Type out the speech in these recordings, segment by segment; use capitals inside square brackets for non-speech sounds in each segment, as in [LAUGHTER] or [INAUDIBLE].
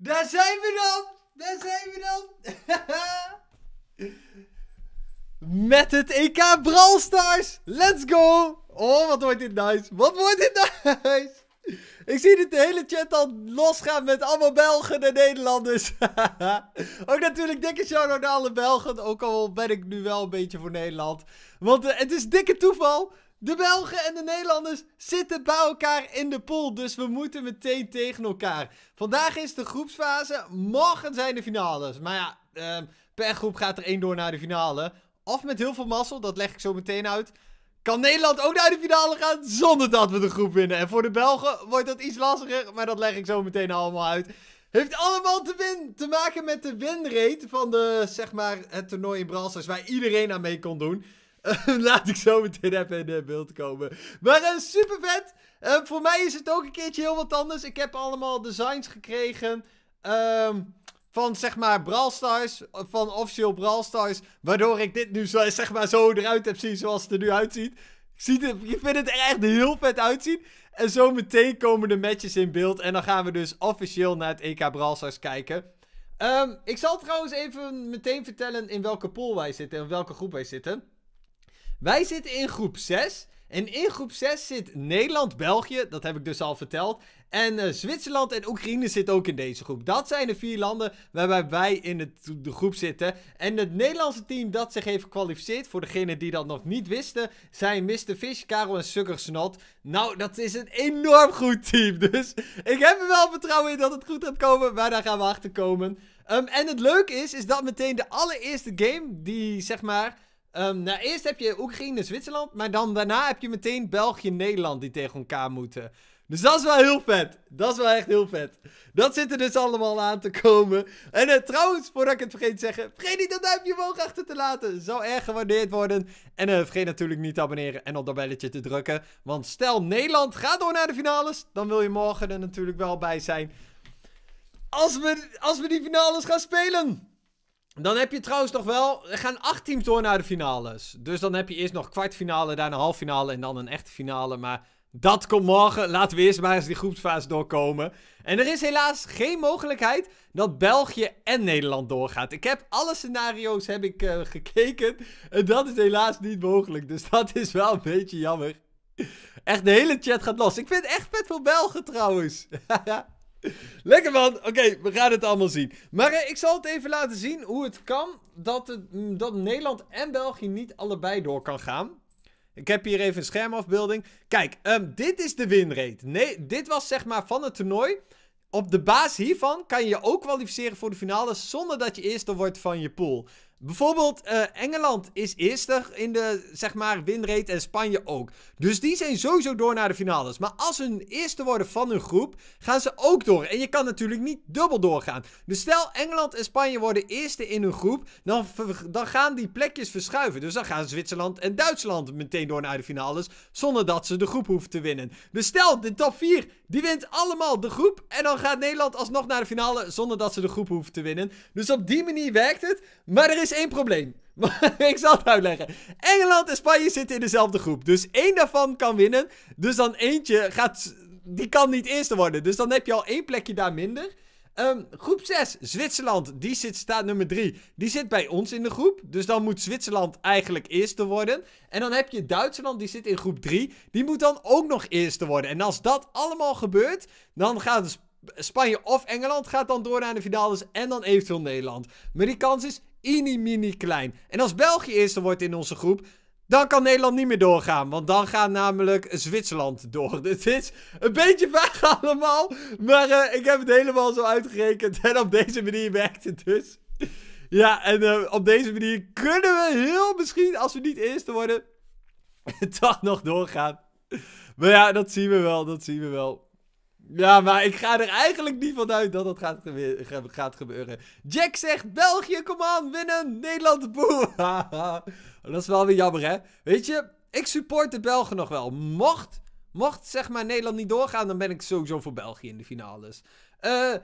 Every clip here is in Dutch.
Daar zijn we dan! Daar zijn we dan! [LAUGHS] Met het EK Brawl Stars! Let's go! Oh, wat wordt dit nice! Wat wordt dit [LAUGHS] nice! Ik zie dit de hele chat al losgaan met allemaal Belgen en Nederlanders. [LAUGHS] ook natuurlijk dikke shout-out naar alle Belgen. Ook al ben ik nu wel een beetje voor Nederland. Want eh, het is dikke toeval de Belgen en de Nederlanders zitten bij elkaar in de pool, dus we moeten meteen tegen elkaar. Vandaag is de groepsfase, morgen zijn de finales. Maar ja, ehm, per groep gaat er één door naar de finale. Of met heel veel mazzel, dat leg ik zo meteen uit. Kan Nederland ook naar de finale gaan zonder dat we de groep winnen. En voor de Belgen wordt dat iets lastiger, maar dat leg ik zo meteen allemaal uit. Heeft allemaal te, te maken met de winrate van de, zeg maar, het toernooi in Brassers waar iedereen aan mee kon doen. [LAUGHS] Laat ik zo meteen even in eh, beeld komen. Maar eh, super vet. Eh, voor mij is het ook een keertje heel wat anders. Ik heb allemaal designs gekregen. Ehm, van zeg maar Brawl Stars, van officieel Brawl Stars, waardoor ik dit nu zo, zeg maar zo eruit heb zien zoals het er nu uitziet. Ik, zie het, vind het er echt heel vet uitzien. En zo meteen komen de matches in beeld en dan gaan we dus officieel naar het EK Brawl Stars kijken. Ehm, ik zal trouwens even meteen vertellen in welke pool wij zitten en welke groep wij zitten. Wij zitten in groep 6. En in groep 6 zit Nederland, België, dat heb ik dus al verteld. En eh, Zwitserland en Oekraïne zitten ook in deze groep. Dat zijn de vier landen waarbij wij in de groep zitten. En het Nederlandse team dat zich heeft gekwalificeerd, voor degenen die dat nog niet wisten, zijn Mr. Fish, Karel en Suggersnot. Nou, dat is een enorm goed team. Dus ik heb er wel vertrouwen in dat het goed gaat komen, maar daar gaan we achter komen. Ehm, en het leuke is, is dat meteen de allereerste game die, zeg maar Ehm, nou, eerst heb je Oekraïne, Zwitserland. Maar dan daarna heb je meteen België, Nederland die tegen elkaar moeten. Dus dat is wel heel vet. Dat is wel echt heel vet. Dat zit er dus allemaal aan te komen. En eh, trouwens, voordat ik het vergeet te zeggen, vergeet niet dat duimpje omhoog achter te laten. Zou erg gewaardeerd worden. En eh, vergeet natuurlijk niet te abonneren en op dat belletje te drukken. Want stel Nederland gaat door naar de finales, dan wil je morgen er natuurlijk wel bij zijn. Als we, als we die finales gaan spelen. Dan heb je trouwens nog wel... Er gaan acht teams door naar de finales. Dus dan heb je eerst nog kwartfinale, daarna halffinale en dan een echte finale. Maar dat komt morgen. Laten we eerst maar eens die groepsfase doorkomen. En er is helaas geen mogelijkheid dat België en Nederland doorgaat. Ik heb alle scenario's heb ik, eh, gekeken. En dat is helaas niet mogelijk. Dus [LAUGHS] dat is wel een beetje jammer. Echt, de hele chat gaat los. Ik vind het echt vet voor Belgen trouwens. [LAUGHS] Lekker man. Oké, we gaan het allemaal zien. Maar eh, ik zal het even laten zien hoe het kan dat, het, mm, dat Nederland en België niet allebei door kan gaan. Ik heb hier even een schermafbeelding. Kijk, ehm, dit is de winrate. Nee, dit was zeg maar van het toernooi. Op de basis hiervan kan je je ook kwalificeren voor de finale zonder dat je eerste wordt van je pool. Bijvoorbeeld eh, Engeland is eerste in de zeg maar, winrate en Spanje ook. Dus die zijn sowieso door naar de finales. Maar als ze hun eerste worden van hun groep, gaan ze ook door. En je kan natuurlijk niet dubbel doorgaan. Dus stel Engeland en Spanje worden eerste in hun groep, dan, dan gaan die plekjes verschuiven. Dus dan gaan Zwitserland en Duitsland meteen door naar de finales, zonder dat ze de groep hoeven te winnen. Dus stel de top 4, die wint allemaal de groep. En dan gaat Nederland alsnog naar de finale, zonder dat ze de groep hoeven te winnen. Dus op die manier werkt het. Maar er is is één probleem. [LAUGHS] ik zal het uitleggen. Engeland en Spanje zitten in dezelfde groep. Dus één daarvan kan winnen. Dus dan eentje gaat... Die kan niet eerste worden. Dus dan heb je al één plekje daar minder. Ehm, groep 6, Zwitserland. Die zit, staat nummer 3. Die zit bij ons in de groep. Dus dan moet Zwitserland eigenlijk eerste worden. En dan heb je Duitsland, die zit in groep 3. Die moet dan ook nog eerste worden. En als dat allemaal gebeurt, dan gaat Spanje of Engeland gaat dan door naar de finales. En dan eventueel Nederland. Maar die kans is Ini mini klein. En als België eerste wordt in onze groep, dan kan Nederland niet meer doorgaan. Want dan gaat namelijk Zwitserland door. Dit [LAUGHS] is een beetje vaag allemaal. Maar eh, ik heb het helemaal zo uitgerekend. En op deze manier werkt het dus. Ja, en eh, op deze manier kunnen we heel misschien, als we niet eerste worden, [LAUGHS] toch nog doorgaan. Maar ja, dat zien we wel. Dat zien we wel. Ja, maar ik ga er eigenlijk niet vanuit dat dat gaat, gaat gebeuren. Jack zegt, België, kom aan, winnen, Nederland, boe. [LAUGHS] dat is wel weer jammer, hè? Weet je, ik support de Belgen nog wel. Mocht, mocht zeg maar Nederland niet doorgaan, dan ben ik sowieso voor België in de finales. Eh... Uh,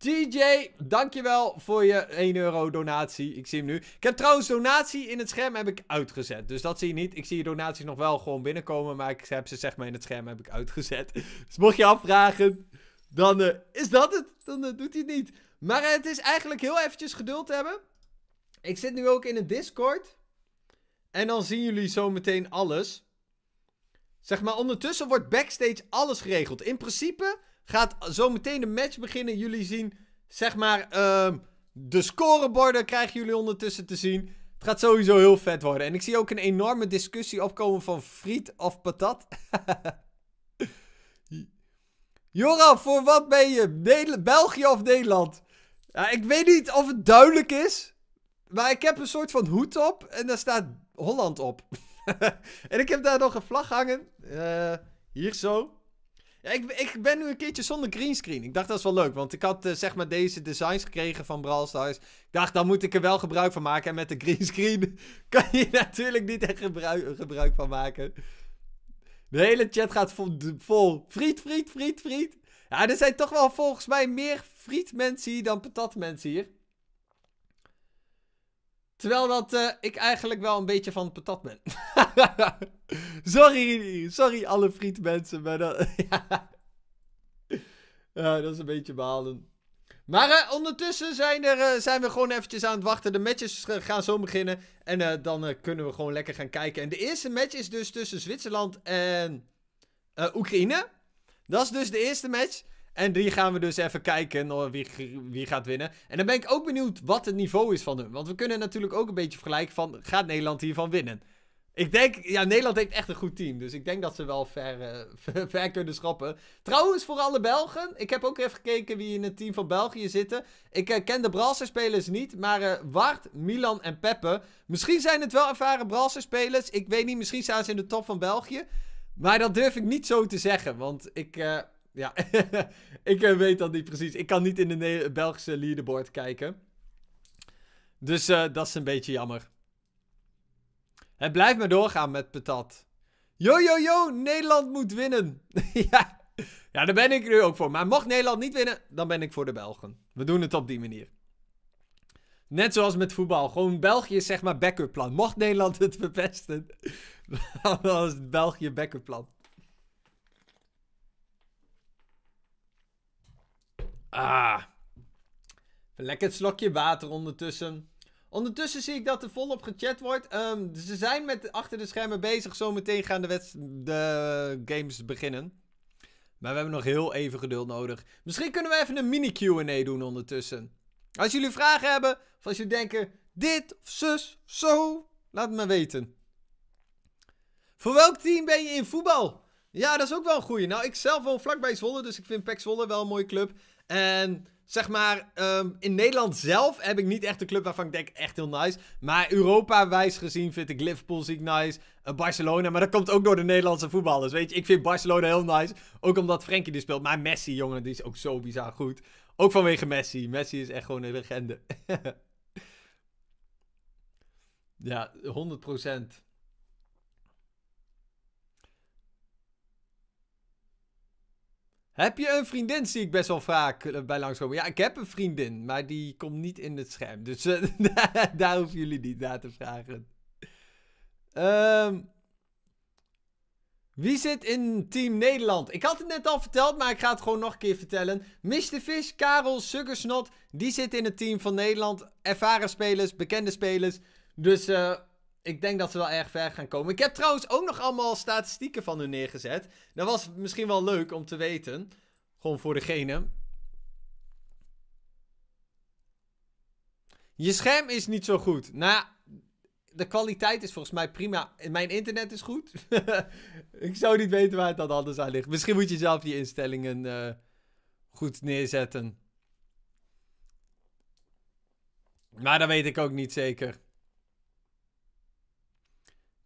TJ, dankjewel voor je 1 euro donatie. Ik zie hem nu. Ik heb trouwens donatie in het scherm heb ik uitgezet. Dus dat zie je niet. Ik zie je donaties nog wel gewoon binnenkomen. Maar ik heb ze zeg maar in het scherm heb ik uitgezet. [LAUGHS] Dus mocht je afvragen, dan eh, is dat het. Dan eh, doet hij het niet. Maar eh, het is eigenlijk heel eventjes geduld hebben. Ik zit nu ook in een Discord. En dan zien jullie zo meteen alles. Zeg maar, ondertussen wordt backstage alles geregeld. In principe gaat zo meteen de match beginnen. Jullie zien, zeg maar, ehm, de scoreborden krijgen jullie ondertussen te zien. Het gaat sowieso heel vet worden. En ik zie ook een enorme discussie opkomen van friet of patat. [LAUGHS] Joram, voor wat ben je? België of Nederland? Ja, ik weet niet of het duidelijk is. Maar ik heb een soort van hoed op. En daar staat Holland op. [LAUGHS] en ik heb daar nog een vlag hangen. Uh, hier zo ik, ik ben nu een keertje zonder greenscreen. Ik dacht dat is wel leuk, want ik had eh, zeg maar deze designs gekregen van Brawl Stars. Ik dacht, dan moet ik er wel gebruik van maken. En met de greenscreen [LAUGHS] kan je natuurlijk niet echt gebruik, gebruik van maken. De hele chat gaat vol, vol. Friet, friet, friet, friet. Ja, er zijn toch wel volgens mij meer frietmensen hier dan patatmensen hier. Terwijl dat eh, ik eigenlijk wel een beetje van patat ben. [LAUGHS] sorry, sorry alle frietmensen. Maar dat, [LAUGHS] ja. ja. dat is een beetje behalen. Maar eh, ondertussen zijn, er, eh, zijn we gewoon eventjes aan het wachten. De matches gaan zo beginnen. En dan kunnen we gewoon lekker gaan kijken. En de eerste match is dus tussen Zwitserland en Oekraïne. Dat is dus de eerste match. En die gaan we dus even kijken wie, wie gaat winnen. En dan ben ik ook benieuwd wat het niveau is van hun. Want we kunnen natuurlijk ook een beetje vergelijken van, gaat Nederland hiervan winnen? Ik denk, ja, Nederland heeft echt een goed team. Dus ik denk dat ze wel ver, eh, [LAUGHS] ver kunnen schrappen. Trouwens, voor alle Belgen. Ik heb ook even gekeken wie in het team van België zitten. Ik ken de spelers niet. Maar uh, eh, Wart, Milan en Peppe. Misschien zijn het wel ervaren spelers. Ik weet niet, misschien staan ze in de top van België. Maar dat durf ik niet zo te zeggen. Want ik eh, ja. [LAUGHS] ik eh, weet dat niet precies. Ik kan niet in de Belgische leaderboard kijken. Dus eh, dat is een beetje jammer. Het blijft maar doorgaan met patat. Yo, yo, yo, Nederland moet winnen. [LAUGHS] ja. ja, daar ben ik nu ook voor. Maar mocht Nederland niet winnen, dan ben ik voor de Belgen. We doen het op die manier. Net zoals met voetbal. Gewoon België zeg maar backup plan. Mocht Nederland het [LAUGHS] verpesten, dan is België backup plan. Ah. Lekker het slokje water ondertussen. Ondertussen zie ik dat er volop gechat wordt. Ehm, dus ze zijn met achter de schermen bezig. Zometeen gaan de, de games beginnen. Maar we hebben nog heel even geduld nodig. Misschien kunnen we even een mini Q&A doen ondertussen. Als jullie vragen hebben, of als jullie denken, dit of zus zo, laat het me weten. Voor welk team ben je in voetbal? Ja, dat is ook wel een goeie. Nou, ik zelf woon vlakbij Zwolle, dus ik vind PEC Zwolle wel een mooie club. En zeg maar, ehm, in Nederland zelf heb ik niet echt een club waarvan ik denk echt heel nice. Maar Europa-wijs gezien vind ik Liverpool ziek nice. Eh, Barcelona, maar dat komt ook door de Nederlandse voetballers. Weet je, ik vind Barcelona heel nice. Ook omdat Frenkie die speelt. Maar Messi, jongen, die is ook zo bizar goed. Ook vanwege Messi. Messi is echt gewoon een legende. [LAUGHS] ja, 100%. Heb je een vriendin? Zie ik best wel vaak eh, bij langskomen. Ja, ik heb een vriendin, maar die komt niet in het scherm. Dus eh, [LAUGHS] daar hoeven jullie niet naar te vragen. Ehm, wie zit in Team Nederland? Ik had het net al verteld, maar ik ga het gewoon nog een keer vertellen. Mr. Fish, Karel, Suggersnot, die zitten in het team van Nederland. Ervaren spelers, bekende spelers. Dus eh, ik denk dat ze wel erg ver gaan komen. Ik heb trouwens ook nog allemaal statistieken van hun neergezet. Dat was misschien wel leuk om te weten. Gewoon voor degene. Je scherm is niet zo goed. Nou, de kwaliteit is volgens mij prima. Mijn internet is goed. [LAUGHS] ik zou niet weten waar het dan anders aan ligt. Misschien moet je zelf die instellingen eh, goed neerzetten. Maar dat weet ik ook niet zeker.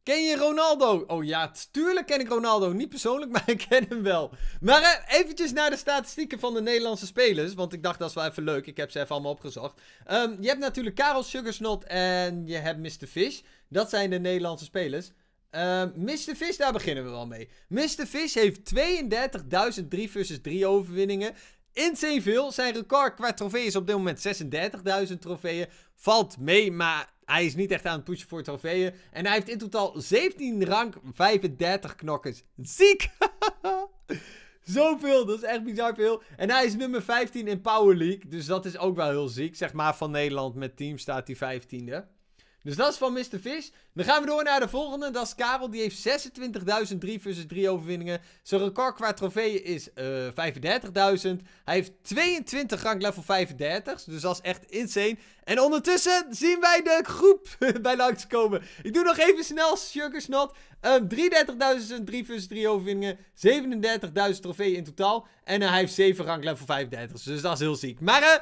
Ken je Ronaldo? Oh ja, tuurlijk ken ik Ronaldo. Niet persoonlijk, [LAUGHS] maar ik ken hem wel. Maar even eh, eventjes naar de statistieken van de Nederlandse spelers. Want ik dacht, dat is wel even leuk. Ik heb ze even allemaal opgezocht. Ehm, je hebt natuurlijk Karel Sugarsnot en je hebt Mr. Fish. Dat zijn de Nederlandse spelers. Uh, ehm, Mr. Fish, daar beginnen we wel mee. Mr. Fish heeft 3 versus 3 overwinningen. Insane veel. Zijn record qua trofeeën is op dit moment 36.000 trofeeën. Valt mee, maar hij is niet echt aan het pushen voor trofeeën. En hij heeft in totaal 17 rank 35 knokkers. Ziek! [LAUGHS] Zoveel, dat is echt bizar veel. En hij is nummer 15 in Power League. Dus dat is ook wel heel ziek. Zeg maar van Nederland met team staat hij 15e. Dus dat is van Mr. Fish. Dan gaan we door naar de volgende. Dat is Karel. Die heeft 26.000 3 versus 3 overwinningen. Zijn record qua trofeeën is 35.000. Eh, hij heeft 22 rank level 35. Dus dat is echt insane. En ondertussen zien wij de groep [LAUGHS] bij langskomen. Ik doe nog even snel, Sugarsnot. Um, 33.000 3 versus 3 overwinningen. 37.000 trofeeën in totaal. En eh, hij heeft 7 rank level 35. Dus dat is heel ziek. Maar eh,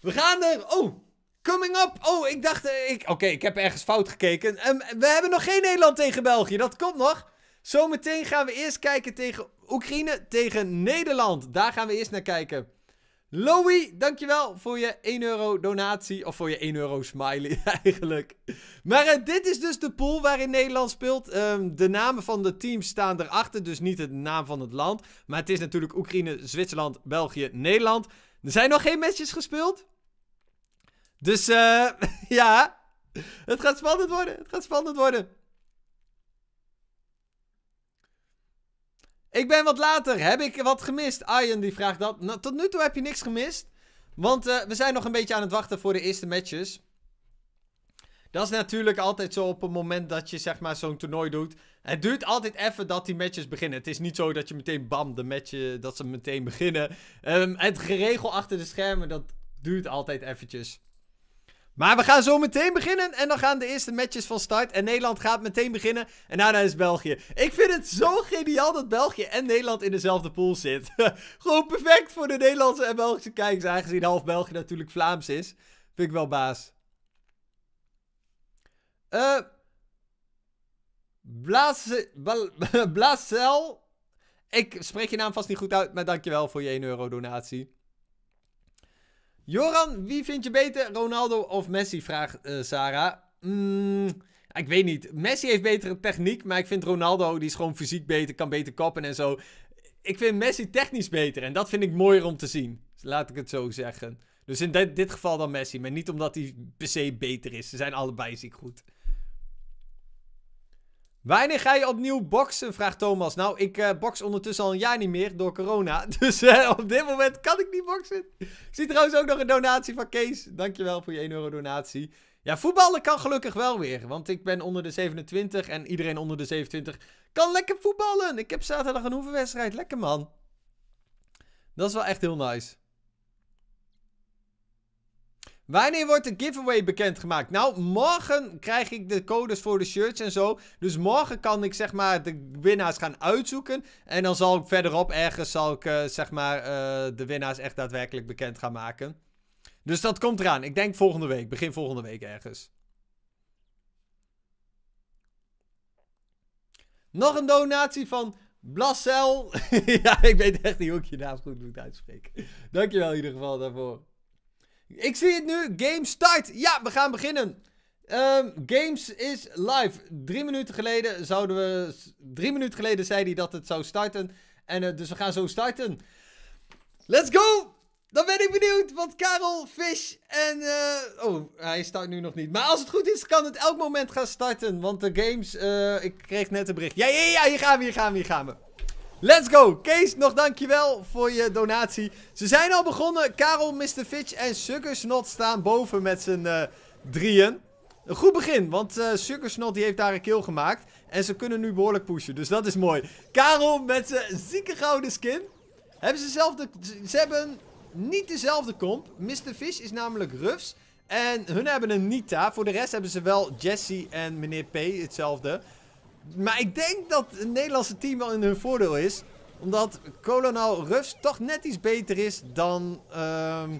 we gaan er... Oh! Coming up. Oh, ik dacht... Eh, ik... Oké, ik heb ergens fout gekeken. Ehm, we hebben nog geen Nederland tegen België. Dat komt nog. Zometeen gaan we eerst kijken tegen Oekraïne tegen Nederland. Daar gaan we eerst naar kijken. Louis, dankjewel voor je 1 euro donatie. Of voor je 1 euro smiley [LAUGHS] eigenlijk. Maar eh, dit is dus de pool waarin Nederland speelt. Ehm, de namen van de teams staan erachter. Dus niet de naam van het land. Maar het is natuurlijk Oekraïne, Zwitserland, België, Nederland. Er zijn nog geen matches gespeeld. Dus eh, [LAUGHS] ja, het gaat spannend worden. Het gaat spannend worden. Ik ben wat later. Heb ik wat gemist? Arjen die vraagt dat. Nou, tot nu toe heb je niks gemist. Want eh, we zijn nog een beetje aan het wachten voor de eerste matches. Dat is natuurlijk altijd zo op het moment dat je zeg maar zo'n toernooi doet. Het duurt altijd even dat die matches beginnen. Het is niet zo dat je meteen bam, de match, dat ze meteen beginnen. Ehm, het geregel achter de schermen, dat duurt altijd eventjes. Maar we gaan zo meteen beginnen en dan gaan de eerste matches van start. En Nederland gaat meteen beginnen en daarna is België. Ik vind het zo geniaal dat België en Nederland in dezelfde pool zitten. [LAUGHS] Gewoon perfect voor de Nederlandse en Belgische kijkers, aangezien half België natuurlijk Vlaams is. Vind ik wel baas. Eh... Uh, [LAUGHS] Ik spreek je naam vast niet goed uit, maar dankjewel voor je 1 euro donatie. Joran, wie vind je beter, Ronaldo of Messi? Vraagt eh, Sarah. Mm, ik weet niet. Messi heeft betere techniek, maar ik vind Ronaldo, die is gewoon fysiek beter, kan beter koppen en zo. Ik vind Messi technisch beter en dat vind ik mooier om te zien. Laat ik het zo zeggen. Dus in dit geval dan Messi, maar niet omdat hij per se beter is. Ze zijn allebei ziek goed. Weinig ga je opnieuw boksen? vraagt Thomas. Nou, ik uh, eh, box ondertussen al een jaar niet meer door corona. [LAUGHS] Dus eh, op dit moment kan ik niet boksen. Ik zie trouwens ook nog een donatie van Kees. Dankjewel voor je 1 euro donatie. Ja, voetballen kan gelukkig wel weer. Want ik ben onder de 27 en iedereen onder de 27 kan lekker voetballen. Ik heb zaterdag een hoevenwedstrijd. Lekker man. Dat is wel echt heel nice. Wanneer wordt de giveaway bekendgemaakt? Nou, morgen krijg ik de codes voor de shirts en zo. Dus morgen kan ik zeg maar de winnaars gaan uitzoeken. En dan zal ik verderop ergens zal ik, eh, zeg maar, eh, de winnaars echt daadwerkelijk bekend gaan maken. Dus dat komt eraan. Ik denk volgende week. Begin volgende week ergens. Nog een donatie van Blasel. [LAUGHS] ja, ik weet echt niet hoe ik je naam goed moet uitspreken. Dankjewel in ieder geval daarvoor. Ik zie het nu. Game start. Ja, we gaan beginnen. Ehm, games is live. Drie minuten geleden zouden we... Drie minuten geleden zei hij dat het zou starten. En eh, dus we gaan zo starten. Let's go! Dan ben ik benieuwd, want Karel, Fish en... Eh, oh, hij start nu nog niet. Maar als het goed is, kan het elk moment gaan starten. Want de games... Eh, ik kreeg net een bericht. Ja, ja, ja, hier gaan we, hier gaan we, hier gaan we. Let's go. Kees, nog dankjewel voor je donatie. Ze zijn al begonnen. Karel, Mr. Fitch en Suckersnot staan boven met z'n eh, drieën. Een goed begin, want uh, eh, Suckersnot die heeft daar een kill gemaakt. En ze kunnen nu behoorlijk pushen, dus dat is mooi. Karel met zijn zieke gouden skin. Hebben ze, zelf ze hebben niet dezelfde comp. Mr. Fish is namelijk Ruffs. En hun hebben een Nita. Voor de rest hebben ze wel Jesse en meneer P. Hetzelfde. Maar ik denk dat het Nederlandse team wel in hun voordeel is. Omdat kolonel Ruffs toch net iets beter is dan... Ehm,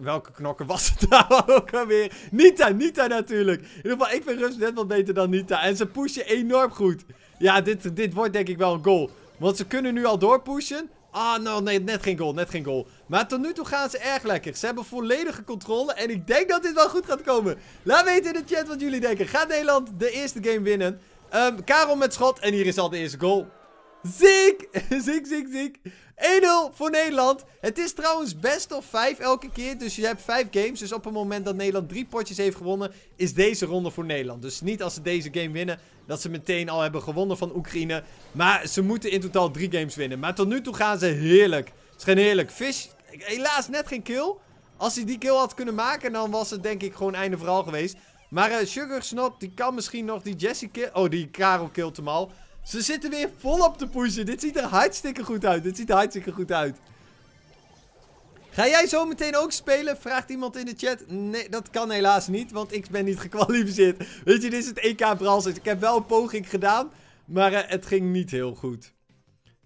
welke knokken was het nou [LAUGHS] ook alweer? Nita, Nita natuurlijk. In ieder geval, ik vind Ruffs net wat beter dan Nita. En ze pushen enorm goed. Ja, dit, dit wordt denk ik wel een goal. Want ze kunnen nu al doorpushen. Ah, oh, nee, net geen goal, net geen goal. Maar tot nu toe gaan ze erg lekker. Ze hebben volledige controle en ik denk dat dit wel goed gaat komen. Laat weten in de chat wat jullie denken. Gaat Nederland de eerste game winnen? Ehm, Karel met schot en hier is al de eerste goal. Ziek! [LAUGHS] ziek, ziek, ziek. 1-0 voor Nederland. Het is trouwens best of 5 elke keer. Dus je hebt 5 games. Dus op het moment dat Nederland 3 potjes heeft gewonnen, is deze ronde voor Nederland. Dus niet als ze deze game winnen, dat ze meteen al hebben gewonnen van Oekraïne. Maar ze moeten in totaal 3 games winnen. Maar tot nu toe gaan ze heerlijk. Het is geen heerlijk. Fish, helaas net geen kill. Als hij die kill had kunnen maken, dan was het denk ik gewoon einde verhaal geweest. Maar uh, Sugar Snot, die kan misschien nog die Jesse kill... Oh, die Karel killt hem al. Ze zitten weer volop te pushen. Dit ziet er hartstikke goed uit. Dit ziet er hartstikke goed uit. Ga jij zo meteen ook spelen? Vraagt iemand in de chat. Nee, dat kan helaas niet, want ik ben niet [LAUGHS] gekwalificeerd. Weet je, dit is het EK Bralsers. Ik heb wel een poging gedaan, maar eh, het ging niet heel goed.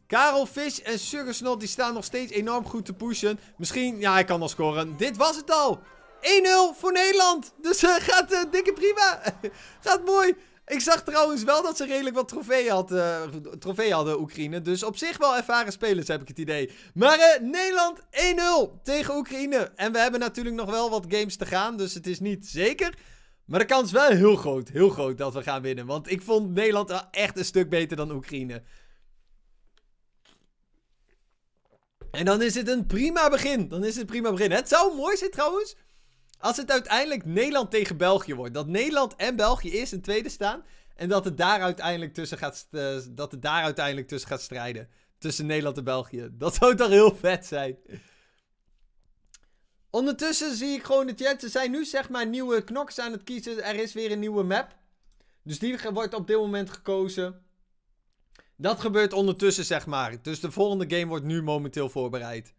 Karel Fish en Sugarsnot die staan nog steeds enorm goed te pushen. Misschien, ja, hij kan nog scoren. Dit was het al. 1-0 voor Nederland. Dus uh, gaat eh, dikke prima. [LAUGHS] gaat mooi. Ik zag trouwens wel dat ze redelijk wat trofeeën, had, uh, hadden, Oekraïne. Dus op zich wel ervaren spelers, heb ik het idee. Maar eh, Nederland 1-0 tegen Oekraïne. En we hebben natuurlijk nog wel wat games te gaan, dus het is niet zeker. Maar de kans wel heel groot, heel groot dat we gaan winnen. Want ik vond Nederland echt een stuk beter dan Oekraïne. En dan is het een prima begin. Dan is het prima begin. Het zou mooi zijn trouwens als het uiteindelijk Nederland tegen België wordt. Dat Nederland en België eerst en tweede staan. En dat het daar uiteindelijk tussen gaat, eh, dat het daar uiteindelijk tussen gaat strijden. Tussen Nederland en België. Dat zou toch heel vet zijn. Ondertussen zie ik gewoon het. chat. Ze zijn nu zeg maar nieuwe knoks aan het kiezen. Er is weer een nieuwe map. Dus die wordt op dit moment gekozen. Dat gebeurt ondertussen zeg maar. Dus de volgende game wordt nu momenteel voorbereid.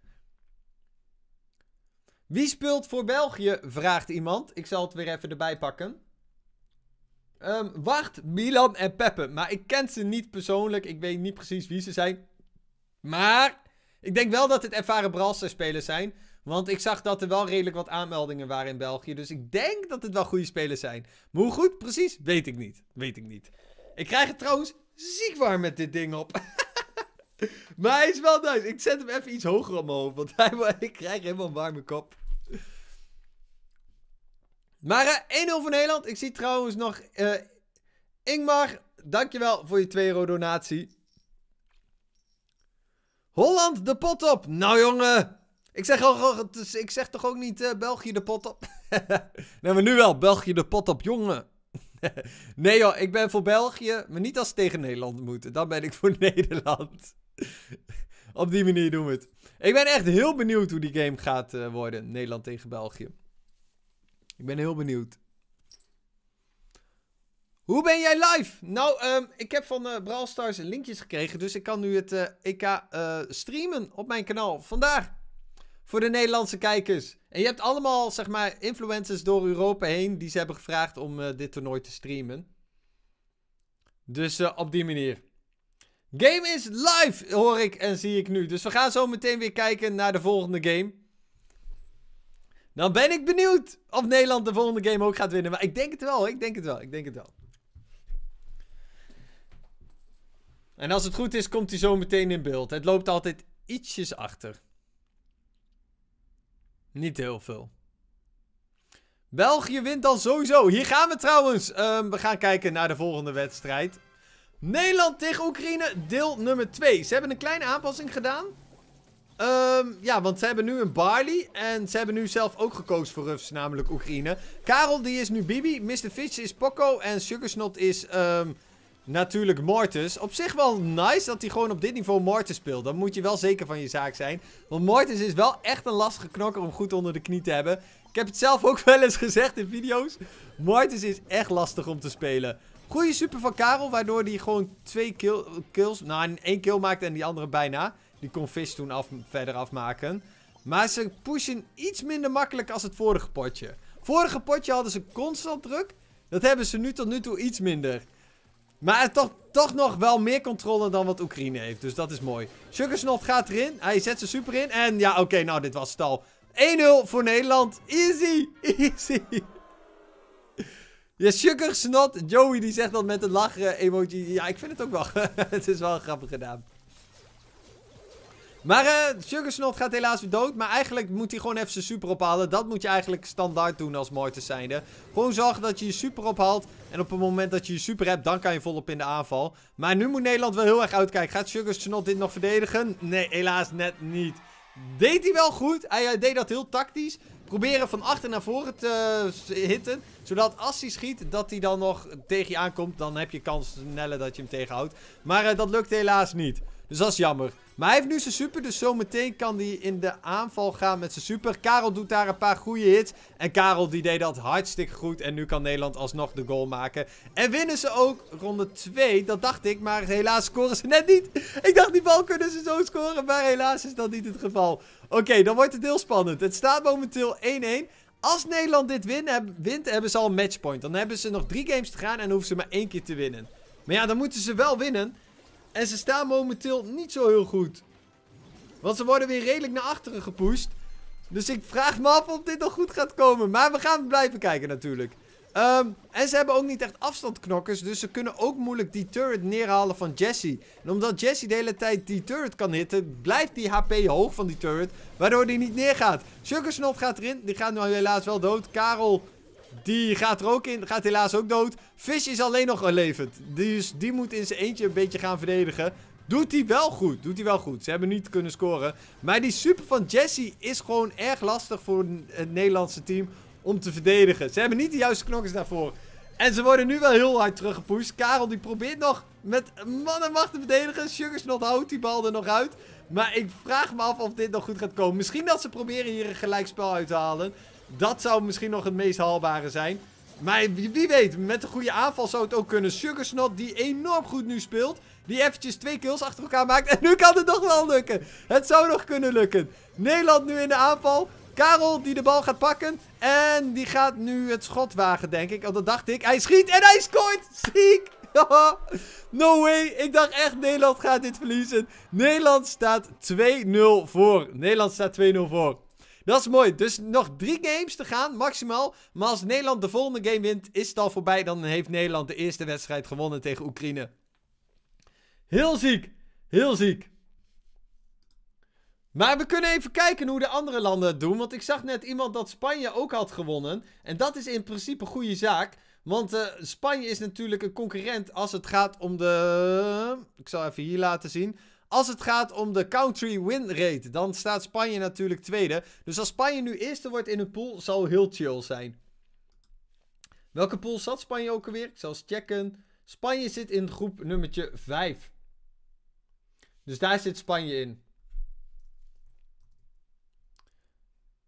Wie speelt voor België? Vraagt iemand. Ik zal het weer even erbij pakken. Ehm, wacht, Milan en Peppe. Maar ik ken ze niet persoonlijk. Ik weet niet precies wie ze zijn. Maar ik denk wel dat het ervaren Bralster-spelers zijn. Want ik zag dat er wel redelijk wat aanmeldingen waren in België. Dus ik denk dat het wel goede spelers zijn. Maar hoe goed precies, weet ik niet. Weet ik niet. Ik krijg het trouwens ziek warm met dit ding op. [LAUGHS] maar hij is wel nice. Ik zet hem even iets hoger omhoog. Want hij, [LAUGHS] ik krijg helemaal een warme kop. Maar eh, 1-0 voor Nederland. Ik zie trouwens nog eh, Ingmar. Dankjewel voor je 2 euro donatie. Holland de pot op. Nou jongen. Ik zeg, al, ik zeg toch ook niet eh, België de pot op? [LAUGHS] nee, maar nu wel. België de pot op, jongen. [LAUGHS] nee joh, ik ben voor België, maar niet als ze tegen Nederland moeten. Dan ben ik voor [LAUGHS] Nederland. op die manier doen we het. Ik ben echt heel benieuwd hoe die game gaat worden. Nederland tegen België. Ik ben heel benieuwd. Hoe ben jij live? Nou, ehm, ik heb van uh, Brawl Stars linkjes gekregen. Dus ik kan nu het EK eh, eh, streamen op mijn kanaal. Vandaar. Voor de Nederlandse kijkers. En je hebt allemaal, zeg maar, influencers door Europa heen. Die ze hebben gevraagd om dit toernooi te streamen. Dus op die manier. Game is live, hoor ik en zie ik nu. Dus we gaan zo meteen weer kijken naar de volgende game. Dan ben ik benieuwd of Nederland de volgende game ook gaat winnen. Maar ik denk het wel, ik denk het wel, ik denk het wel. En als het goed is, komt hij zo meteen in beeld. Het loopt altijd ietsjes achter. Niet heel veel. België wint dan sowieso. Hier gaan we trouwens. Ehm, we gaan kijken naar de volgende wedstrijd. Nederland tegen Oekraïne, deel nummer 2. Ze hebben een kleine aanpassing gedaan. Um, ja, want ze hebben nu een Barley. En ze hebben nu zelf ook gekozen voor Ruffs, namelijk Oekraïne. Karel, die is nu Bibi. Mr. Fish is Poco. En Sugarsnot is um, natuurlijk Mortis. Op zich wel nice dat hij gewoon op dit niveau Mortis speelt. Dan moet je wel zeker van je zaak zijn. Want Mortis is wel echt een lastige knokker om goed onder de knie te hebben. Ik heb het zelf ook wel eens gezegd in video's. Mortis is echt lastig om te spelen. Goede super van Karel, waardoor hij gewoon twee kills... Nou, één kill maakt en die andere bijna. Die kon vis toen af, verder afmaken. Maar ze pushen iets minder makkelijk als het vorige potje. Vorige potje hadden ze constant druk. Dat hebben ze nu tot nu toe iets minder. Maar toch, toch nog wel meer controle dan wat Oekraïne heeft. Dus dat is mooi. Sugarsnot gaat erin. Hij zet ze super in. En ja, oké, nou, dit was het al. 1-0 voor Nederland. Easy. [LAUGHS] Easy. Ja, Sugarsnot. Joey die zegt dat met een lachen emoji. Ja, ik vind het ook wel. [LAUGHS] het is wel grappig gedaan. Maar uh, gaat helaas weer dood. Maar eigenlijk moet hij gewoon even zijn super ophalen. Dat moet je eigenlijk standaard doen als Mortis zijnde. Gewoon zorgen dat je je super ophaalt. En op het moment dat je je super hebt, dan kan je volop in de aanval. Maar nu moet Nederland wel heel erg uitkijken. Gaat Sugarsnot dit nog verdedigen? Nee, helaas net niet. Deed hij wel goed. Hij eh, deed dat heel tactisch. Proberen van achter naar voren te eh, hitten. Zodat als hij schiet, dat hij dan nog tegen je aankomt. Dan heb je kans sneller dat je hem tegenhoudt. Maar dat lukt helaas niet. Dus dat is jammer. Maar hij heeft nu zijn super, dus zometeen kan hij in de aanval gaan met zijn super. Karel doet daar een paar goede hits. En Karel die deed dat hartstikke goed. En nu kan Nederland alsnog de goal maken. En winnen ze ook ronde 2, dat dacht ik. Maar helaas scoren ze net niet. Ik dacht die bal kunnen ze zo scoren, maar helaas is dat niet het geval. Oké, dan wordt het heel spannend. Het staat momenteel 1-1. Als Nederland dit win, heb, wint, hebben ze al een matchpoint. Dan hebben ze nog drie games te gaan en hoeven ze maar één keer te winnen. Maar ja, dan moeten ze wel winnen. En ze staan momenteel niet zo heel goed. Want ze worden weer redelijk naar achteren gepoest. Dus ik vraag me af of dit nog goed gaat komen. Maar we gaan blijven kijken natuurlijk. Ehm, en ze hebben ook niet echt afstandknokkers. Dus ze kunnen ook moeilijk die turret neerhalen van Jesse. En omdat Jesse de hele tijd die turret kan hitten, blijft die HP hoog van die turret. Waardoor die niet neergaat. Sugarsnot gaat erin. Die gaat nu helaas wel dood. Karel die gaat er ook in. Gaat helaas ook dood. Fish is alleen nog levend. Dus die moet in zijn eentje een beetje gaan verdedigen. Doet hij wel goed. Doet hij wel goed. Ze hebben niet kunnen scoren. Maar die super van Jesse is gewoon erg lastig voor het Nederlandse team om te verdedigen. Ze hebben niet de juiste knokkers daarvoor. En ze worden nu wel heel hard teruggepoest. Karel die probeert nog met man en macht te verdedigen. Sugarsnot houdt die bal er nog uit. Maar ik vraag me af of dit nog goed gaat komen. Misschien dat ze proberen hier een gelijkspel uit te halen. Dat zou misschien nog het meest haalbare zijn. Maar wie weet, met een goede aanval zou het ook kunnen. Sugarsnot, die enorm goed nu speelt. Die eventjes twee kills achter elkaar maakt. En nu kan het nog wel lukken. Het zou nog kunnen lukken. Nederland nu in de aanval. Karel die de bal gaat pakken. En die gaat nu het schot wagen, denk ik. Want oh, dat dacht ik. Hij schiet en hij scoort. Ziek. [LAUGHS] no way. Ik dacht echt, Nederland gaat dit verliezen. Nederland staat 2-0 voor. Nederland staat 2-0 voor. Dat is mooi. Dus nog drie games te gaan, maximaal. Maar als Nederland de volgende game wint, is het al voorbij. Dan heeft Nederland de eerste wedstrijd gewonnen tegen Oekraïne. Heel ziek. Heel ziek. Maar we kunnen even kijken hoe de andere landen het doen. Want ik zag net iemand dat Spanje ook had gewonnen. En dat is in principe een goede zaak. Want eh, Spanje is natuurlijk een concurrent als het gaat om de... Ik zal even hier laten zien. Als het gaat om de country win rate, dan staat Spanje natuurlijk tweede. Dus als Spanje nu eerste wordt in een pool, zal heel chill zijn. Welke pool zat Spanje ook alweer? Ik zal eens checken. Spanje zit in groep nummertje 5. Dus daar zit Spanje in.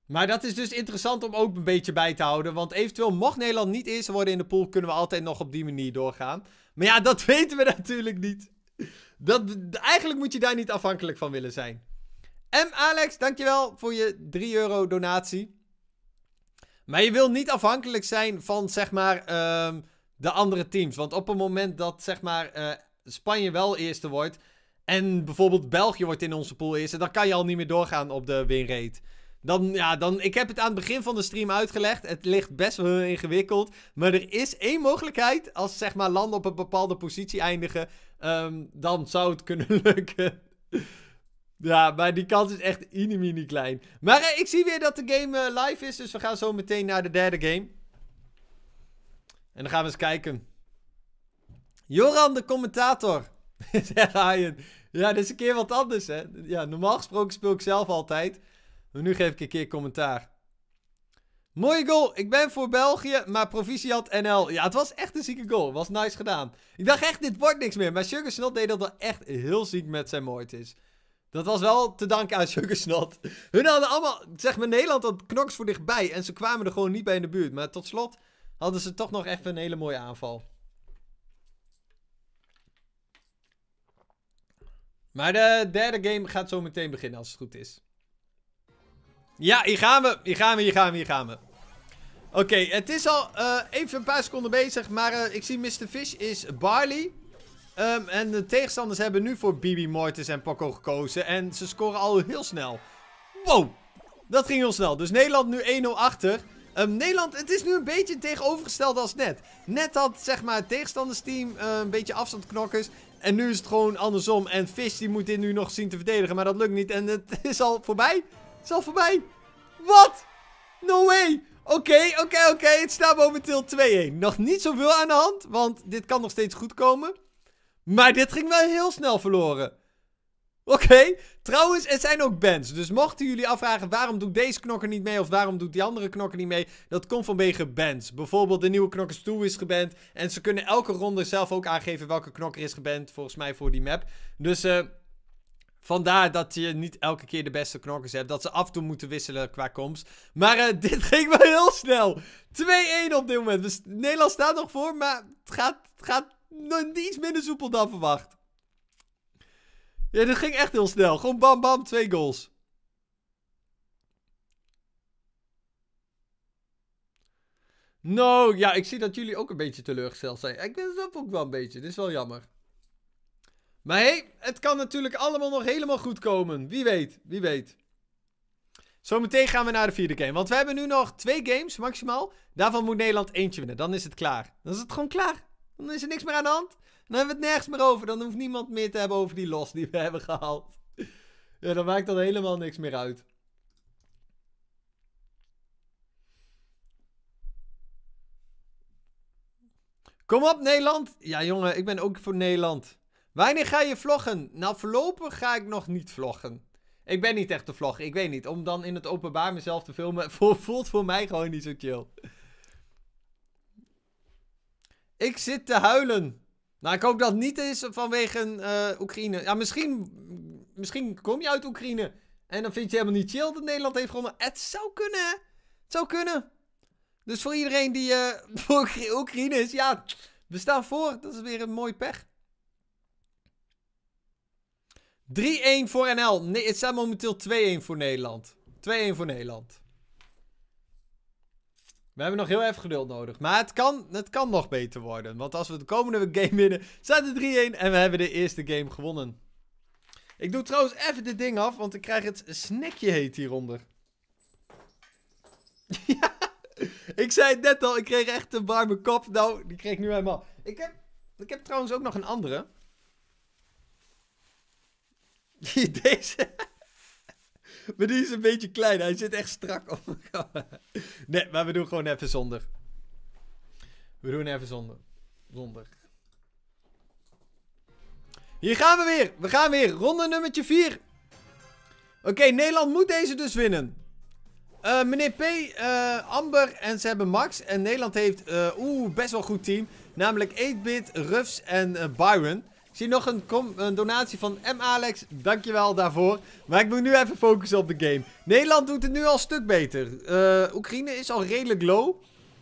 Maar dat is dus interessant om ook een beetje bij te houden. Want eventueel mocht Nederland niet eerste worden in de pool, kunnen we altijd nog op die manier doorgaan. Maar ja, dat [LAUGHS] weten we natuurlijk niet. Dat, eigenlijk moet je daar niet afhankelijk van willen zijn. M. Alex, dankjewel voor je 3 euro donatie. Maar je wil niet afhankelijk zijn van, zeg maar, ehm, de andere teams. Want op het moment dat, zeg maar, eh, Spanje wel eerste wordt... en bijvoorbeeld België wordt in onze pool eerste... dan kan je al niet meer doorgaan op de winrate. Dan, ja, dan, ik heb het aan het begin van de stream uitgelegd. Het ligt best wel ingewikkeld. Maar er is één mogelijkheid. Als zeg maar landen op een bepaalde positie eindigen. Ehm, dan zou het kunnen [LAUGHS] lukken. Ja, maar die kans is echt mini klein. Maar eh, ik zie weer dat de game eh, live is. Dus we gaan zo meteen naar de derde game. En dan gaan we eens kijken. Joran, de commentator. [LAUGHS] Zegt Ryan. Ja, dit is een keer wat anders, hè. Ja, normaal gesproken speel ik zelf altijd. Maar nu geef ik een keer commentaar. Mooie goal. Ik ben voor België, maar had NL. Ja, het was echt een zieke goal. Was nice gedaan. Ik dacht echt, dit wordt niks meer. Maar Sugar Snot deed dat wel echt heel ziek met zijn is. Dat was wel te danken aan Sugar Hun hadden allemaal, zeg maar, Nederland had knoks voor dichtbij. En ze kwamen er gewoon niet bij in de buurt. Maar tot slot hadden ze toch nog even een hele mooie aanval. Maar de derde game gaat zo meteen beginnen als het goed is. Ja, hier gaan we. Hier gaan we, hier gaan we, hier gaan we. Oké, het is al eh, even een paar seconden bezig. Maar eh, ik zie Mr. Fish is Barley. Ehm, en de tegenstanders hebben nu voor Bibi Mortis en Paco gekozen. En ze scoren al heel snel. Wow, dat ging heel snel. Dus Nederland nu 1-0 achter. Ehm, Nederland, het is nu een beetje tegenovergesteld als net. Net had zeg maar het tegenstandersteam eh, een beetje afstandknokkers. En nu is het gewoon andersom. En Fish die moet dit nu nog zien te verdedigen. Maar dat lukt niet. En het [LAUGHS] is al voorbij. Zal voor mij. voorbij. Wat? No way. Oké, oké, oké. Het staat momenteel 2-1. Nog niet zoveel aan de hand, want dit kan nog steeds goed komen. Maar dit ging wel heel snel verloren. Oké, trouwens, er zijn ook bands. Dus mochten jullie afvragen waarom doet deze knokker niet mee of waarom doet die andere knokker niet mee, dat komt vanwege bands. Bijvoorbeeld de nieuwe knokker toe is geband en ze kunnen elke ronde zelf ook aangeven welke knokker is geband, volgens mij voor die map. Dus eh... Vandaar dat je niet elke keer de beste knokkers hebt. Dat ze af en toe moeten wisselen qua komst. Maar eh, [LAUGHS] dit ging wel heel snel. 2-1 op dit moment. Dus Nederland staat nog voor, maar het gaat, het gaat iets minder soepel dan verwacht. Ja, dit ging echt heel snel. Gewoon bam bam, twee goals. No, ja, ik zie dat jullie ook een beetje teleurgesteld zijn. Ik ben zelf ook wel een beetje. Dit is wel jammer. Maar hé, hey, het kan natuurlijk allemaal nog helemaal goed komen. Wie weet, wie weet. Zometeen gaan we naar de vierde game. Want we hebben nu nog twee games maximaal. Daarvan moet Nederland eentje winnen. Dan is het klaar. Dan is het gewoon klaar. Dan is er niks meer aan de hand. Dan hebben we het nergens meer over. Dan hoeft niemand meer te hebben over die los die we hebben gehaald. Ja, dan maakt dat helemaal niks meer uit. Kom op, Nederland. Ja, jongen, ik ben ook voor Nederland. Wanneer ga je vloggen? Nou, voorlopig ga ik nog niet vloggen. Ik ben niet echt te vloggen. Ik weet niet. Om dan in het openbaar mezelf te filmen [LAUGHS] voelt voor mij gewoon niet zo chill. Ik zit te huilen. Nou, ik hoop dat het niet is vanwege eh, Oekraïne. Ja, misschien, misschien kom je uit Oekraïne. En dan vind je helemaal niet chill dat Nederland heeft gewonnen. Het zou kunnen, hè? Het zou kunnen. Dus voor iedereen die eh, [LAUGHS] voor Oekraïne is, ja, we staan voor. Dat is weer een mooi pech. 3-1 voor NL. Nee, het staat momenteel 2-1 voor Nederland. 2-1 voor Nederland. We hebben nog heel even geduld nodig. Maar het kan, het kan nog beter worden. Want als we de komende game winnen, staat het 3-1 en we hebben de eerste game gewonnen. Ik doe trouwens even dit ding af, want ik krijg het snackje heet hieronder. [LAUGHS] ja, ik zei het net al, ik kreeg echt een warme kop. Nou, die kreeg ik nu helemaal. Ik heb, ik heb trouwens ook nog een andere. [LAUGHS] Deze. [LAUGHS] Maar die is een beetje klein. Hij zit echt strak op me. [LAUGHS] Nee, maar we doen gewoon even zonder. We doen even zonder. Zonder. Hier gaan we weer. We gaan weer. Ronde nummertje 4. Oké, Nederland moet deze dus winnen. Eh, meneer P, eh, Amber en ze hebben Max. En Nederland heeft, uh, oeh, best wel goed team. Namelijk 8-Bit, Ruffs en Byron. Ik zie nog een, een donatie van M. Alex. Dankjewel daarvoor. Maar ik moet nu even focussen op de game. Nederland doet het nu al een stuk beter. Eh, Oekraïne is al redelijk low.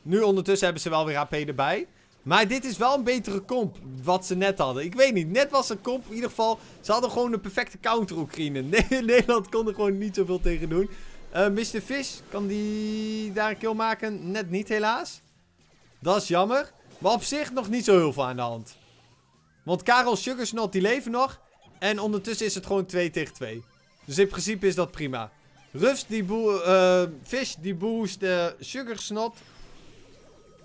Nu ondertussen hebben ze wel weer HP erbij. Maar dit is wel een betere comp. Wat ze net hadden. Ik weet niet. Net was een comp. In ieder geval. Ze hadden gewoon een perfecte counter Oekraïne. [LAUGHS] Nederland kon er gewoon niet zoveel tegen doen. Uh, eh, Mr. Fish. Kan die daar een kill maken? Net niet helaas. Dat is jammer. Maar op zich nog niet zo heel veel aan de hand. Want Karel, Sugarsnot, die leven nog. En ondertussen is het gewoon 2 tegen 2. Dus in principe is dat prima. Rust die boe... Eh, Fish die boost uh, Sugarsnot.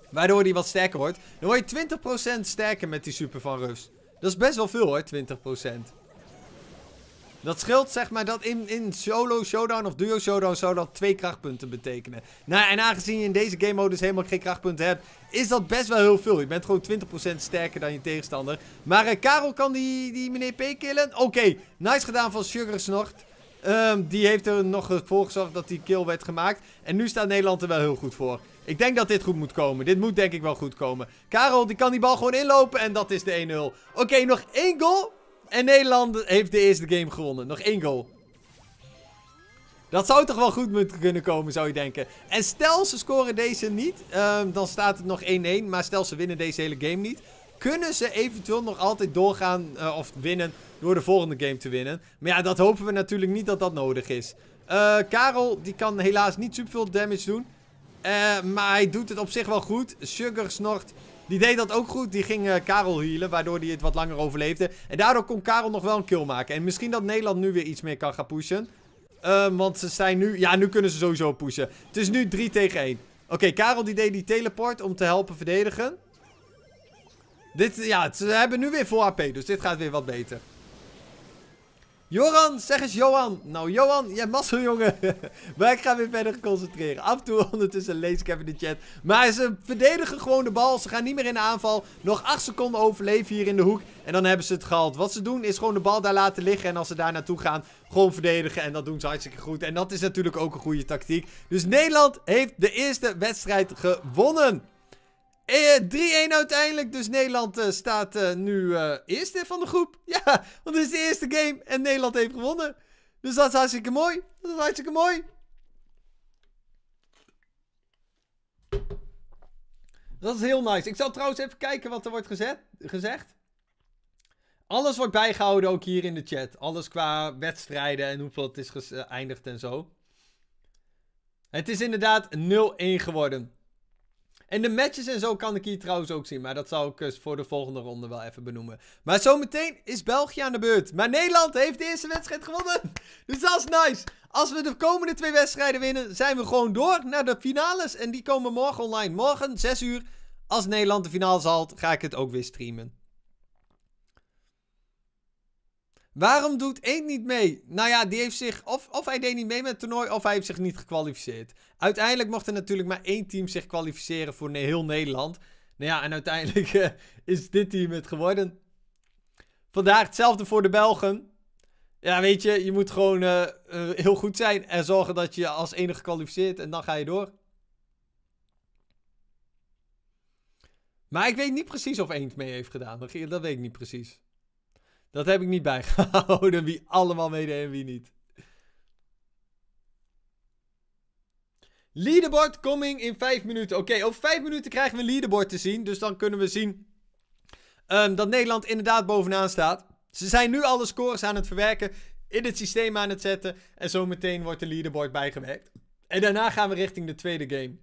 Waardoor die wat sterker wordt. Dan word je 20% sterker met die super van Rust. Dat is best wel veel hoor, 20%. Dat scheelt zeg maar dat in, in solo showdown of duo showdown zou dat twee krachtpunten betekenen. Nou en aangezien je in deze game modus helemaal geen krachtpunten hebt, is dat best wel heel veel. Je bent gewoon 20% sterker dan je tegenstander. Maar eh, Karel kan die, die meneer P killen. Oké, nice gedaan van Sugar Snort. Ehm, die heeft er nog voor gezorgd dat die kill werd gemaakt. En nu staat Nederland er wel heel goed voor. Ik denk dat dit goed moet komen. Dit moet denk ik wel goed komen. Karel, die kan die bal gewoon inlopen. En dat is de 1-0. Oké, nog één goal. En Nederland heeft de eerste game gewonnen. Nog één goal. Dat zou toch wel goed moeten kunnen komen, zou je denken. En stel ze scoren deze niet, ehm, dan staat het nog 1-1. Maar stel ze winnen deze hele game niet, kunnen ze eventueel nog altijd doorgaan eh, of winnen door de volgende game te winnen. Maar ja, dat hopen we natuurlijk niet dat dat nodig is. Eh, Karel, die kan helaas niet superveel damage doen. Eh, maar hij doet het op zich wel goed. Sugar snort die deed dat ook goed. Die ging eh, Karel healen, waardoor hij het wat langer overleefde. En daardoor kon Karel nog wel een kill maken. En misschien dat Nederland nu weer iets meer kan gaan pushen. Ehm, want ze zijn nu... Ja, nu kunnen ze sowieso pushen. Het is nu 3 tegen 1. Oké, Karel die deed die teleport om te helpen verdedigen. Dit, ja, ze hebben nu weer vol AP, dus dit gaat weer wat beter. Johan, zeg eens Johan. Nou Johan, jij mazzel jongen. maar ik ga weer verder concentreren. Af en toe ondertussen lees ik even de chat. Maar ze verdedigen gewoon de bal. Ze gaan niet meer in de aanval. Nog acht seconden overleven hier in de hoek. En dan hebben ze het gehaald. Wat ze doen is gewoon de bal daar laten liggen. En als ze daar naartoe gaan, gewoon verdedigen. En dat doen ze hartstikke goed. En dat is natuurlijk ook een goede tactiek. Dus Nederland heeft de eerste wedstrijd gewonnen. 3-1 eh, uiteindelijk. Dus Nederland eh, staat eh, nu uh, eerste van de groep. [LAUGHS] Ja, want het is de eerste game en Nederland heeft gewonnen. Dus dat is hartstikke mooi. Dat is hartstikke mooi. Dat is heel nice. Ik zal trouwens even kijken wat er wordt gezegd. Alles wordt bijgehouden ook hier in de chat. Alles qua wedstrijden en hoeveel het is geëindigd en zo. Het is inderdaad 0-1 geworden. En de matches en zo kan ik hier trouwens ook zien. Maar dat zal ik dus voor de volgende ronde wel even benoemen. Maar zometeen is België aan de beurt. Maar Nederland heeft de eerste wedstrijd gewonnen. Dus dat is nice. Als we de komende twee wedstrijden winnen, zijn we gewoon door naar de finales. En die komen morgen online. Morgen, 6 uur. Als Nederland de finale zal, ga ik het ook weer streamen. Waarom doet Eend niet mee? Nou ja, die heeft zich. Of, of hij deed niet mee met het toernooi, of hij heeft zich niet gekwalificeerd. Uiteindelijk mocht er natuurlijk maar één team zich kwalificeren voor heel Nederland. Nou ja, en uiteindelijk [LAUGHS] eh, is dit team het geworden. Vandaag hetzelfde voor de Belgen. Ja, weet je, je moet gewoon eh, eh, heel goed zijn en zorgen dat je als enige gekwalificeerd en dan ga je door. Maar ik weet niet precies of Eend mee heeft gedaan. Dat weet ik niet precies. Dat heb ik niet bijgehouden wie allemaal meedeed en wie niet. Leaderboard coming in 5 minuten. Oké, over 5 minuten krijgen we een leaderboard te zien. Dus dan kunnen we zien ehm, dat Nederland inderdaad bovenaan staat. Ze zijn nu alle scores aan het verwerken. In het systeem aan het zetten. En zometeen wordt de leaderboard bijgewerkt. En daarna gaan we richting de tweede game.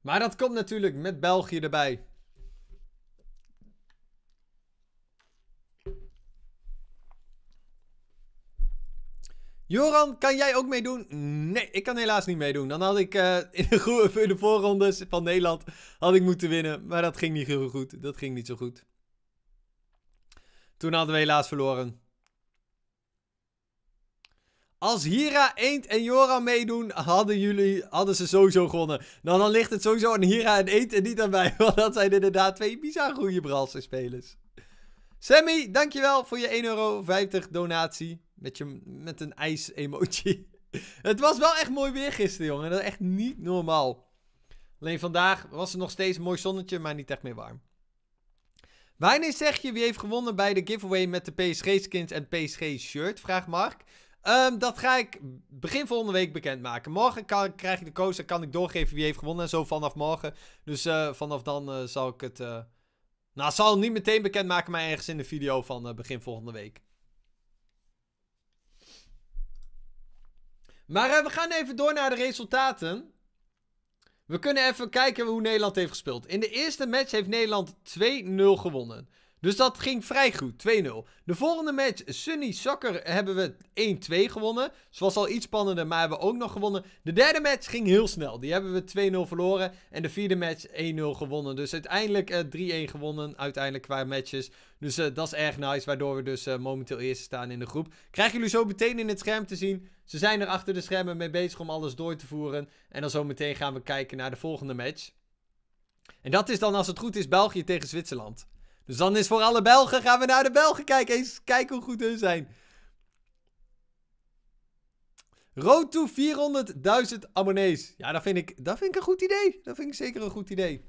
Maar dat komt natuurlijk met België erbij. Joran, kan jij ook meedoen? Nee, ik kan helaas niet meedoen. Dan had ik eh, [LAUGHS] in, de voorrondes van Nederland had ik moeten winnen. Maar dat ging niet heel goed. Dat ging niet zo goed. Toen hadden we helaas verloren. Als Hira, Eend en Joran meedoen, hadden, jullie, hadden ze sowieso gewonnen. Nou, dan ligt het sowieso aan Hira en Eend en niet aan mij. [LAUGHS] Want dat zijn inderdaad twee bizar goede Bralse spelers. Sammy, dankjewel voor je 1,50 euro donatie. Met, je, met een ijs-emoji. [LAUGHS] het was wel echt mooi weer gisteren, jongen. Dat is echt niet normaal. Alleen vandaag was er nog steeds een mooi zonnetje, maar niet echt meer warm. Wanneer zeg je wie heeft gewonnen bij de giveaway met de PSG-skins en PSG-shirt? Vraagt Mark. Ehm, dat ga ik begin volgende week bekendmaken. Morgen kan, krijg ik de koos en kan ik doorgeven wie heeft gewonnen en zo vanaf morgen. Dus eh, vanaf dan eh, zal ik het... Eh, nou, zal het niet meteen bekendmaken, maar ergens in de video van begin volgende week. Maar eh, we gaan even door naar de resultaten. We kunnen even kijken hoe Nederland heeft gespeeld. In de eerste match heeft Nederland 2-0 gewonnen. Dus dat ging vrij goed, 2-0. De volgende match, Sunny Soccer, hebben we 1-2 gewonnen. Ze was al iets spannender, maar hebben we ook nog gewonnen. De derde match ging heel snel. Die hebben we 2-0 verloren. En de vierde match 1-0 gewonnen. Dus uiteindelijk 3-1 eh, gewonnen, uiteindelijk qua matches. Dus eh, dat is erg nice, waardoor we dus eh, momenteel eerst staan in de groep. Krijgen jullie zo meteen in het scherm te zien. Ze zijn er achter de schermen mee bezig om alles door te voeren. En dan zo meteen gaan we kijken naar de volgende match. En dat is dan, als het goed is, België tegen Zwitserland. Dus dan is voor alle Belgen, gaan we naar de Belgen kijken. Eens kijken hoe goed hun zijn. Road to 400.000 abonnees. Ja, dat vind, ik, dat vind ik een goed idee. Dat vind ik zeker een goed idee.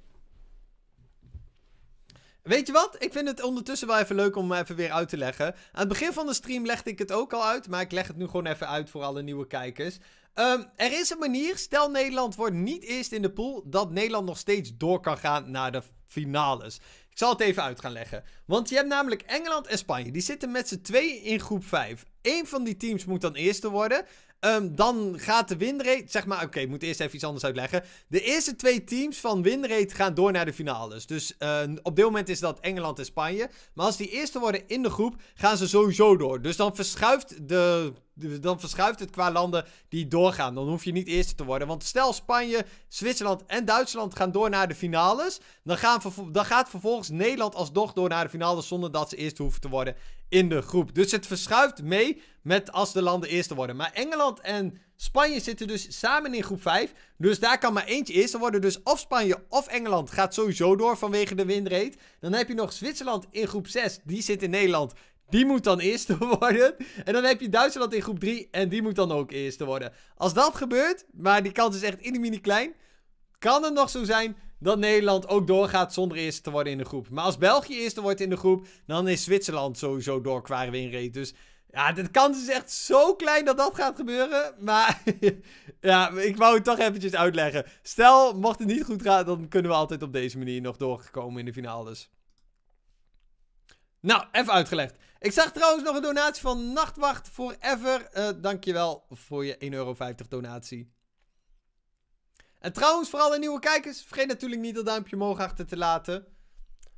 Weet je wat? Ik vind het ondertussen wel even leuk om even weer uit te leggen. Aan het begin van de stream legde ik het ook al uit, maar ik leg het nu gewoon even uit voor alle nieuwe kijkers. Ehm, er is een manier, stel Nederland wordt niet eerst in de pool, dat Nederland nog steeds door kan gaan naar de finales. Ik zal het even uit gaan leggen. Want je hebt namelijk Engeland en Spanje. Die zitten met z'n twee in groep 5. Eén van die teams moet dan eerste worden. Ehm, dan gaat de winrate, zeg maar, oké, ik moet eerst even iets anders uitleggen. De eerste twee teams van winrate gaan door naar de finales. Dus ehm, op dit moment is dat Engeland en Spanje. Maar als die eerste worden in de groep, gaan ze sowieso door. Dus dan verschuift de dus dan verschuift het qua landen die doorgaan. Dan hoef je niet eerste te worden. Want stel Spanje, Zwitserland en Duitsland gaan door naar de finales. Dan, gaan dan gaat vervolgens Nederland alsnog door naar de finales zonder dat ze eerst hoeven te worden in de groep. Dus het verschuift mee met als de landen eerste worden. Maar Engeland en Spanje zitten dus samen in groep 5. Dus daar kan maar eentje eerste worden. Dus of Spanje of Engeland gaat sowieso door vanwege de winrate. Dan heb je nog Zwitserland in groep 6. Die zit in Nederland. Die moet dan eerste [LAUGHS] worden. En dan heb je Duitsland in groep 3. En die moet dan ook eerste worden. Als dat gebeurt, maar die kans is echt in de mini klein. Kan het nog zo zijn dat Nederland ook doorgaat zonder eerste te worden in de groep. Maar als België eerste wordt in de groep, dan is Zwitserland sowieso door qua winrate. Dus ja, de kans is echt zo klein dat dat gaat gebeuren. Maar [LAUGHS] ja, ik wou het toch eventjes uitleggen. Stel, mocht het niet goed gaan, dan kunnen we altijd op deze manier nog doorkomen in de finales. Nou, even uitgelegd. Ik zag trouwens nog een donatie van Nachtwacht Forever. Uh, dankjewel voor je 1,50 euro donatie. En trouwens, vooral de nieuwe kijkers, vergeet natuurlijk niet dat duimpje omhoog achter te laten.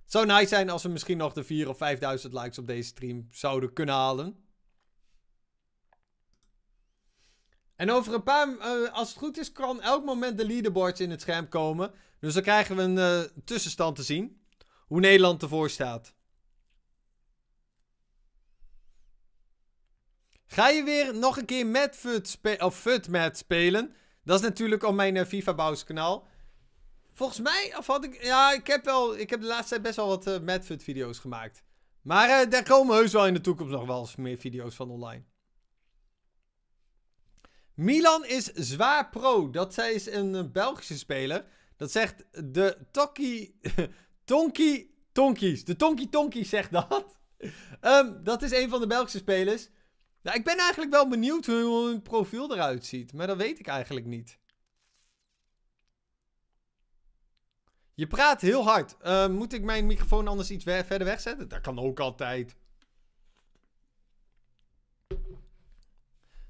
Zou nice zijn als we misschien nog de 4 of 5000 likes op deze stream zouden kunnen halen. En over een paar, eh, als het goed is, kan elk moment de leaderboards in het scherm komen. Dus dan krijgen we een eh, tussenstand te zien. Hoe Nederland ervoor staat. Ga je weer nog een keer met FUT, of FUT spelen? Dat is natuurlijk op mijn eh, FIFA Bouws kanaal. Volgens mij, of had ik... Ja, ik heb, wel, ik heb de laatste tijd best wel wat uh, video's gemaakt. Maar uh, daar komen heus wel in de toekomst nog wel eens meer video's van online. Milan is zwaar pro. Dat zij is een Belgische speler. Dat zegt de Tokki [LAUGHS] Tonki Tonkies. De Tonkie Tonkies zegt dat. [LAUGHS] Ehm, dat is een van de Belgische spelers. Nou, ik ben eigenlijk wel benieuwd hoe mijn profiel eruit ziet. Maar dat weet ik eigenlijk niet. Je praat heel hard. Ehm, moet ik mijn microfoon anders iets verder wegzetten? Dat kan ook altijd.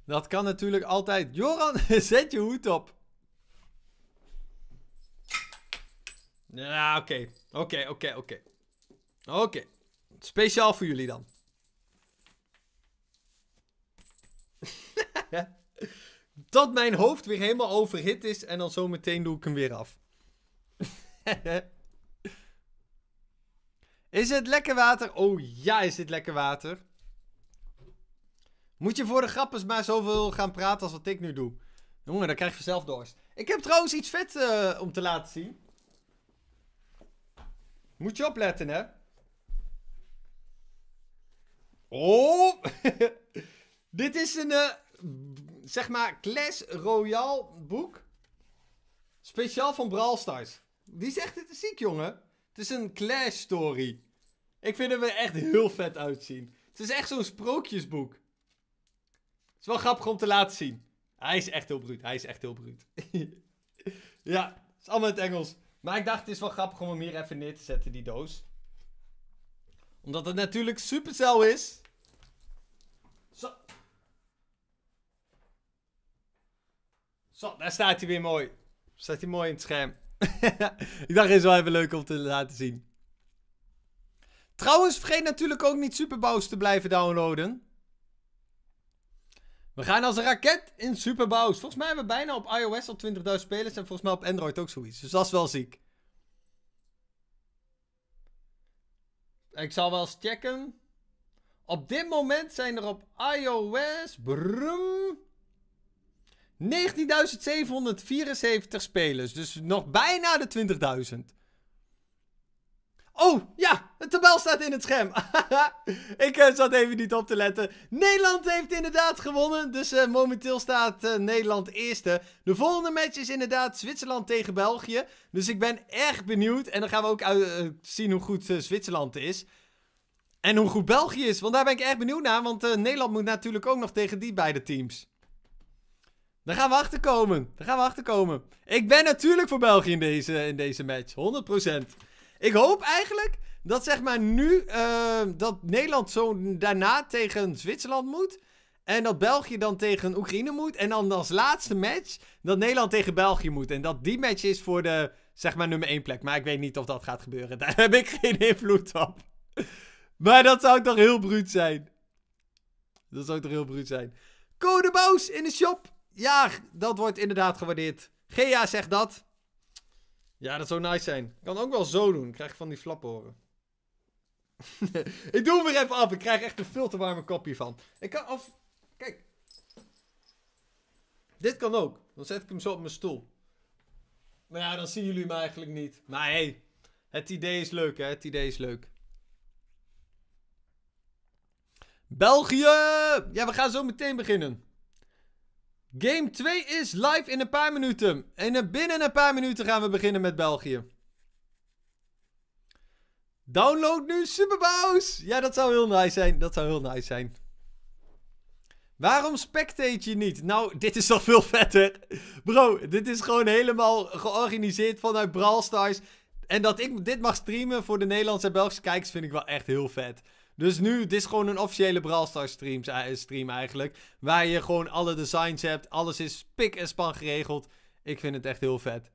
Dat kan natuurlijk altijd. Joran, [LAUGHS] zet je hoed op. Ja, oké. Oké, oké, oké. Oké. Speciaal voor jullie dan. [LAUGHS] dat mijn hoofd weer helemaal overhit is en dan zometeen doe ik hem weer af. [LAUGHS] is het lekker water? Oh ja, is dit lekker water. Moet je voor de grappes maar zoveel gaan praten als wat ik nu doe. Jongen, dan krijg je zelf dorst. Ik heb trouwens iets vet eh, om te laten zien. Moet je opletten, hè? Oh! [LAUGHS] Dit is een, eh, zeg maar, Clash Royale boek. Speciaal van Brawl Stars. Die zegt het ziek, jongen. Het is een Clash story. Ik vind hem er echt heel vet uitzien. Het is echt zo'n sprookjesboek. Het is wel grappig om te laten zien. Hij is echt heel bruut. Hij is echt heel bruut. [LAUGHS] ja, het is allemaal in het Engels. Maar ik dacht, het is wel grappig om hem hier even neer te zetten, die doos. Omdat het natuurlijk supercel is. Zo, daar staat hij weer mooi. Staat hij mooi in het scherm. ik [LAUGHS] dacht, is wel even leuk om te laten zien. Trouwens, vergeet natuurlijk ook niet Superbows te blijven downloaden. We gaan als een raket in Superbows. Volgens mij hebben we bijna op iOS al 20.000 spelers en volgens mij op Android ook zoiets. Dus dat is wel ziek. Ik zal wel eens checken. Op dit moment zijn er op iOS... Brum, 19.774 spelers. Dus nog bijna de 20.000. Oh, ja, de tabel staat in het scherm. [LAUGHS] ik eh, zat even niet op te letten. Nederland heeft inderdaad gewonnen. Dus eh, momenteel staat eh, Nederland eerste. De volgende match is inderdaad Zwitserland tegen België. Dus ik ben erg benieuwd. En dan gaan we ook zien hoe goed Zwitserland is. En hoe goed België is. Want daar ben ik erg benieuwd naar. Want Nederland moet natuurlijk ook nog tegen die beide teams. Dan gaan we achter komen. Daar gaan we achter komen. Ik ben natuurlijk voor België in deze, in deze match. 100%. Ik hoop eigenlijk dat zeg maar nu eh, dat Nederland zo daarna tegen Zwitserland moet. En dat België dan tegen Oekraïne moet. En dan als laatste match dat Nederland tegen België moet. En dat die match is voor de zeg maar nummer 1 plek. Maar ik weet niet of dat gaat gebeuren. Daar heb ik geen invloed op. Maar dat zou toch heel bruut zijn. Dat zou toch heel bruut zijn. Code Boos in de shop. Ja, dat wordt inderdaad gewaardeerd. Gea zegt dat. Ja, dat zou nice zijn. Ik kan ook wel zo doen. Ik krijg van die flappen horen. [LAUGHS] ik doe hem weer even af. Ik krijg echt een veel te warme kopje van. Ik kan af... Kijk. Dit kan ook. Dan zet ik hem zo op mijn stoel. Maar ja, dan zien jullie hem eigenlijk niet. Maar hey, het idee is leuk hè. Het idee is leuk. België! Ja, we gaan zo meteen beginnen. Game 2 is live in een paar minuten. En eh, binnen een paar minuten gaan we beginnen met België. Download nu Superbows! Ja, dat zou heel nice zijn. Dat zou heel nice zijn. Waarom spectate je niet? Nou, dit is toch veel vetter. Bro, dit is gewoon helemaal georganiseerd vanuit Brawl Stars. En dat ik dit mag streamen voor de Nederlandse en Belgische kijkers vind ik wel echt heel vet. Dus nu, het is gewoon een officiële Brawl Stars stream, eh, stream eigenlijk. Waar je gewoon alle designs hebt. Alles is pik en span geregeld. Ik vind het echt heel vet.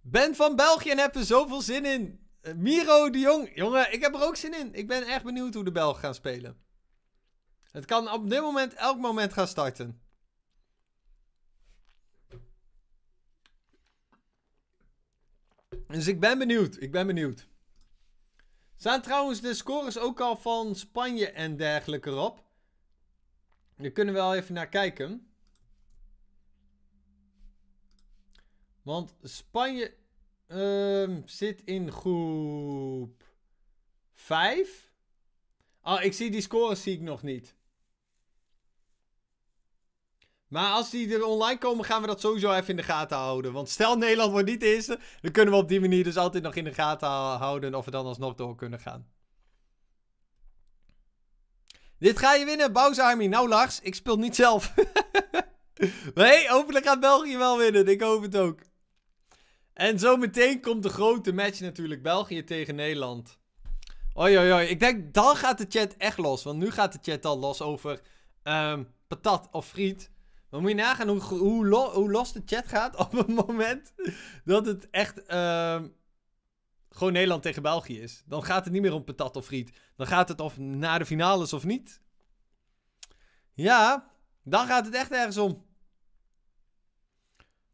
Ben van België en heb er zoveel zin in. Eh, Miro de Jong. Jongen, ik heb er ook zin in. Ik ben echt benieuwd hoe de Belgen gaan spelen. Het kan op dit moment elk moment gaan starten. Dus ik ben benieuwd. Ik ben benieuwd. Zijn trouwens de scores ook al van Spanje en dergelijke erop? Daar kunnen we wel even naar kijken. Want Spanje ehm, zit in groep 5. Ah, oh, ik zie die scores zie ik nog niet. Maar als die er online komen, gaan we dat sowieso even in de gaten houden. Want stel Nederland wordt niet de eerste, dan kunnen we op die manier dus altijd nog in de gaten houden of we dan alsnog door kunnen gaan. Dit ga je winnen, Bowser Army. Nou Lars, ik speel niet zelf. [LAUGHS] nee, hopelijk gaat België wel winnen. Ik hoop het ook. En zo meteen komt de grote match natuurlijk. België tegen Nederland. Oi, oi, Ik denk, dan gaat de chat echt los. Want nu gaat de chat al los over ehm, patat of friet. Dan moet je nagaan hoe, hoe, hoe, los de chat gaat [LAUGHS] op het moment dat het echt ehm, gewoon Nederland tegen België is. Dan gaat het niet meer om patat of friet. Dan gaat het of naar de finales of niet. Ja, dan gaat het echt ergens om.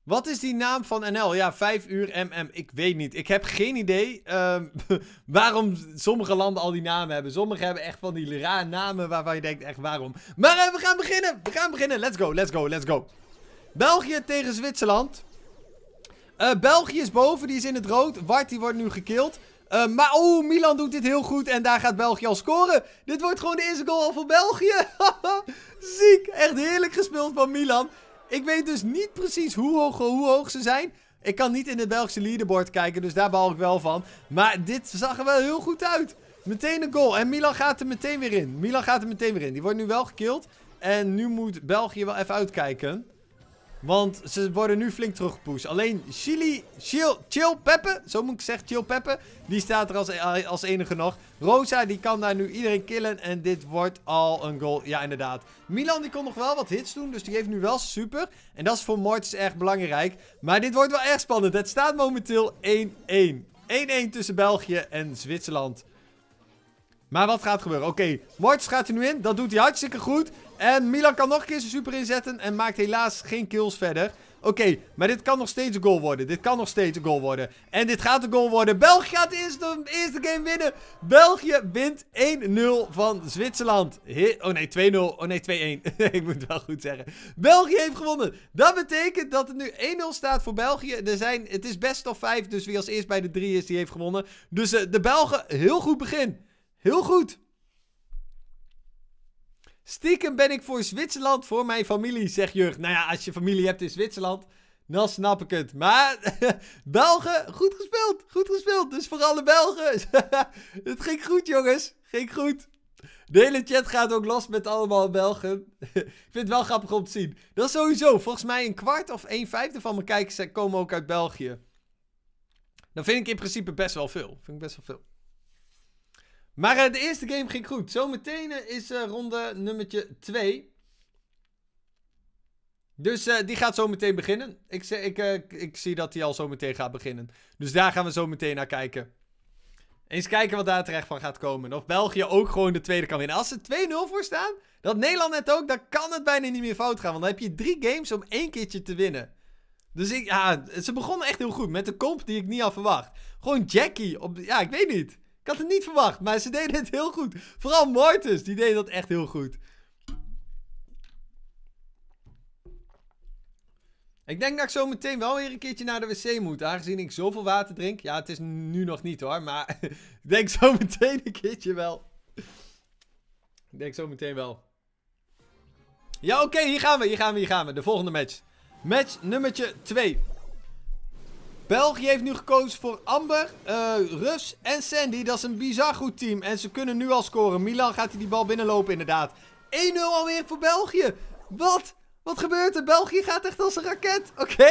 Wat is die naam van NL? Ja, 5 uur MM. Ik weet niet. Ik heb geen idee ehm, [LAUGHS] waarom sommige landen al die namen hebben. Sommigen hebben echt van die rare namen waarvan je denkt echt waarom. Maar eh, we gaan beginnen. We gaan beginnen. Let's go, let's go, let's go. België tegen Zwitserland. Eh, België is boven, die is in het rood. Wart, die wordt nu gekild. Eh, maar oh, Milan doet dit heel goed en daar gaat België al scoren. Dit wordt gewoon de eerste goal van België. [LAUGHS] Ziek, echt heerlijk gespeeld van Milan. Ik weet dus niet precies hoe hoog, hoe hoog ze zijn. Ik kan niet in het Belgische leaderboard kijken, dus daar baal ik wel van. Maar dit zag er wel heel goed uit. Meteen een goal. En Milan gaat er meteen weer in. Milan gaat er meteen weer in. Die wordt nu wel gekild. En nu moet België wel even uitkijken. Want ze worden nu flink teruggepoest. Alleen Chili, Chill, Chill Peppe, zo moet ik zeggen, Chill Peppe, die staat er als, als enige nog. Rosa, die kan daar nu iedereen killen en dit wordt al een goal. Ja, inderdaad. Milan, die kon nog wel wat hits doen, dus die heeft nu wel super. En dat is voor Mortis erg belangrijk. Maar dit wordt wel erg spannend. Het staat momenteel 1-1. 1-1 tussen België en Zwitserland. Maar wat gaat gebeuren? Oké, okay, Mortis gaat er nu in. Dat doet hij hartstikke goed. En Milan kan nog een keer zijn super inzetten en maakt helaas geen kills verder. Oké, maar dit kan nog steeds een goal worden. Dit kan nog steeds een goal worden. En dit gaat een goal worden. België gaat de eerste game winnen. België wint 1-0 van Zwitserland. oh nee, 2-0. Oh nee, 2-1. [LAUGHS] Ik moet het wel goed zeggen. België heeft gewonnen. Dat betekent dat het nu 1-0 staat voor België. Er zijn, het is best of 5, dus wie als eerst bij de 3 is, die heeft gewonnen. Dus eh, de Belgen, heel goed begin. Heel goed. Stiekem ben ik voor Zwitserland, voor mijn familie, zegt Jurg. Nou ja, als je familie hebt in Zwitserland, dan snap ik het. Maar [LAUGHS] Belgen, goed gespeeld. Goed gespeeld. Dus voor alle Belgen. [LAUGHS] het ging goed, jongens. Ging goed. De hele chat gaat ook los met allemaal Belgen. [LAUGHS] ik vind het wel grappig om te zien. Dat is sowieso. Volgens mij een kwart of een vijfde van mijn kijkers komen ook uit België. Dan vind ik in principe best wel veel. Vind ik best wel veel. Maar eh, de eerste game ging goed. Zometeen eh, is eh, ronde nummertje 2. Dus die gaat zo meteen beginnen. Ik, ik, ik zie dat die al zo meteen gaat beginnen. Dus daar gaan we zo meteen naar kijken. Eens kijken wat daar terecht van gaat komen. Of België ook gewoon de tweede kan winnen. Als ze 2-0 voor staan, dat Nederland net ook, dan kan het bijna niet meer fout gaan. Want dan heb je drie games om één keertje te winnen. Dus ik, ja, ze begonnen echt heel goed. Met de comp die ik niet had verwacht. Gewoon Jackie. Op, ja, ik weet niet. Ik had het niet verwacht, maar ze deden het heel goed. Vooral Mortis, die deed dat echt heel goed. Ik denk dat ik zo meteen wel weer een keertje naar de wc moet. Aangezien ik zoveel water drink. Ja, het is nu nog niet hoor. Maar [LAUGHS] ik denk zo meteen een keertje wel. Ik denk zo meteen wel. Ja, oké. hier gaan we. Hier gaan we. Hier gaan we. De volgende match. Match nummertje 2. België heeft nu gekozen voor Amber, eh, Rus en Sandy. Dat is een bizar goed team. En ze kunnen nu al scoren. Milan gaat die bal binnenlopen inderdaad. 1-0 alweer voor België. Wat? Wat gebeurt er? België gaat echt als een raket. Oké.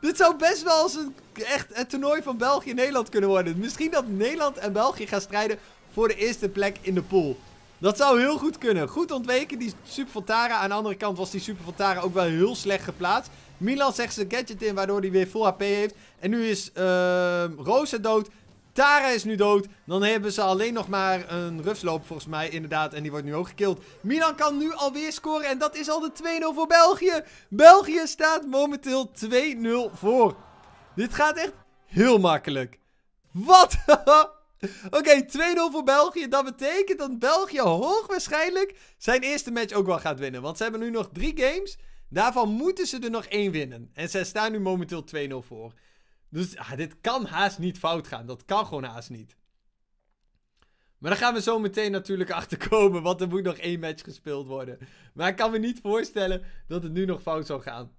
Dit zou best wel als een, echt het toernooi van België en Nederland kunnen worden. Misschien dat Nederland en België gaan strijden voor de eerste plek in de pool. Dat zou heel goed kunnen. Goed ontweken die Super Voltara. Aan de andere kant was die Super Voltara ook wel heel slecht geplaatst. Milan zegt zijn gadget in, waardoor hij weer vol HP heeft. En nu is uh, ehm, Rosa dood. Tara is nu dood. Dan hebben ze alleen nog maar een rufsloop volgens mij inderdaad. En die wordt nu ook gekild. Milan kan nu alweer scoren. En dat is al de 2-0 voor België. België staat momenteel 2-0 voor. Dit gaat echt heel makkelijk. Wat? [LAUGHS] Oké, 2-0 voor België. Dat betekent dat België hoogwaarschijnlijk zijn eerste match ook wel gaat winnen. Want ze hebben nu nog drie games. Daarvan moeten ze er nog één winnen. En zij staan nu momenteel 2-0 voor. Dus ah, dit kan haast niet fout gaan. Dat kan gewoon haast niet. Maar daar gaan we zo meteen natuurlijk [LAUGHS] achterkomen. Want er moet nog één match gespeeld worden. Maar ik kan me niet voorstellen dat het nu nog fout zou gaan.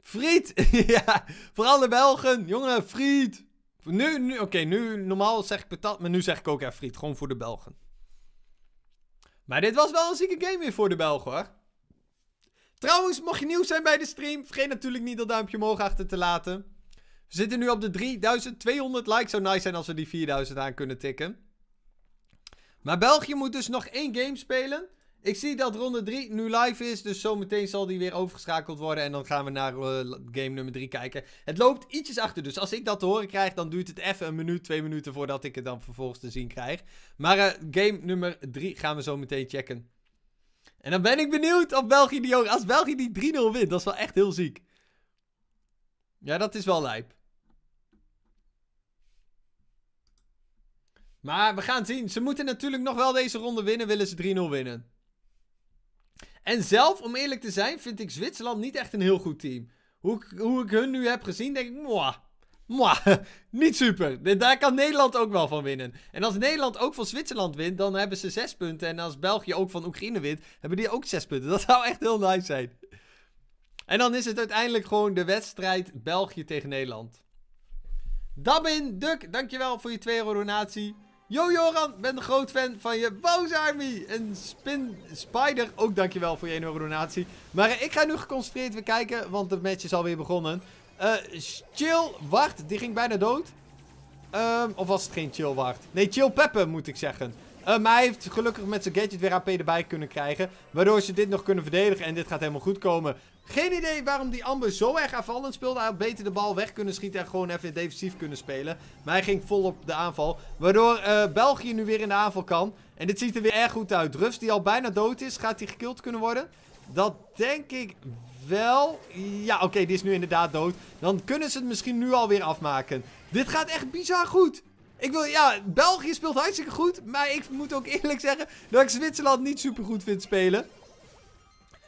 Friet! [LAUGHS] ja, vooral de Belgen. Jongen, Friet! Nu, nu oké, nu normaal zeg ik patat, maar nu zeg ik ook friet: Gewoon voor de Belgen. Maar dit was wel een zieke game weer voor de Belgen hoor. Trouwens, mocht je nieuw zijn bij de stream, vergeet natuurlijk niet dat duimpje omhoog achter te laten. We zitten nu op de 3200 likes. Zou nice zijn als we die 4000 aan kunnen tikken. Maar België moet dus nog één game spelen. Ik zie dat ronde 3 nu live is, dus zometeen zal die weer overgeschakeld worden. En dan gaan we naar eh, game nummer 3 kijken. Het loopt ietsjes achter, dus als ik dat te horen krijg, dan duurt het even een minuut, twee minuten voordat ik het dan vervolgens te zien krijg. Maar eh, game nummer 3 gaan we zo meteen checken. En dan ben ik benieuwd of België die als België die 3-0 wint, dat is wel echt heel ziek. Ja, dat is wel lijp. Maar we gaan zien. Ze moeten natuurlijk nog wel deze ronde winnen, willen ze 3-0 winnen. En zelf, om eerlijk te zijn, vind ik Zwitserland niet echt een heel goed team. Hoe ik, hoe ik hun nu heb gezien, denk ik, mwah. Mwah, [LAUGHS] niet super. Daar kan Nederland ook wel van winnen. En als Nederland ook van Zwitserland wint, dan hebben ze zes punten. En als België ook van Oekraïne wint, hebben die ook zes punten. [LAUGHS] Dat zou echt heel nice zijn. En dan is het uiteindelijk gewoon de wedstrijd België tegen Nederland. Dabin Duk, dankjewel voor je 2 euro donatie. Yo Joran, ben een groot fan van je Bows Army. En Spin Spider, ook dankjewel voor je enorme donatie. Maar eh, ik ga nu geconcentreerd weer kijken, want de match is alweer begonnen. Eh, chill Wart, die ging bijna dood. Ehm, of was het geen Chill Wart? Nee, Chill peppen moet ik zeggen. Eh, Mij heeft gelukkig met zijn gadget weer AP erbij kunnen krijgen. Waardoor ze dit nog kunnen verdedigen. En dit gaat helemaal goed komen. Geen idee waarom die Amber zo erg aanvallend speelde. Hij had beter de bal weg kunnen schieten en gewoon even defensief kunnen spelen. Mij ging vol op de aanval. Waardoor eh, België nu weer in de aanval kan. En dit ziet er weer erg goed uit. Rust die al bijna dood is. Gaat hij gekild kunnen worden? Dat denk ik wel. Ja, oké, die is nu inderdaad dood. Dan kunnen ze het misschien nu alweer afmaken. Dit gaat echt bizar goed. Ik wil, ja, België speelt hartstikke goed. Maar ik moet ook eerlijk zeggen dat ik Zwitserland niet super goed vind spelen.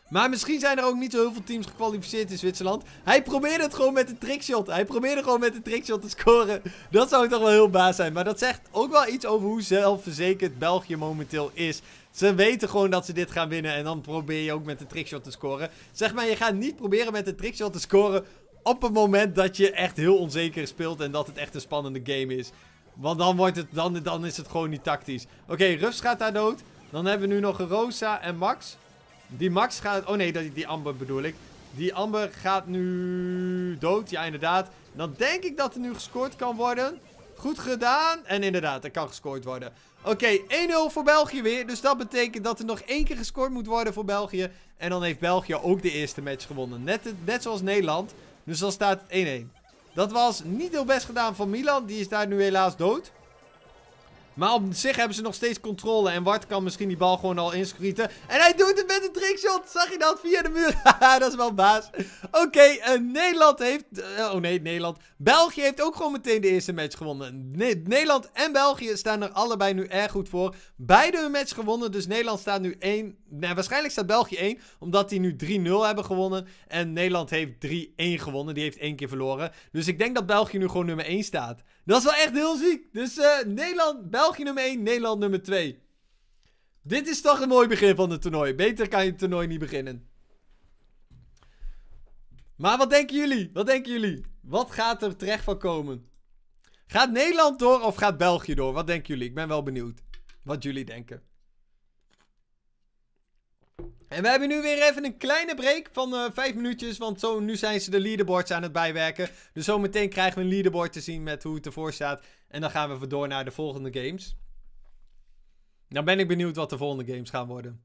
Maar misschien zijn er ook niet zo heel veel teams gekwalificeerd in Zwitserland. Hij probeerde het gewoon met een trickshot. Hij probeerde gewoon met een trickshot te scoren. Dat zou toch wel heel baas zijn. Maar dat zegt ook wel iets over hoe zelfverzekerd België momenteel is. Ze weten gewoon dat ze dit gaan winnen. En dan probeer je ook met een trickshot te scoren. Zeg maar, je gaat niet proberen met een trickshot te scoren... op het moment dat je echt heel onzeker speelt en dat het echt een spannende game is. Want dan, wordt het, dan, dan is het gewoon niet tactisch. Oké, okay, Rufs gaat daar dood. Dan hebben we nu nog Rosa en Max. Die Max gaat... Oh nee, die, die Amber bedoel ik. Die Amber gaat nu dood. Ja, inderdaad. Dan denk ik dat er nu gescoord kan worden. Goed gedaan. En inderdaad, er kan gescoord worden. Oké, 1-0 voor België weer. Dus dat betekent dat er nog één keer gescoord moet worden voor België. En dan heeft België ook de eerste match gewonnen. Net, net zoals Nederland. Dus dan staat het 1-1. Dat was niet heel best gedaan van Milan. Die is daar nu helaas dood. Maar op zich hebben ze nog steeds controle. En Ward kan misschien die bal gewoon al inschieten. En hij doet het met een trickshot. Zag je dat? Via de muur. [LAUGHS] dat is wel baas. Oké, eh, Nederland heeft... Eh, oh nee, Nederland. België heeft ook gewoon meteen de eerste match gewonnen. Nederland en België staan er allebei nu erg goed voor. Beide hun match gewonnen. Dus Nederland staat nu 1... Nee, waarschijnlijk staat België 1. Omdat die nu 3-0 hebben gewonnen. En Nederland heeft 3-1 gewonnen. Die heeft één keer verloren. Dus ik denk dat België nu gewoon nummer 1 staat. Dat is wel echt heel ziek. Dus eh, Nederland, België nummer 1, Nederland nummer 2. Dit is toch een mooi begin van het toernooi. Beter kan je het toernooi niet beginnen. Maar wat denken jullie? Wat denken jullie? Wat gaat er terecht van komen? Gaat Nederland door of gaat België door? Wat denken jullie? Ik ben wel benieuwd wat jullie denken. En we hebben nu weer even een kleine break van eh, vijf minuutjes. Want zo, nu zijn ze de leaderboards aan het bijwerken. Dus zometeen krijgen we een leaderboard te zien met hoe het ervoor staat. En dan gaan we door naar de volgende games. Dan ben ik benieuwd wat de volgende games gaan worden.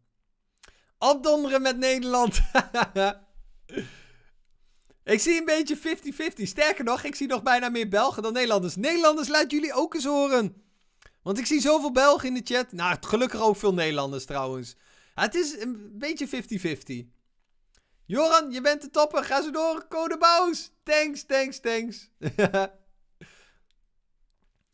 Abdonderen met Nederland. [LAUGHS] ik zie een beetje 50-50. Sterker nog, ik zie nog bijna meer Belgen dan Nederlanders. Nederlanders, laat jullie ook eens horen. Want ik zie zoveel Belgen in de chat. Nou, gelukkig ook veel Nederlanders trouwens het is een beetje 50-50. Joran, je bent de topper. Ga zo door. Code Baus. Thanks, thanks, thanks. [LAUGHS]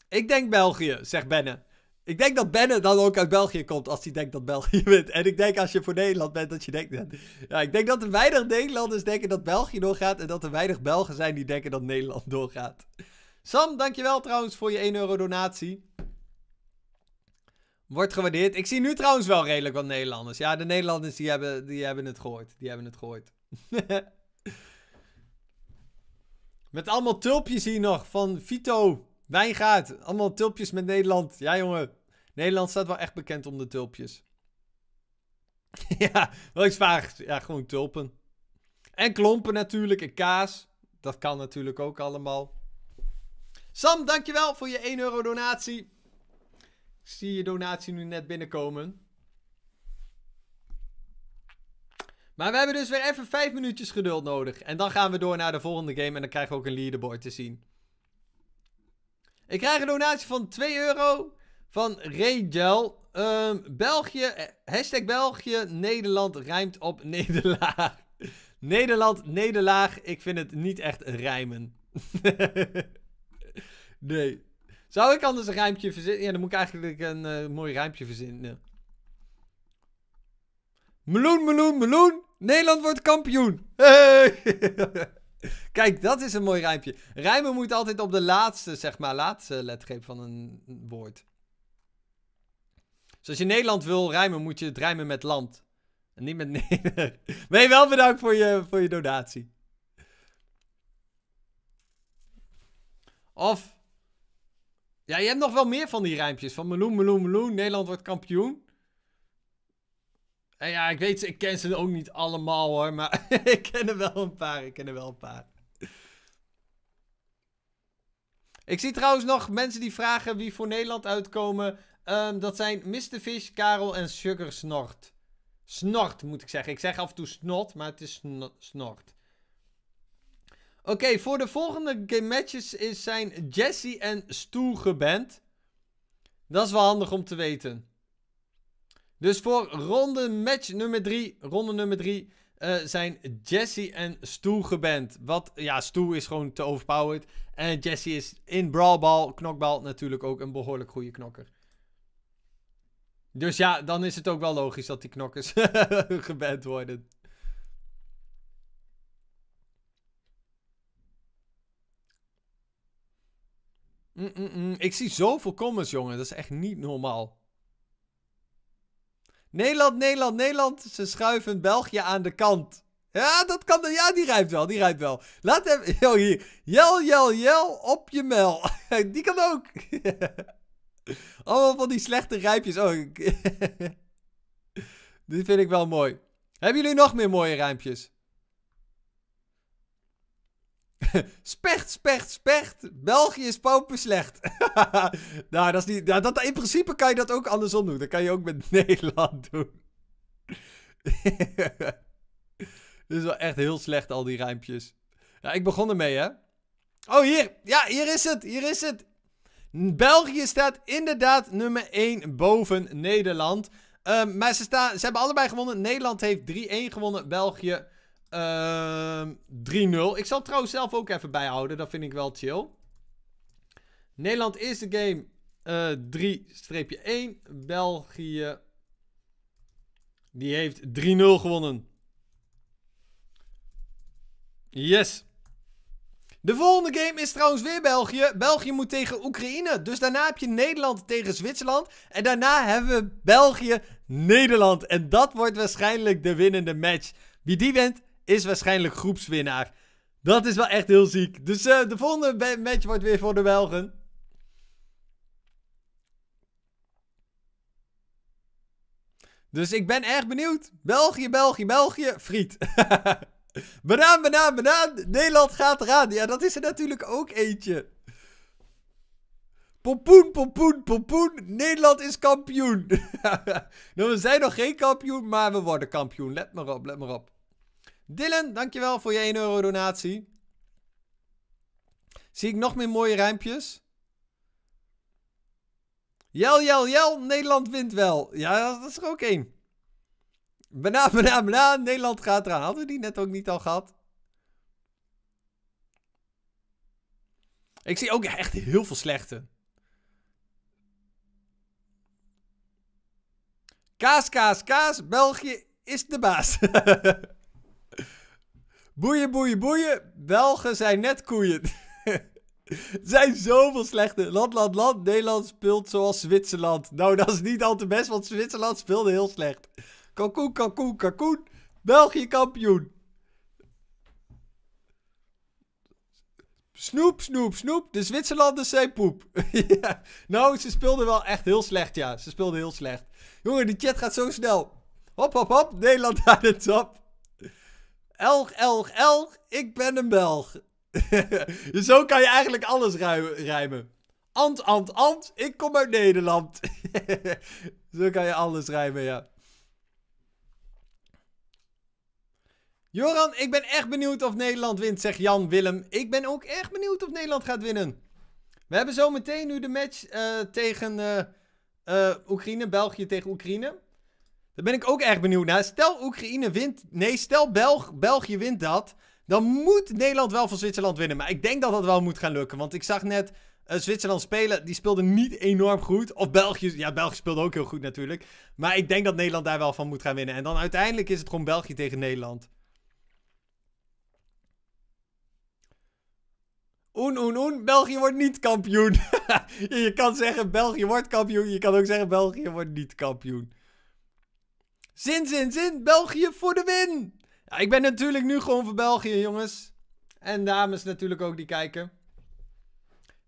ik denk België, zegt Benne. Ik denk dat Benne dan ook uit België komt als hij denkt dat België [LAUGHS] wint. En ik denk als je voor Nederland bent dat je denkt... Ja, ik denk dat er weinig Nederlanders denken dat België doorgaat... en dat er weinig Belgen zijn die denken dat Nederland doorgaat. Sam, dankjewel trouwens voor je 1 euro donatie. Wordt gewaardeerd. Ik zie nu trouwens wel redelijk wat Nederlanders. Ja, de Nederlanders die hebben, die hebben het gehoord. Die hebben het gehoord. [LAUGHS] met allemaal tulpjes hier nog van Vito Wijngaard. Allemaal tulpjes met Nederland. Ja, jongen. Nederland staat wel echt bekend om de tulpjes. [LAUGHS] ja, wel iets vaag. Ja, gewoon tulpen. En klompen natuurlijk. En kaas. Dat kan natuurlijk ook allemaal. Sam, dankjewel voor je 1 euro donatie zie je donatie nu net binnenkomen. Maar we hebben dus weer even vijf minuutjes geduld nodig. En dan gaan we door naar de volgende game. En dan krijgen we ook een leaderboard te zien. Ik krijg een donatie van 2 euro van Regel. Ehm, België, eh, hashtag België, Nederland rijmt op [LAUGHS] nederlaag. Nederland, nederlaag, ik vind het niet echt rijmen. [LAUGHS] nee. Zou ik anders een rijmpje verzinnen? Ja, dan moet ik eigenlijk een eh, mooi rijmpje verzinnen. Meloen, meloen, meloen. Nederland wordt kampioen. Hey! [LAUGHS] Kijk, dat is een mooi rijmpje. Rijmen moet altijd op de laatste, zeg maar, laatste lettergreep van een woord. Dus als je Nederland wil rijmen, moet je het rijmen met land. En niet met Neder. [LAUGHS] Ben je wel bedankt voor je, voor je donatie. Of ja, je hebt nog wel meer van die rijmpjes. Van meloen, meloen, meloen, Nederland wordt kampioen. En ja, ik weet ze, ik ken ze ook niet allemaal hoor, maar [LAUGHS] ik ken er wel een paar, ik ken er wel een paar. Ik zie trouwens nog mensen die vragen wie voor Nederland uitkomen. Ehm, dat zijn Mr. Fish, Karel en Sugar Snort. Snort moet ik zeggen. Ik zeg af en toe snot, maar het is snort. Oké, voor de volgende game matches is zijn Jesse en Stu geband. Dat is wel handig om te weten. Dus voor ronde match nummer 3, ronde nummer 3, eh, zijn Jesse en Stu geband. Wat, ja, Stu is gewoon te overpowered. En Jesse is in brawlbal, knokbal natuurlijk ook een behoorlijk goede knokker. Dus ja, dan is het ook wel logisch dat die knokkers [LAUGHS] geband worden. Mm, mm -mm. Ik zie zoveel comments, jongen. Dat is echt niet normaal. Nederland, Nederland, Nederland. Ze schuiven België aan de kant. Ja, dat kan. Ja, die rijdt wel. Die rijdt wel. Laat hem. Jel [LAUGHS] hier. Jel, jel, jel. Op je mel. [LAUGHS] die kan ook. [LAUGHS] Allemaal van die slechte rijpjes. Oh. Dit vind ik wel mooi. Hebben jullie nog meer mooie rijmpjes? [LAUGHS] specht, specht, specht. België is pauper slecht. [LAUGHS] nou, dat is niet... Nou, dat, in principe kan je dat ook andersom doen. Dat kan je ook met [LAUGHS] Nederland doen. Dit is wel echt heel slecht, al die rijmpjes. Ja, nou, ik begon ermee, hè. Oh, hier. Ja, hier is het. Hier is het. België staat inderdaad nummer 1 boven Nederland. Ehm, maar ze, staan, ze hebben allebei gewonnen. Nederland heeft 3-1 gewonnen. België 3-0. Ehm, ik zal het trouwens zelf ook even bijhouden. Dat vind ik wel chill. Nederland eerste game uh, eh, 3-1. België. Die heeft 3-0 gewonnen. Yes. De volgende game is trouwens weer België. België moet tegen Oekraïne. Dus daarna heb je Nederland tegen Zwitserland. En daarna hebben we België-Nederland. En dat wordt waarschijnlijk de winnende match. Wie die wint, is waarschijnlijk groepswinnaar. Dat is wel echt heel ziek. Dus eh, de volgende match wordt weer voor de Belgen. Dus ik ben erg benieuwd. België, België, België. Friet. [LAUGHS] banaan, banaan, banaan. Nederland gaat eraan. Ja, dat is er natuurlijk ook eentje. Pompoen, pompoen, pompoen. Nederland is kampioen. [LAUGHS] nou, we zijn nog geen kampioen, maar we worden kampioen. Let maar op, let maar op. Dylan, dankjewel voor je 1 euro donatie. Zie ik nog meer mooie ruimpjes? Jel, jel, jel, Nederland wint wel. Ja, dat is er ook één. Bana, bana, bana, Nederland gaat eraan. Hadden we die net ook niet al gehad? Ik zie ook echt heel veel slechte. Kaas, kaas, kaas, België is de baas. [LAUGHS] Boeien, boeien, boeien. Belgen zijn net koeien. [LAUGHS] er zijn zoveel slechte. Land, land, land. Nederland speelt zoals Zwitserland. Nou, dat is niet al te best, want Zwitserland speelde heel slecht. Kalkoen, kalkoen, kalkoen. België kampioen. Snoep, snoep, snoep. De Zwitserlanders zijn poep. [LAUGHS] ja. Nou, ze speelden wel echt heel slecht, ja. Ze speelden heel slecht. Jongen, die chat gaat zo snel. Hop, hop, hop. Nederland aan [LAUGHS] het top. Elg, elg, elg, ik ben een Belg. [LAUGHS] Zo kan je eigenlijk alles rijmen. Ant, ant, ant, ik kom uit Nederland. [LAUGHS] Zo kan je alles rijmen, ja. Joran, ik ben echt benieuwd of Nederland wint, zegt Jan Willem. Ik ben ook echt benieuwd of Nederland gaat winnen. We hebben zo meteen nu de match eh, tegen eh, eh, Oekraïne, België tegen Oekraïne. Daar ben ik ook erg benieuwd naar. Stel Oekraïne wint. Nee, stel Belg België wint dat. Dan moet Nederland wel van Zwitserland winnen. Maar ik denk dat dat wel moet gaan lukken. Want ik zag net eh, Zwitserland spelen. Die speelde niet enorm goed. Of België. Ja, België speelde ook heel goed natuurlijk. Maar ik denk dat Nederland daar wel van moet gaan winnen. En dan uiteindelijk is het gewoon België tegen Nederland. Oen, oen, oen. België wordt niet kampioen. [LAUGHS] je kan zeggen België wordt kampioen. Je kan ook zeggen België wordt niet kampioen. Zin, zin, zin. België voor de win. Ja, ik ben natuurlijk nu gewoon voor België, jongens. En dames natuurlijk ook die kijken.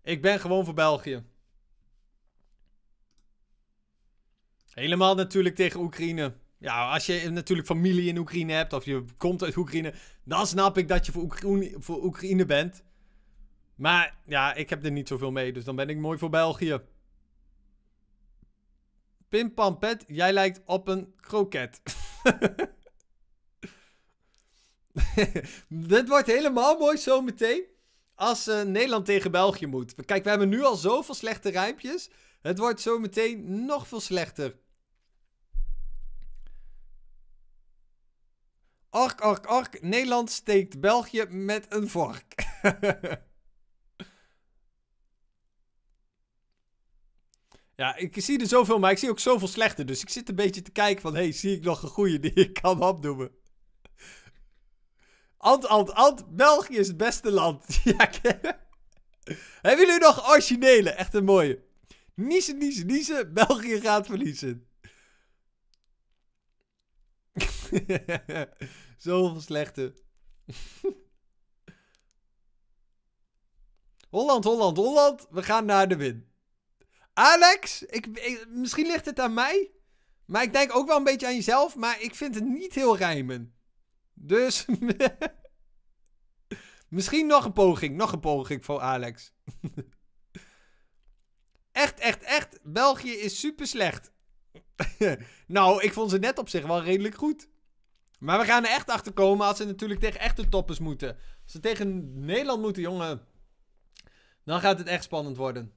Ik ben gewoon voor België. Helemaal natuurlijk tegen Oekraïne. Ja, als je natuurlijk familie in Oekraïne hebt of je komt uit Oekraïne, dan snap ik dat je voor Oekraïne, voor Oekraïne bent. Maar ja, ik heb er niet zoveel mee, dus dan ben ik mooi voor België. Pimpampet, jij lijkt op een kroket. [LAUGHS] Dit wordt helemaal mooi meteen Als eh, Nederland tegen België moet. Kijk, we hebben nu al zoveel slechte rijmpjes. Het wordt zo meteen nog veel slechter. Ark, ark, ark. Nederland steekt België met een vork. [LAUGHS] Ja, ik zie er zoveel, maar ik zie ook zoveel slechte. Dus ik zit een beetje te kijken van... Hé, hey, zie ik nog een goede die ik kan opnoemen? Ant, ant, ant. België is het beste land. [LAUGHS] ja, Hebben jullie nog originele? Echt een mooie. Niezen, niezen, niezen. België gaat verliezen. [LAUGHS] Zoveel slechte. [LAUGHS] Holland, Holland, Holland. We gaan naar de win. Alex, ik, misschien ligt het aan mij. Maar ik denk ook wel een beetje aan jezelf. Maar ik vind het niet heel rijmen. Dus. [LAUGHS] misschien nog een poging. Nog een poging voor Alex. [LAUGHS] echt, echt, echt. België is super slecht. [LAUGHS] nou, ik vond ze net op zich wel redelijk goed. Maar we gaan er echt achter komen als ze natuurlijk tegen echte toppers moeten. Als ze tegen Nederland moeten, jongen. Dan gaat het echt spannend worden.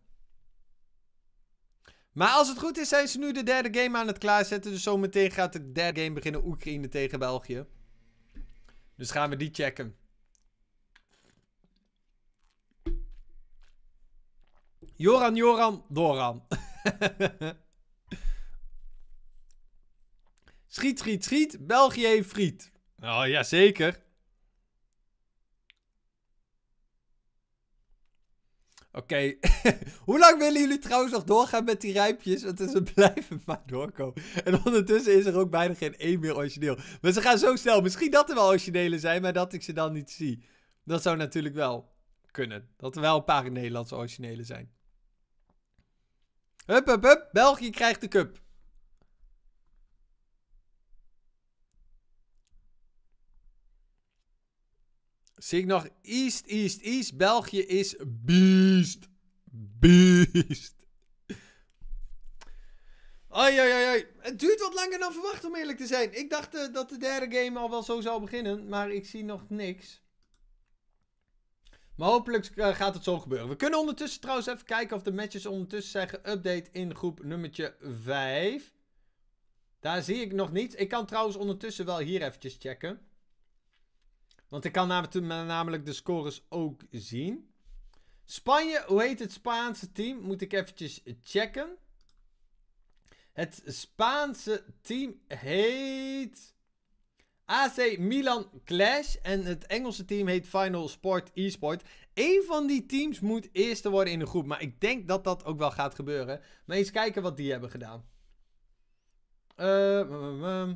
Maar als het goed is, zijn ze nu de derde game aan het klaarzetten. Dus zometeen gaat de derde game beginnen. Oekraïne tegen België. Dus gaan we die checken. Joran, Joran, Doran. [LAUGHS] schiet, schiet, schiet. België heeft friet. Oh, zeker. Oké, [LAUGHS] hoe lang willen jullie trouwens nog doorgaan met die rijpjes? Want ze blijven maar doorkomen. En ondertussen is er ook bijna geen één meer origineel. Maar ze gaan zo snel. Misschien dat er wel originele zijn, maar dat ik ze dan niet zie. Dat zou natuurlijk wel kunnen. Dat er wel een paar Nederlandse originele zijn. Hup, hup, hup. België krijgt de cup. Zie ik nog East, East, East. België is beest. Beest. Ai, ai, ai, ai. Het duurt wat langer dan verwacht om eerlijk te zijn. Ik dacht eh, dat de derde game al wel zo zou beginnen, maar ik zie nog niks. Maar hopelijk eh, gaat het zo gebeuren. We kunnen ondertussen trouwens even kijken of de matches ondertussen zijn geüpdate in groep nummertje 5. Daar zie ik nog niets. Ik kan trouwens ondertussen wel hier eventjes checken. Want ik kan namelijk de scores ook zien. Spanje, hoe heet het Spaanse team? Moet ik eventjes checken. Het Spaanse team heet AC Milan Clash en het Engelse team heet Final Sport Esport. Eén van die teams moet eerste worden in de groep, maar ik denk dat dat ook wel gaat gebeuren. Maar eens kijken wat die hebben gedaan. Uh,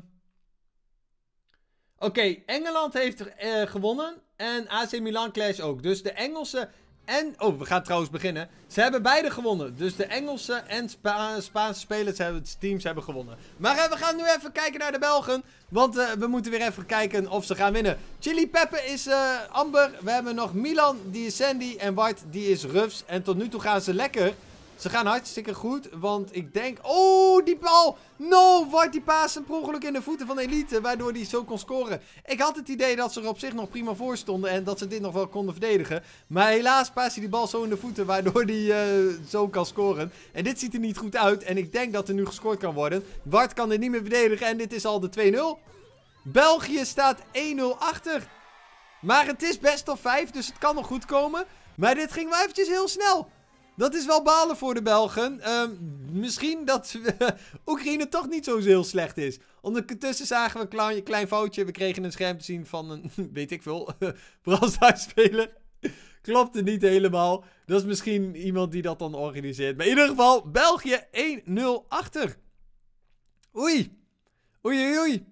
Oké, Engeland heeft eh, gewonnen. En AC Milan Clash ook. Dus de Engelsen en... Oh, we gaan trouwens beginnen. Ze hebben beide gewonnen. Dus de Engelse en Spaanse spelers hebben, teams hebben gewonnen. Maar eh, we gaan nu even kijken naar de Belgen. Want eh, we moeten weer even kijken of ze gaan winnen. Chili Peppe is Amber. We hebben nog Milan, die is Sandy. En White, die is Ruffs. En tot nu toe gaan ze lekker. Ze gaan hartstikke goed, want ik denk... Oh, die bal! No, wordt die paas een ongeluk in de voeten van Elite, waardoor die zo kon scoren. Ik had het idee dat ze er op zich nog prima voor stonden en dat ze dit nog wel konden verdedigen. Maar helaas paas die bal zo in de voeten, waardoor hij eh, zo kan scoren. En dit ziet er niet goed uit en ik denk dat er nu gescoord kan worden. Wart kan dit niet meer verdedigen en dit is al de 2-0. België staat 1-0 achter. Maar het is best of 5, dus het kan nog goed komen. Maar dit ging wel eventjes heel snel. Dat is wel balen voor de Belgen. Ehm, misschien dat [LAUGHS] Oekraïne toch niet zo heel slecht is. Ondertussen zagen we een klein, klein foutje. We kregen een scherm te zien van een, [LAUGHS] weet ik veel, uh, [LAUGHS] Klopt Klopte niet helemaal. Dat is misschien iemand die dat dan organiseert. Maar in ieder geval, België 1-0 achter. Oei. Oei, oei, oei.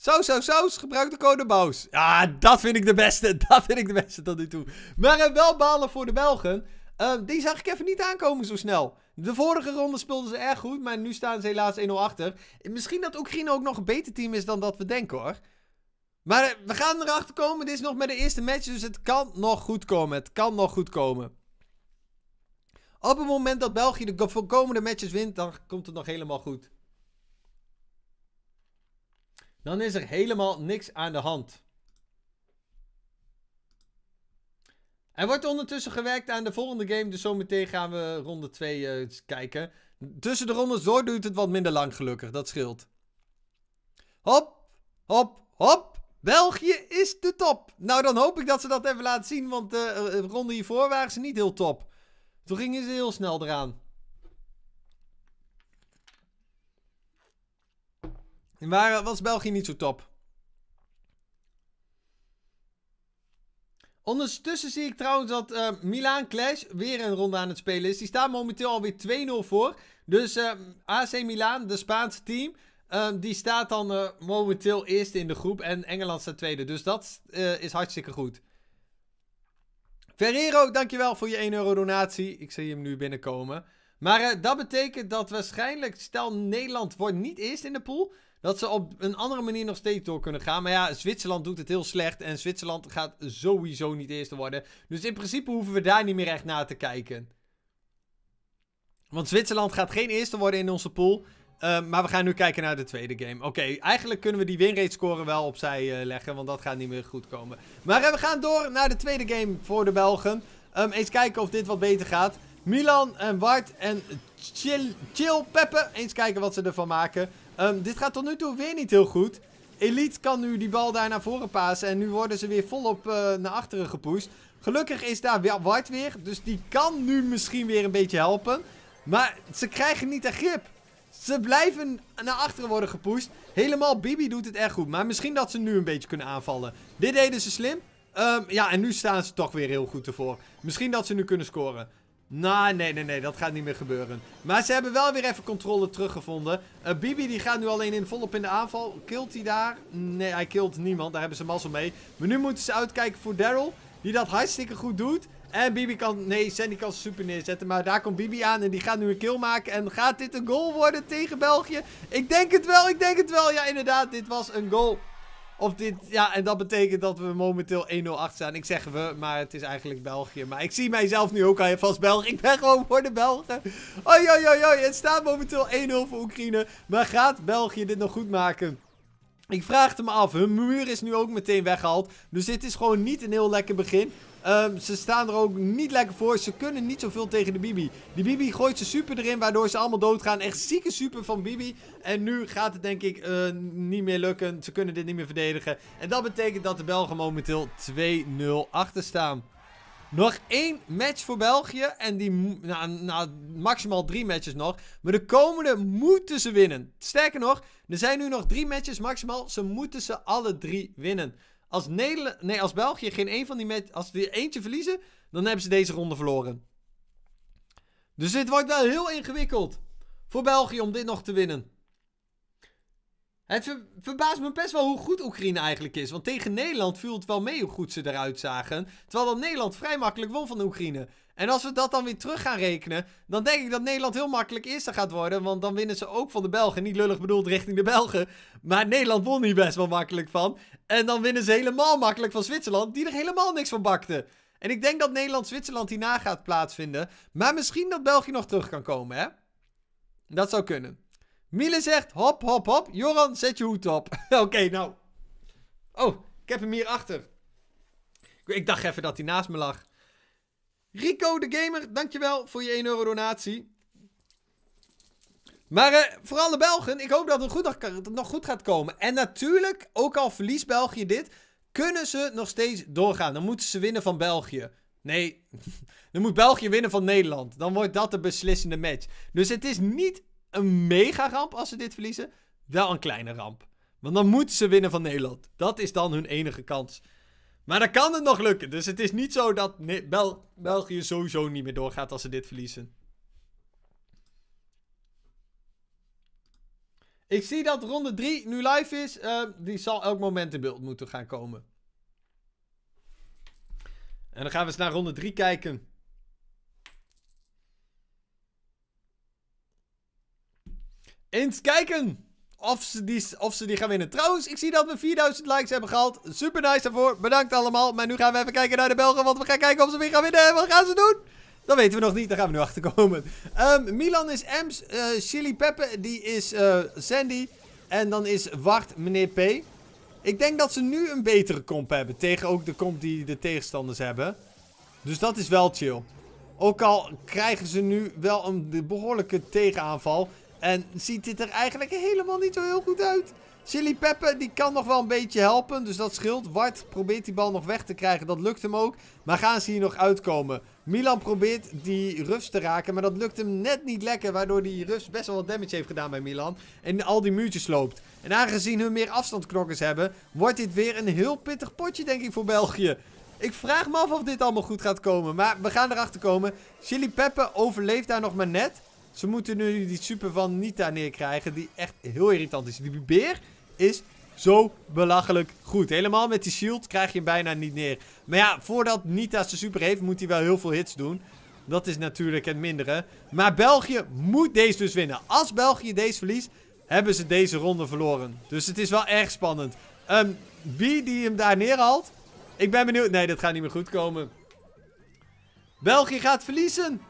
Saus, saus, saus. Gebruik de code BOOS. Ja, dat vind ik de beste. [LAUGHS] Dat vind ik de beste tot nu toe. Maar eh, wel balen voor de Belgen. Ehm, die zag ik even niet aankomen zo snel. De vorige ronde speelden ze erg goed, maar nu staan ze helaas 1-0 achter. Misschien dat Oekraïne ook nog een beter team is dan dat we denken hoor. Maar eh, we gaan erachter komen. Dit is nog met de eerste match, dus het kan nog goed komen. Het kan nog goed komen. Op het moment dat België de komende matches wint, dan komt het nog helemaal goed. Dan is er helemaal niks aan de hand. Er wordt ondertussen gewerkt aan de volgende game. Dus zometeen gaan we ronde 2 eh, kijken. Tussen de rondes door duurt het wat minder lang gelukkig. Dat scheelt. Hop, hop, hop. België is de top. Nou, dan hoop ik dat ze dat even laten zien. Want de eh, eh, ronde hiervoor waren ze niet heel top. Toen gingen ze heel snel eraan. Waar eh, was België niet zo top? Ondertussen zie ik trouwens dat uh, Milaan Clash weer een ronde aan het spelen is. Die staan momenteel alweer 2-0 voor. Dus eh, AC Milaan, de Spaanse team, ehm, die staat dan momenteel eerst in de groep. En Engeland staat tweede. Dus dat is hartstikke goed. Ferrero, dankjewel voor je 1 euro donatie. Ik zie hem nu binnenkomen. Maar dat betekent dat waarschijnlijk, stel Nederland wordt niet eerst in de pool dat ze op een andere manier nog steeds door kunnen gaan. Maar ja, Zwitserland doet het heel slecht. En Zwitserland gaat sowieso niet eerste worden. Dus in principe hoeven we daar niet meer echt naar te kijken. Want Zwitserland gaat geen eerste worden in onze pool. Ehm, maar we gaan nu kijken naar de tweede game. Oké, eigenlijk kunnen we die winrate score wel opzij uh, leggen. Want dat gaat niet meer goed komen. Maar eh, we gaan door naar de tweede game voor de Belgen. Ehm, eens kijken of dit wat beter gaat. Milan en Wart en Chill, Chill Peppe. Eens kijken wat ze ervan maken. Ehm, dit gaat tot nu toe weer niet heel goed. Elite kan nu die bal daar naar voren pasen. En nu worden ze weer volop eh, naar achteren gepoest. Gelukkig is daar White weer. Dus die kan nu misschien weer een beetje helpen. Maar ze krijgen niet de grip. Ze blijven naar achteren worden gepoest. Helemaal Bibi doet het echt goed. Maar misschien dat ze nu een beetje kunnen aanvallen. Dit deden ze slim. Ehm, ja, en nu staan ze toch weer heel goed ervoor. Misschien dat ze nu kunnen scoren. Nou, nee, nee, nee, dat gaat niet meer gebeuren. Maar ze hebben wel weer even controle teruggevonden. Eh, Bibi die gaat nu alleen in volop in de aanval. Kilt hij daar? Nee, hij kilt niemand. Daar hebben ze mazzel mee. Maar nu moeten ze uitkijken voor Daryl. Die dat hartstikke goed doet. En Bibi kan... Nee, Sandy kan ze super neerzetten. Maar daar komt Bibi aan en die gaat nu een kill maken. En gaat dit een goal worden tegen België? Ik denk het wel, ik denk het wel. Ja, inderdaad, dit was een goal. Of dit, ja, en dat betekent dat we momenteel 1-0 achter staan. Ik zeg we, maar het is eigenlijk België. Maar ik zie mijzelf nu ook al. vast Belg. Ik ben gewoon voor de Belgen. Oi, oi, Het staat momenteel 1-0 voor Oekraïne. Maar gaat België dit nog goed maken? Ik vraag het me af. Hun muur is nu ook meteen weggehaald. Dus dit is gewoon niet een heel lekker begin. Ehm, ze staan er ook niet lekker voor. Ze kunnen niet zoveel tegen de Bibi. De Bibi gooit ze super erin, waardoor ze allemaal doodgaan. Echt zieke super van Bibi. En nu gaat het denk ik eh, niet meer lukken. Ze kunnen dit niet meer verdedigen. En dat betekent dat de Belgen momenteel 2-0 achter staan. Nog één match voor België. En die, nou, nou, maximaal drie matches nog. Maar de komende moeten ze winnen. Sterker nog, er zijn nu nog drie matches maximaal. Ze moeten ze alle drie winnen. Als, Nederland, nee, als België geen een van die met, als er eentje verliezen, dan hebben ze deze ronde verloren. Dus dit wordt wel heel ingewikkeld voor België om dit nog te winnen. Het verbaast me best wel hoe goed Oekraïne eigenlijk is. Want tegen Nederland viel het wel mee hoe goed ze eruit zagen. Terwijl dan Nederland vrij makkelijk won van Oekraïne. En als we dat dan weer terug gaan rekenen, dan denk ik dat Nederland heel makkelijk eerste gaat worden. Want dan winnen ze ook van de Belgen. Niet lullig bedoeld richting de Belgen. Maar Nederland won hier best wel makkelijk van. En dan winnen ze helemaal makkelijk van Zwitserland, die er helemaal niks van bakte. En ik denk dat Nederland-Zwitserland hierna gaat plaatsvinden. Maar misschien dat België nog terug kan komen, hè? Dat zou kunnen. Miele zegt, hop, hop, hop. Joran, zet je hoed op. [LAUGHS] Oké, nou. Oh, ik heb hem hier achter. Ik dacht even dat hij naast me lag. Rico de Gamer, dankjewel voor je 1 euro donatie. Maar eh, vooral de Belgen, ik hoop dat het, goed, dat het nog goed gaat komen. En natuurlijk, ook al verliest België dit, kunnen ze nog steeds doorgaan. Dan moeten ze winnen van België. Nee, [LAUGHS] dan moet België winnen van Nederland. Dan wordt dat de beslissende match. Dus het is niet een mega ramp als ze dit verliezen. Wel een kleine ramp. Want dan moeten ze winnen van Nederland. Dat is dan hun enige kans. Maar dan kan het nog lukken. Dus het is niet zo dat Bel België sowieso niet meer doorgaat als ze dit verliezen. Ik zie dat ronde 3 nu live is. Eh, die zal elk moment in beeld moeten gaan komen. En dan gaan we eens naar ronde 3 kijken. eens kijken of ze, die, of ze die gaan winnen. Trouwens, ik zie dat we 4000 likes hebben gehaald. Super nice daarvoor. Bedankt allemaal. Maar nu gaan we even kijken naar de Belgen. Want we gaan kijken of ze weer gaan winnen. Wat gaan ze doen? Dat weten we nog niet. Daar gaan we nu achter komen. Ehm, Milan is Ems. Eh, Chili Peppe, die is uh, Sandy. En dan is Wart, meneer P. Ik denk dat ze nu een betere comp hebben. Tegen ook de comp die de tegenstanders hebben. Dus dat is wel chill. Ook al krijgen ze nu wel een behoorlijke tegenaanval. En ziet dit er eigenlijk helemaal niet zo heel goed uit. Chili Peppe, die kan nog wel een beetje helpen. Dus dat scheelt. Wart probeert die bal nog weg te krijgen. Dat lukt hem ook. Maar gaan ze hier nog uitkomen? Milan probeert die Rufs te raken. Maar dat lukt hem net niet lekker. Waardoor die Rufs best wel wat damage heeft gedaan bij Milan. En al die muurtjes loopt. En aangezien hun meer afstandknokkers hebben. Wordt dit weer een heel pittig potje denk ik voor België. Ik vraag me af of dit allemaal goed gaat komen. Maar we gaan erachter komen. Chili Peppe overleeft daar nog maar net. Ze moeten nu die super van Nita neerkrijgen. Die echt heel irritant is. Die beer is zo belachelijk goed. Helemaal met die shield krijg je hem bijna niet neer. Maar ja, voordat Nita zijn super heeft, moet hij wel heel veel hits doen. Dat is natuurlijk het mindere. Maar België moet deze dus winnen. Als België deze verliest, hebben ze deze ronde verloren. Dus het is wel erg spannend. Ehm, wie die hem daar neerhaalt? Ik ben benieuwd. Nee, dat gaat niet meer goed komen. België gaat verliezen.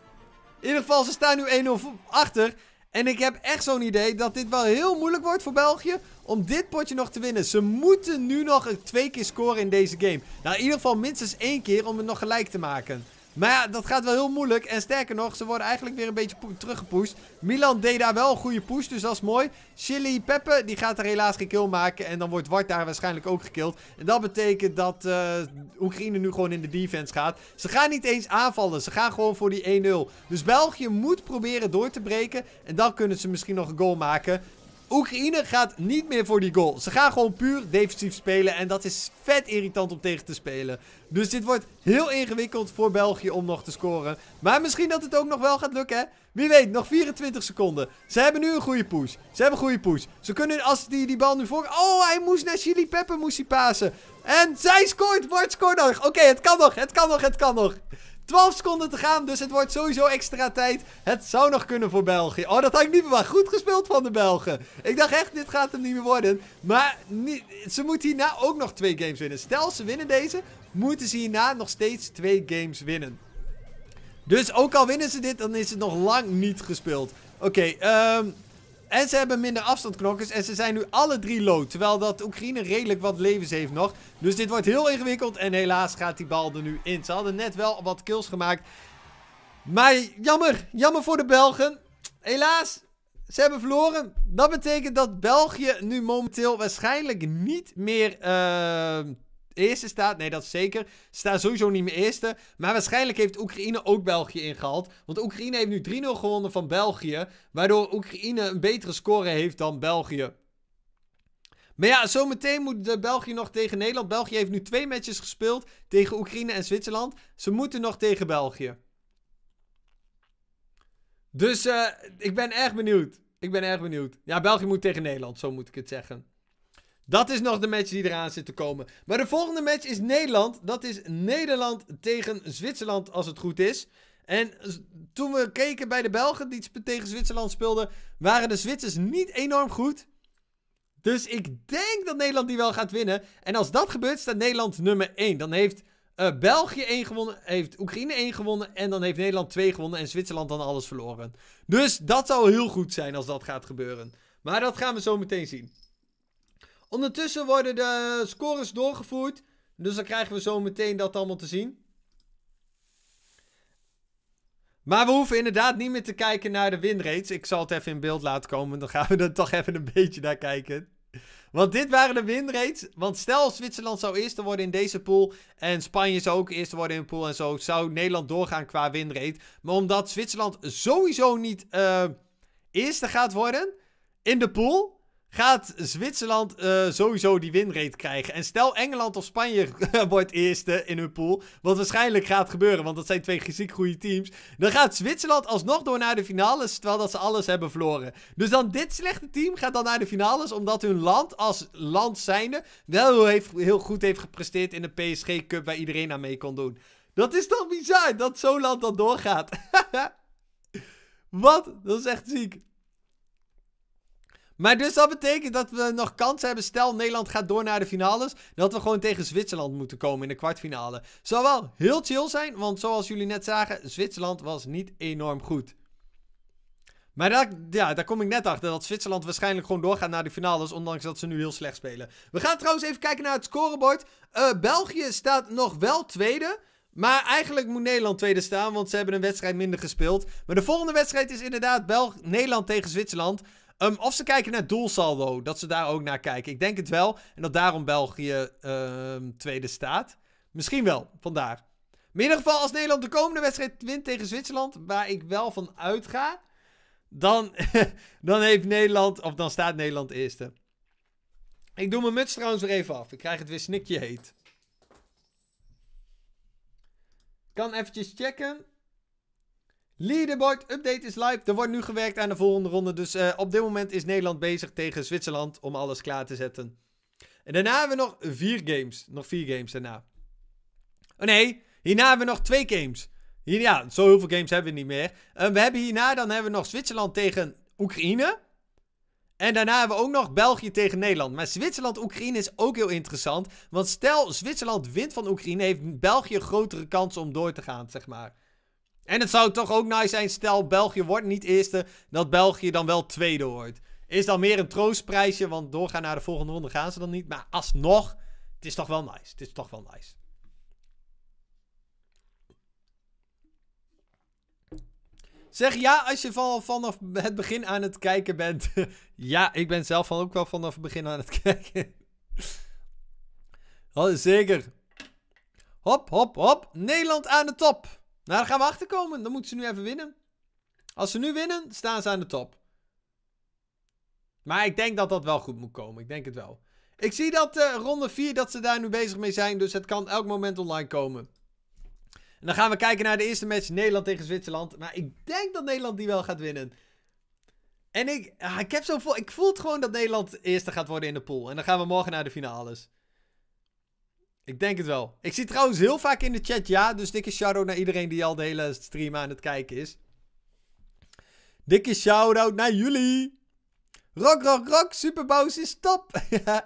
In ieder geval, ze staan nu 1-0 achter. En ik heb echt zo'n idee dat dit wel heel moeilijk wordt voor België om dit potje nog te winnen. Ze moeten nu nog twee keer scoren in deze game. Nou, in ieder geval minstens één keer om het nog gelijk te maken. Maar ja, dat gaat wel heel moeilijk. En sterker nog, ze worden eigenlijk weer een beetje teruggepusht. Milan deed daar wel een goede push, dus dat is mooi. Chili Peppe, die gaat er helaas geen kill maken. En dan wordt Wart daar waarschijnlijk ook gekild. En dat betekent dat eh, Oekraïne nu gewoon in de defense gaat. Ze gaan niet eens aanvallen. Ze gaan gewoon voor die 1-0. Dus België moet proberen door te breken. En dan kunnen ze misschien nog een goal maken. Oekraïne gaat niet meer voor die goal. Ze gaan gewoon puur defensief spelen. En dat is vet irritant om tegen te spelen. Dus dit wordt heel ingewikkeld voor België om nog te scoren. Maar misschien dat het ook nog wel gaat lukken, hè? Wie weet, nog 24 seconden. Ze hebben nu een goede push. Ze hebben een goede push. Ze kunnen, als die, die bal nu voor... Oh, hij moest naar Chili Pepper, moest hij pasen. En zij scoort. Wordt scoort Oké, het kan nog. Het kan nog. Het kan nog. 12 seconden te gaan, dus het wordt sowieso extra tijd. Het zou nog kunnen voor België. Oh, dat had ik niet meer. Goed gespeeld van de Belgen. Ik dacht echt, dit gaat hem niet meer worden. Maar ze moeten hierna ook nog twee games winnen. Stel, ze winnen deze, moeten ze hierna nog steeds twee games winnen. Dus ook al winnen ze dit, dan is het nog lang niet gespeeld. Oké, ehm... Um... En ze hebben minder afstandknokkers. En ze zijn nu alle drie lood. Terwijl dat Oekraïne redelijk wat levens heeft nog. Dus dit wordt heel ingewikkeld. En helaas gaat die bal er nu in. Ze hadden net wel wat kills gemaakt. Maar jammer. Jammer voor de Belgen. Helaas. Ze hebben verloren. Dat betekent dat België nu momenteel waarschijnlijk niet meer... Eh, eerste staat. Nee, dat is zeker. Staat sowieso niet meer eerste. Maar waarschijnlijk heeft Oekraïne ook België ingehaald. Want Oekraïne heeft nu 3-0 gewonnen van België. Waardoor Oekraïne een betere score heeft dan België. Maar ja, zometeen moet België nog tegen Nederland. België heeft nu twee matches gespeeld tegen Oekraïne en Zwitserland. Ze moeten nog tegen België. Dus eh, ik ben erg benieuwd. Ik ben erg benieuwd. Ja, België moet tegen Nederland, zo moet ik het zeggen. Dat is nog de match die eraan zit te komen. Maar de volgende match is Nederland. Dat is Nederland tegen Zwitserland, als het goed is. En toen we keken bij de Belgen die tegen Zwitserland speelden, waren de Zwitsers niet enorm goed. Dus ik denk dat Nederland die wel gaat winnen. En als dat gebeurt, staat Nederland nummer 1. Dan heeft eh, België 1 gewonnen, heeft Oekraïne 1 gewonnen en dan heeft Nederland 2 gewonnen en Zwitserland dan alles verloren. Dus dat zou heel goed zijn als dat gaat gebeuren. Maar dat gaan we zo meteen zien. Ondertussen worden de scores doorgevoerd. Dus dan krijgen we zo meteen dat allemaal te zien. Maar we hoeven inderdaad niet meer te kijken naar de winrates. Ik zal het even in beeld laten komen. Dan gaan we er toch even een beetje naar kijken. Want dit waren de winrates. Want stel Zwitserland zou eerste worden in deze pool. En Spanje zou ook eerste worden in de pool. En zo zou Nederland doorgaan qua winrate. Maar omdat Zwitserland sowieso niet uh, eerste gaat worden in de pool gaat Zwitserland eh, sowieso die winrate krijgen. En stel Engeland of Spanje [LAUGHS] wordt eerste in hun pool, wat waarschijnlijk gaat gebeuren, want dat zijn twee fysiek goede teams, dan gaat Zwitserland alsnog door naar de finales, terwijl dat ze alles hebben verloren. Dus dan dit slechte team gaat dan naar de finales, omdat hun land als land zijnde wel heeft, heel goed heeft gepresteerd in de PSG Cup, waar iedereen aan mee kon doen. Dat is toch bizar dat zo'n land dan doorgaat. [LAUGHS] wat? Dat is echt ziek. Maar dus dat betekent dat we nog kansen hebben. Stel Nederland gaat door naar de finales. Dat we gewoon tegen Zwitserland moeten komen in de kwartfinale. Zou wel heel chill zijn. Want zoals jullie net zagen. Zwitserland was niet enorm goed. Maar ja, daar kom ik net achter. Dat Zwitserland waarschijnlijk gewoon doorgaat naar de finales. Ondanks dat ze nu heel slecht spelen. We gaan trouwens even kijken naar het scorebord. Eh, België staat nog wel tweede. Maar eigenlijk moet Nederland tweede staan, want ze hebben een wedstrijd minder gespeeld. Maar de volgende wedstrijd is inderdaad Nederland tegen Zwitserland. Um, of ze kijken naar doelsaldo, dat ze daar ook naar kijken. Ik denk het wel. En dat daarom België ehm, tweede staat. Misschien wel, vandaar. in ieder geval, als Nederland de komende wedstrijd wint tegen Zwitserland, waar ik wel van uitga, dan, [LAUGHS] dan heeft Nederland, of dan staat Nederland eerste. Ik doe mijn muts trouwens weer even af. Ik krijg het weer snikje heet. Kan eventjes checken. Leaderboard update is live. Er wordt nu gewerkt aan de volgende ronde. Dus eh, op dit moment is Nederland bezig tegen Zwitserland om alles klaar te zetten. En daarna hebben we nog vier games. Nog vier games daarna. Oh nee, hierna hebben we nog twee games. Hier, ja, zo heel veel games hebben we niet meer. we hebben hierna dan hebben we nog Zwitserland tegen Oekraïne. En daarna hebben we ook nog België tegen Nederland. Maar Zwitserland-Oekraïne is ook heel interessant. Want stel Zwitserland wint van Oekraïne, heeft België grotere kansen om door te gaan, zeg maar. En het zou toch ook nice zijn, stel België wordt niet eerste, dat België dan wel tweede wordt. Is dan meer een troostprijsje, want doorgaan naar de volgende ronde gaan ze dan niet. Maar alsnog, het is toch wel nice. Het is toch wel nice. Zeg ja als je vanaf het begin aan het kijken bent. [LAUGHS] ja, ik ben zelf ook wel vanaf het begin aan het [LAUGHS] kijken. oh, zeker. Hop, hop, hop. Nederland aan de top. Nou, daar gaan we achterkomen. Dan moeten ze nu even winnen. Als ze nu winnen, staan ze aan de top. Maar ik denk dat dat wel goed moet komen. Ik denk het wel. Ik zie dat eh, ronde 4, dat ze daar nu bezig mee zijn. Dus het kan elk moment online komen. En dan gaan we kijken naar de eerste match. Nederland tegen Zwitserland. Maar ik denk dat Nederland die wel gaat winnen. En ik, ah, ik heb zo voel, ik voel het gewoon dat Nederland eerste gaat worden in de pool. En dan gaan we morgen naar de finales. Ik denk het wel. Ik zie trouwens heel vaak in de chat ja. Dus dikke shout-out naar iedereen die al de hele stream aan het kijken is. Dikke shout-out naar jullie. Rock, rock, rock. Superboos is top.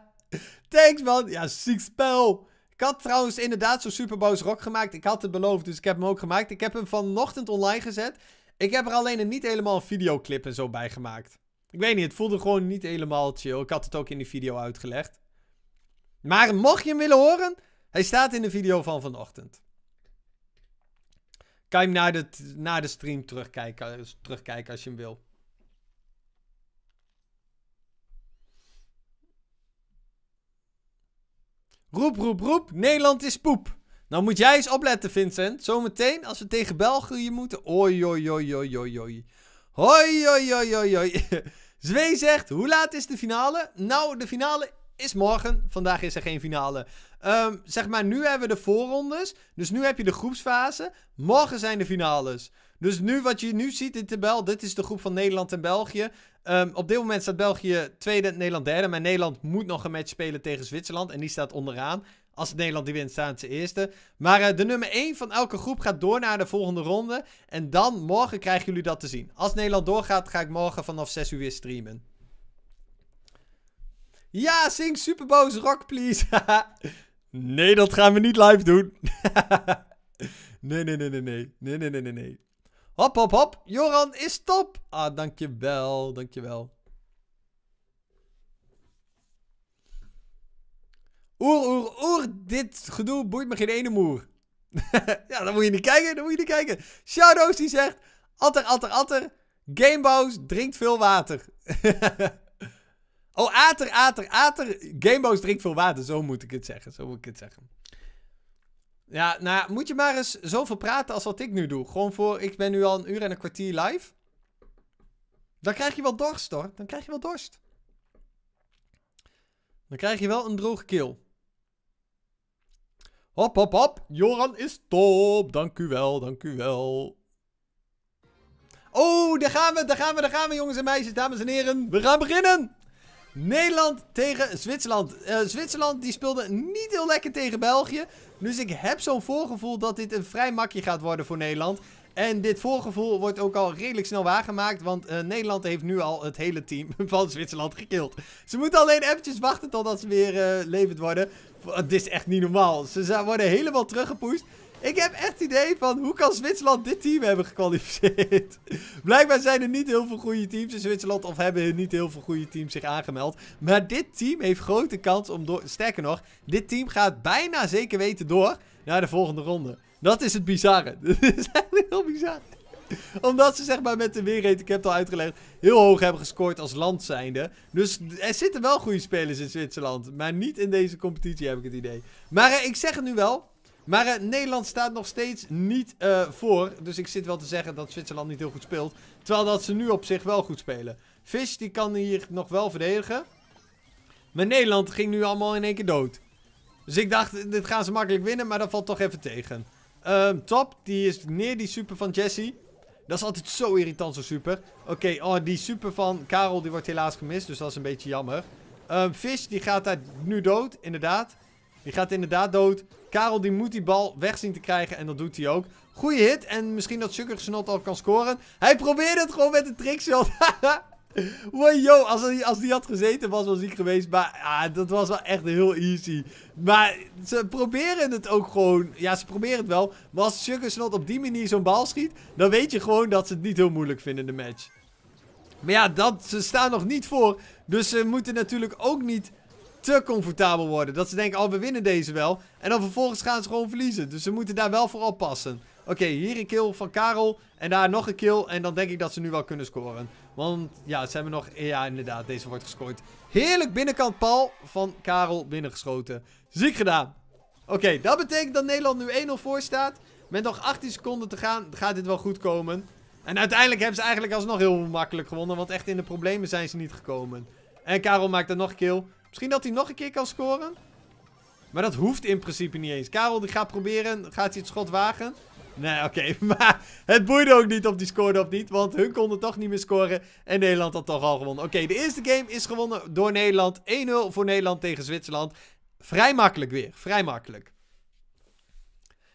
[LAUGHS] Thanks man. Ja, ziek spel. Ik had trouwens inderdaad zo'n Superboos rock gemaakt. Ik had het beloofd, dus ik heb hem ook gemaakt. Ik heb hem vanochtend online gezet. Ik heb er alleen een niet helemaal een videoclip en zo bij gemaakt. Ik weet niet, het voelde gewoon niet helemaal chill. Ik had het ook in die video uitgelegd. Maar mocht je hem willen horen, hij staat in de video van vanochtend. Kan je hem na de, na de stream terugkijken, eh, terugkijken als je hem wil. Roep, roep, roep. Nederland is poep. Nou moet jij eens opletten, Vincent. Zometeen, als we tegen België moeten. Oi, oi, oi, oi, oi, Hoi, [LAUGHS] Zwee zegt, hoe laat is de finale? Nou, de finale is morgen. Vandaag is er geen finale. Ehm, zeg maar, nu hebben we de voorrondes. Dus nu heb je de groepsfase. Morgen zijn de finales. Dus nu wat je nu ziet in de tabel, dit is de groep van Nederland en België. Ehm, op dit moment staat België tweede, Nederland derde. Maar Nederland moet nog een match spelen tegen Zwitserland. En die staat onderaan. Als Nederland die wint, staan ze eerste. Maar eh, de nummer 1 van elke groep gaat door naar de volgende ronde. En dan, morgen krijgen jullie dat te zien. Als Nederland doorgaat, ga ik morgen vanaf 6 uur weer streamen. Ja, zing superboos rock please. [LAUGHS] nee, dat gaan we niet live doen. [LAUGHS] nee, nee, nee, nee, nee. Nee, nee, nee, nee, nee. Hop, hop, hop. Joran is top. Ah, dankjewel, dankjewel. Oer, oer, oer. Dit gedoe boeit me geen ene moer. [LAUGHS] ja, dan moet je niet kijken, dan moet je niet kijken. Shadows die zegt, atter, atter, atter. Gameboys, drinkt veel water. Oh, ater, ater, ater. Gameboys drinkt veel water. Zo moet ik het zeggen. Zo moet ik het zeggen. Ja, nou moet je maar eens zoveel praten als wat ik nu doe. Gewoon voor, ik ben nu al een uur en een kwartier live. Dan krijg je wel dorst hoor. Dan krijg je wel dorst. Dan krijg je wel een droge keel. Hop, hop, hop. Joran is top. Dank u wel, dank u wel. Oh, daar gaan we, daar gaan we, daar gaan we jongens en meisjes, dames en heren. We gaan beginnen. Nederland tegen Zwitserland. Eh, Zwitserland die speelde niet heel lekker tegen België. Dus ik heb zo'n voorgevoel dat dit een vrij makje gaat worden voor Nederland. En dit voorgevoel wordt ook al redelijk snel waargemaakt. Want eh, Nederland heeft nu al het hele team [LAUGHS] van Zwitserland gekild. Ze moeten alleen eventjes wachten totdat ze weer eh, levend worden. Dit is echt niet normaal. Ze worden helemaal teruggepoest. Ik heb echt het idee van hoe kan Zwitserland dit team hebben gekwalificeerd? [LAUGHS] Blijkbaar zijn er niet heel veel goede teams in Zwitserland of hebben er niet heel veel goede teams zich aangemeld. Maar dit team heeft grote kans om door... Sterker nog, dit team gaat bijna zeker weten door naar de volgende ronde. Dat is het bizarre. [LAUGHS] Dat is echt heel bizar omdat ze zeg maar met de weerrate, ik heb het al uitgelegd, heel hoog hebben gescoord als land zijnde. Dus er zitten wel goede spelers in Zwitserland. Maar niet in deze competitie heb ik het idee. Maar eh, ik zeg het nu wel. Maar eh, Nederland staat nog steeds niet eh, voor. Dus ik zit wel te zeggen dat Zwitserland niet heel goed speelt. Terwijl dat ze nu op zich wel goed spelen. Fish die kan hier nog wel verdedigen. Maar Nederland ging nu allemaal in één keer dood. Dus ik dacht, dit gaan ze makkelijk winnen. Maar dat valt toch even tegen. Ehm, top, die is neer die super van Jesse. Dat is altijd zo irritant, zo super. Oké, oh, die super van Karel die wordt helaas gemist. Dus dat is een beetje jammer. Ehm, Fish die gaat daar nu dood, inderdaad. Die gaat inderdaad dood. Karel die moet die bal weg zien te krijgen en dat doet hij ook. Goeie hit en misschien dat Sugar al kan scoren. Hij probeerde het gewoon met een trickshot. [LAUGHS] wow, yo, als die, als die had gezeten was, was ziek geweest. Maar ah, dat was wel echt heel easy. Maar ze proberen het ook gewoon. Ja, ze proberen het wel. Maar als Sugarsnot op die manier zo'n bal schiet, dan weet je gewoon dat ze het niet heel moeilijk vinden, de match. Maar ja, dat, ze staan nog niet voor. Dus ze moeten natuurlijk ook niet te comfortabel worden. Dat ze denken, oh we winnen deze wel. En dan vervolgens gaan ze gewoon verliezen. Dus ze moeten daar wel voor oppassen. Oké, hier een kill van Karel. En daar nog een kill. En dan denk ik dat ze nu wel kunnen scoren. Want ja, ze hebben nog... Ja, inderdaad, deze wordt gescoord. Heerlijk binnenkant pal van Karel binnengeschoten. Ziek gedaan. Oké, dat betekent dat Nederland nu 1-0 voor staat. Met nog 18 seconden te gaan gaat dit wel goed komen. En uiteindelijk hebben ze eigenlijk alsnog heel makkelijk gewonnen. Want echt in de problemen zijn ze niet gekomen. En Karel maakt dan nog een kill. Misschien dat hij nog een keer kan scoren. Maar dat hoeft in principe niet eens. Karel die gaat proberen. Gaat hij het schot wagen? Nee, oké. [LAUGHS] Maar het boeide ook niet of die scoorde of niet. Want hun konden toch niet meer scoren. En Nederland had toch al gewonnen. Oké, de eerste game is gewonnen door Nederland. 1-0 voor Nederland tegen Zwitserland. Vrij makkelijk weer. Vrij makkelijk.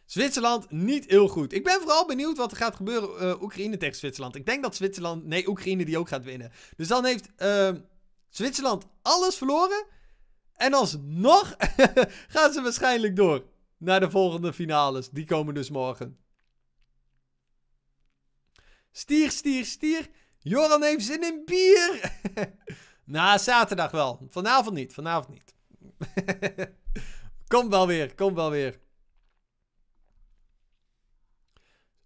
Zwitserland niet heel goed. Ik ben vooral benieuwd wat er gaat gebeuren. Eh, Oekraïne tegen Zwitserland. Ik denk dat Zwitserland. Nee, Oekraïne die ook gaat winnen. Dus dan heeft. Ehm, Zwitserland alles verloren. En alsnog [LAUGHS] gaan ze waarschijnlijk door naar de volgende finales. Die komen dus morgen. Stier, stier, stier. Joran heeft zin in bier. [LAUGHS] Na zaterdag wel. Vanavond niet, vanavond niet. [LAUGHS] kom wel weer, kom wel weer.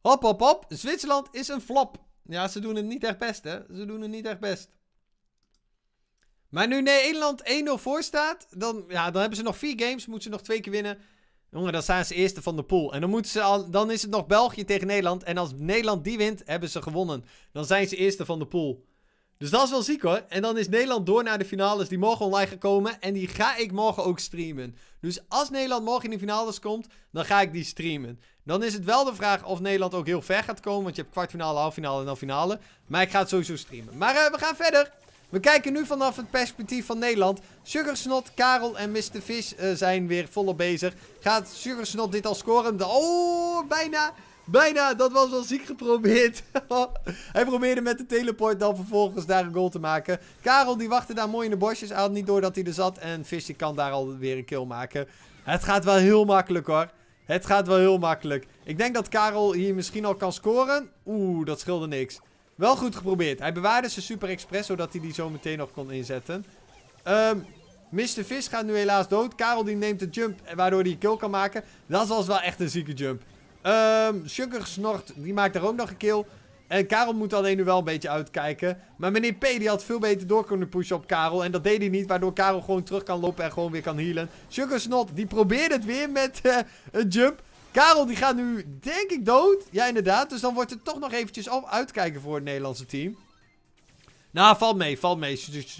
Hop, hop, hop. Zwitserland is een flop. Ja, ze doen het niet echt best, hè. Ze doen het niet echt best. Maar nu Nederland 1-0 voor staat, dan, ja, dan hebben ze nog vier games. Moeten ze nog twee keer winnen. Jongen, dan staan ze eerste van de pool. En dan, moeten ze al, dan is het nog België tegen Nederland. En als Nederland die wint, hebben ze gewonnen. Dan zijn ze eerste van de pool. Dus dat is wel ziek hoor. En dan is Nederland door naar de finales die morgen online gaan komen. En die ga ik morgen ook streamen. Dus als Nederland morgen in de finales komt, dan ga ik die streamen. Dan is het wel de vraag of Nederland ook heel ver gaat komen. Want je hebt kwartfinale, halffinale en dan finale. Maar ik ga het sowieso streamen. Maar eh, we gaan verder. We kijken nu vanaf het perspectief van Nederland. Sugarsnot, Karel en Mr. Fish eh, zijn weer volop bezig. Gaat Sugarsnot dit al scoren? oh, bijna. Bijna, dat was wel ziek geprobeerd. [LAUGHS] Hij probeerde met de teleport dan vervolgens daar een goal te maken. Karel die wachtte daar mooi in de bosjes. Hij had niet door dat hij er zat. En Fish die kan daar alweer een kill maken. Het gaat wel heel makkelijk hoor. Het gaat wel heel makkelijk. Ik denk dat Karel hier misschien al kan scoren. Oeh, dat scheelde niks. Wel goed geprobeerd. Hij bewaarde zijn Super Express, zodat hij die zo meteen nog kon inzetten. Um, ehm, Mr. Fish gaat nu helaas dood. Karel die neemt de jump, eh, waardoor hij kill kan maken. Dat was wel echt een zieke jump. Um, Sugar Snort, die maakt daar ook nog een kill. En Karel moet alleen nu wel een beetje uitkijken. Maar meneer P, die had veel beter door kunnen pushen op Karel. En dat deed hij niet, waardoor Karel gewoon terug kan lopen en gewoon weer kan healen. Sugar Snort die probeert het weer met eh, een jump. Karel die gaat nu denk ik dood. Ja, inderdaad. Dus dan wordt er toch nog eventjes uitkijken voor het Nederlandse team. Nou, valt mee, valt mee.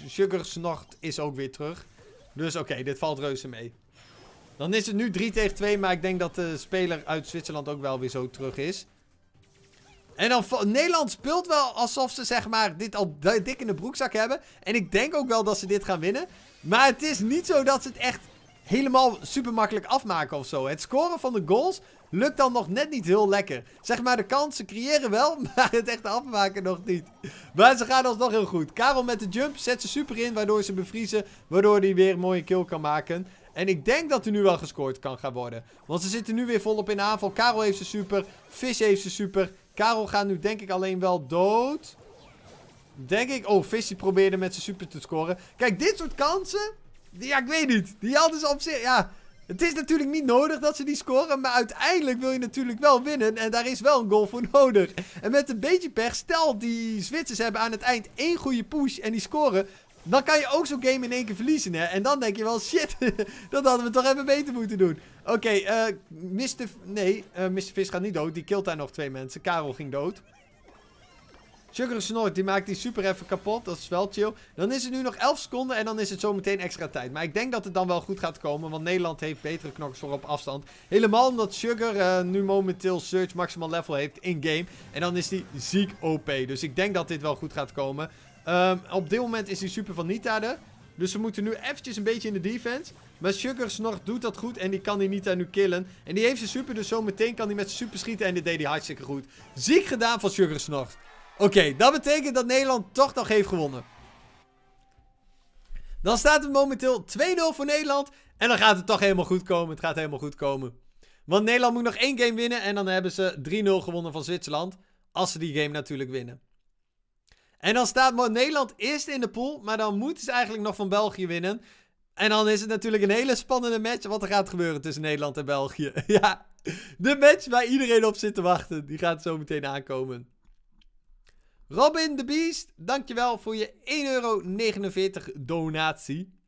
Sugarsnacht is ook weer terug. Dus oké, dit valt reuze mee. Dan is het nu 3 tegen 2, maar ik denk dat de speler uit Zwitserland ook wel weer zo terug is. En dan, Nederland speelt wel alsof ze zeg maar dit al dik in de broekzak hebben. En ik denk ook wel dat ze dit gaan winnen. Maar het is niet zo dat ze het echt helemaal super makkelijk afmaken of zo. Het scoren van de goals lukt dan nog net niet heel lekker. Zeg maar de kansen creëren wel, [LAUGHS] maar het echte afmaken nog niet. Maar ze gaan alsnog heel goed. Karel met de jump zet ze super in, waardoor ze bevriezen. Waardoor hij weer een mooie kill kan maken. En ik denk dat er nu wel gescoord kan gaan worden. Want ze zitten nu weer volop in de aanval. Karel heeft ze super. Fish heeft ze super. Karel gaat nu denk ik alleen wel dood. Denk ik. Oh, Fish probeerde met zijn super te scoren. Kijk, dit soort kansen. Ja, ik weet niet. Die hadden ze op zich... Ja, het is natuurlijk niet nodig dat ze die scoren. Maar uiteindelijk wil je natuurlijk wel winnen. En daar is wel een goal voor nodig. En met een beetje pech, stel die Zwitsers hebben aan het eind één goede push en die scoren. Dan kan je ook zo'n game in één keer verliezen, hè. En dan denk je wel, shit, [LAUGHS] dat hadden we toch even beter moeten doen. Oké, okay, eh, Mr... Nee, uh, Vis gaat niet dood. Die killt daar nog twee mensen. Karel ging dood. Sugar Snort, die maakt die super even kapot. Dat is wel chill. Dan is het nu nog 11 seconden en dan is het zo meteen extra tijd. Maar ik denk dat het dan wel goed gaat komen. Want Nederland heeft betere knokkers voor op afstand. Helemaal omdat Sugar eh, nu momenteel Surge maximaal level heeft in-game. En dan is die ziek OP. Dus ik denk dat dit wel goed gaat komen. Ehm, op dit moment is die super van Nita er. Dus we moeten nu eventjes een beetje in de defense. Maar Sugar Snort doet dat goed en die kan die Nita nu killen. En die heeft zijn super, dus zo meteen kan hij met zijn super schieten. En dit deed hij hartstikke goed. Ziek gedaan van Sugar Snort. Oké, dat betekent dat Nederland toch nog heeft gewonnen. Dan staat het momenteel 2-0 voor Nederland. En dan gaat het toch helemaal goed komen. Het gaat helemaal goed komen. Want Nederland moet nog één game winnen. En dan hebben ze 3-0 gewonnen van Zwitserland. Als ze die game natuurlijk winnen. En dan staat Nederland eerst in de pool. Maar dan moeten ze eigenlijk nog van België winnen. En dan is het natuurlijk een hele spannende match. Wat er gaat gebeuren tussen Nederland en België. [LAUGHS] ja, de match waar iedereen op zit te wachten. Die gaat zo meteen aankomen. Robin de Beast, dankjewel voor je 1,49 euro donatie.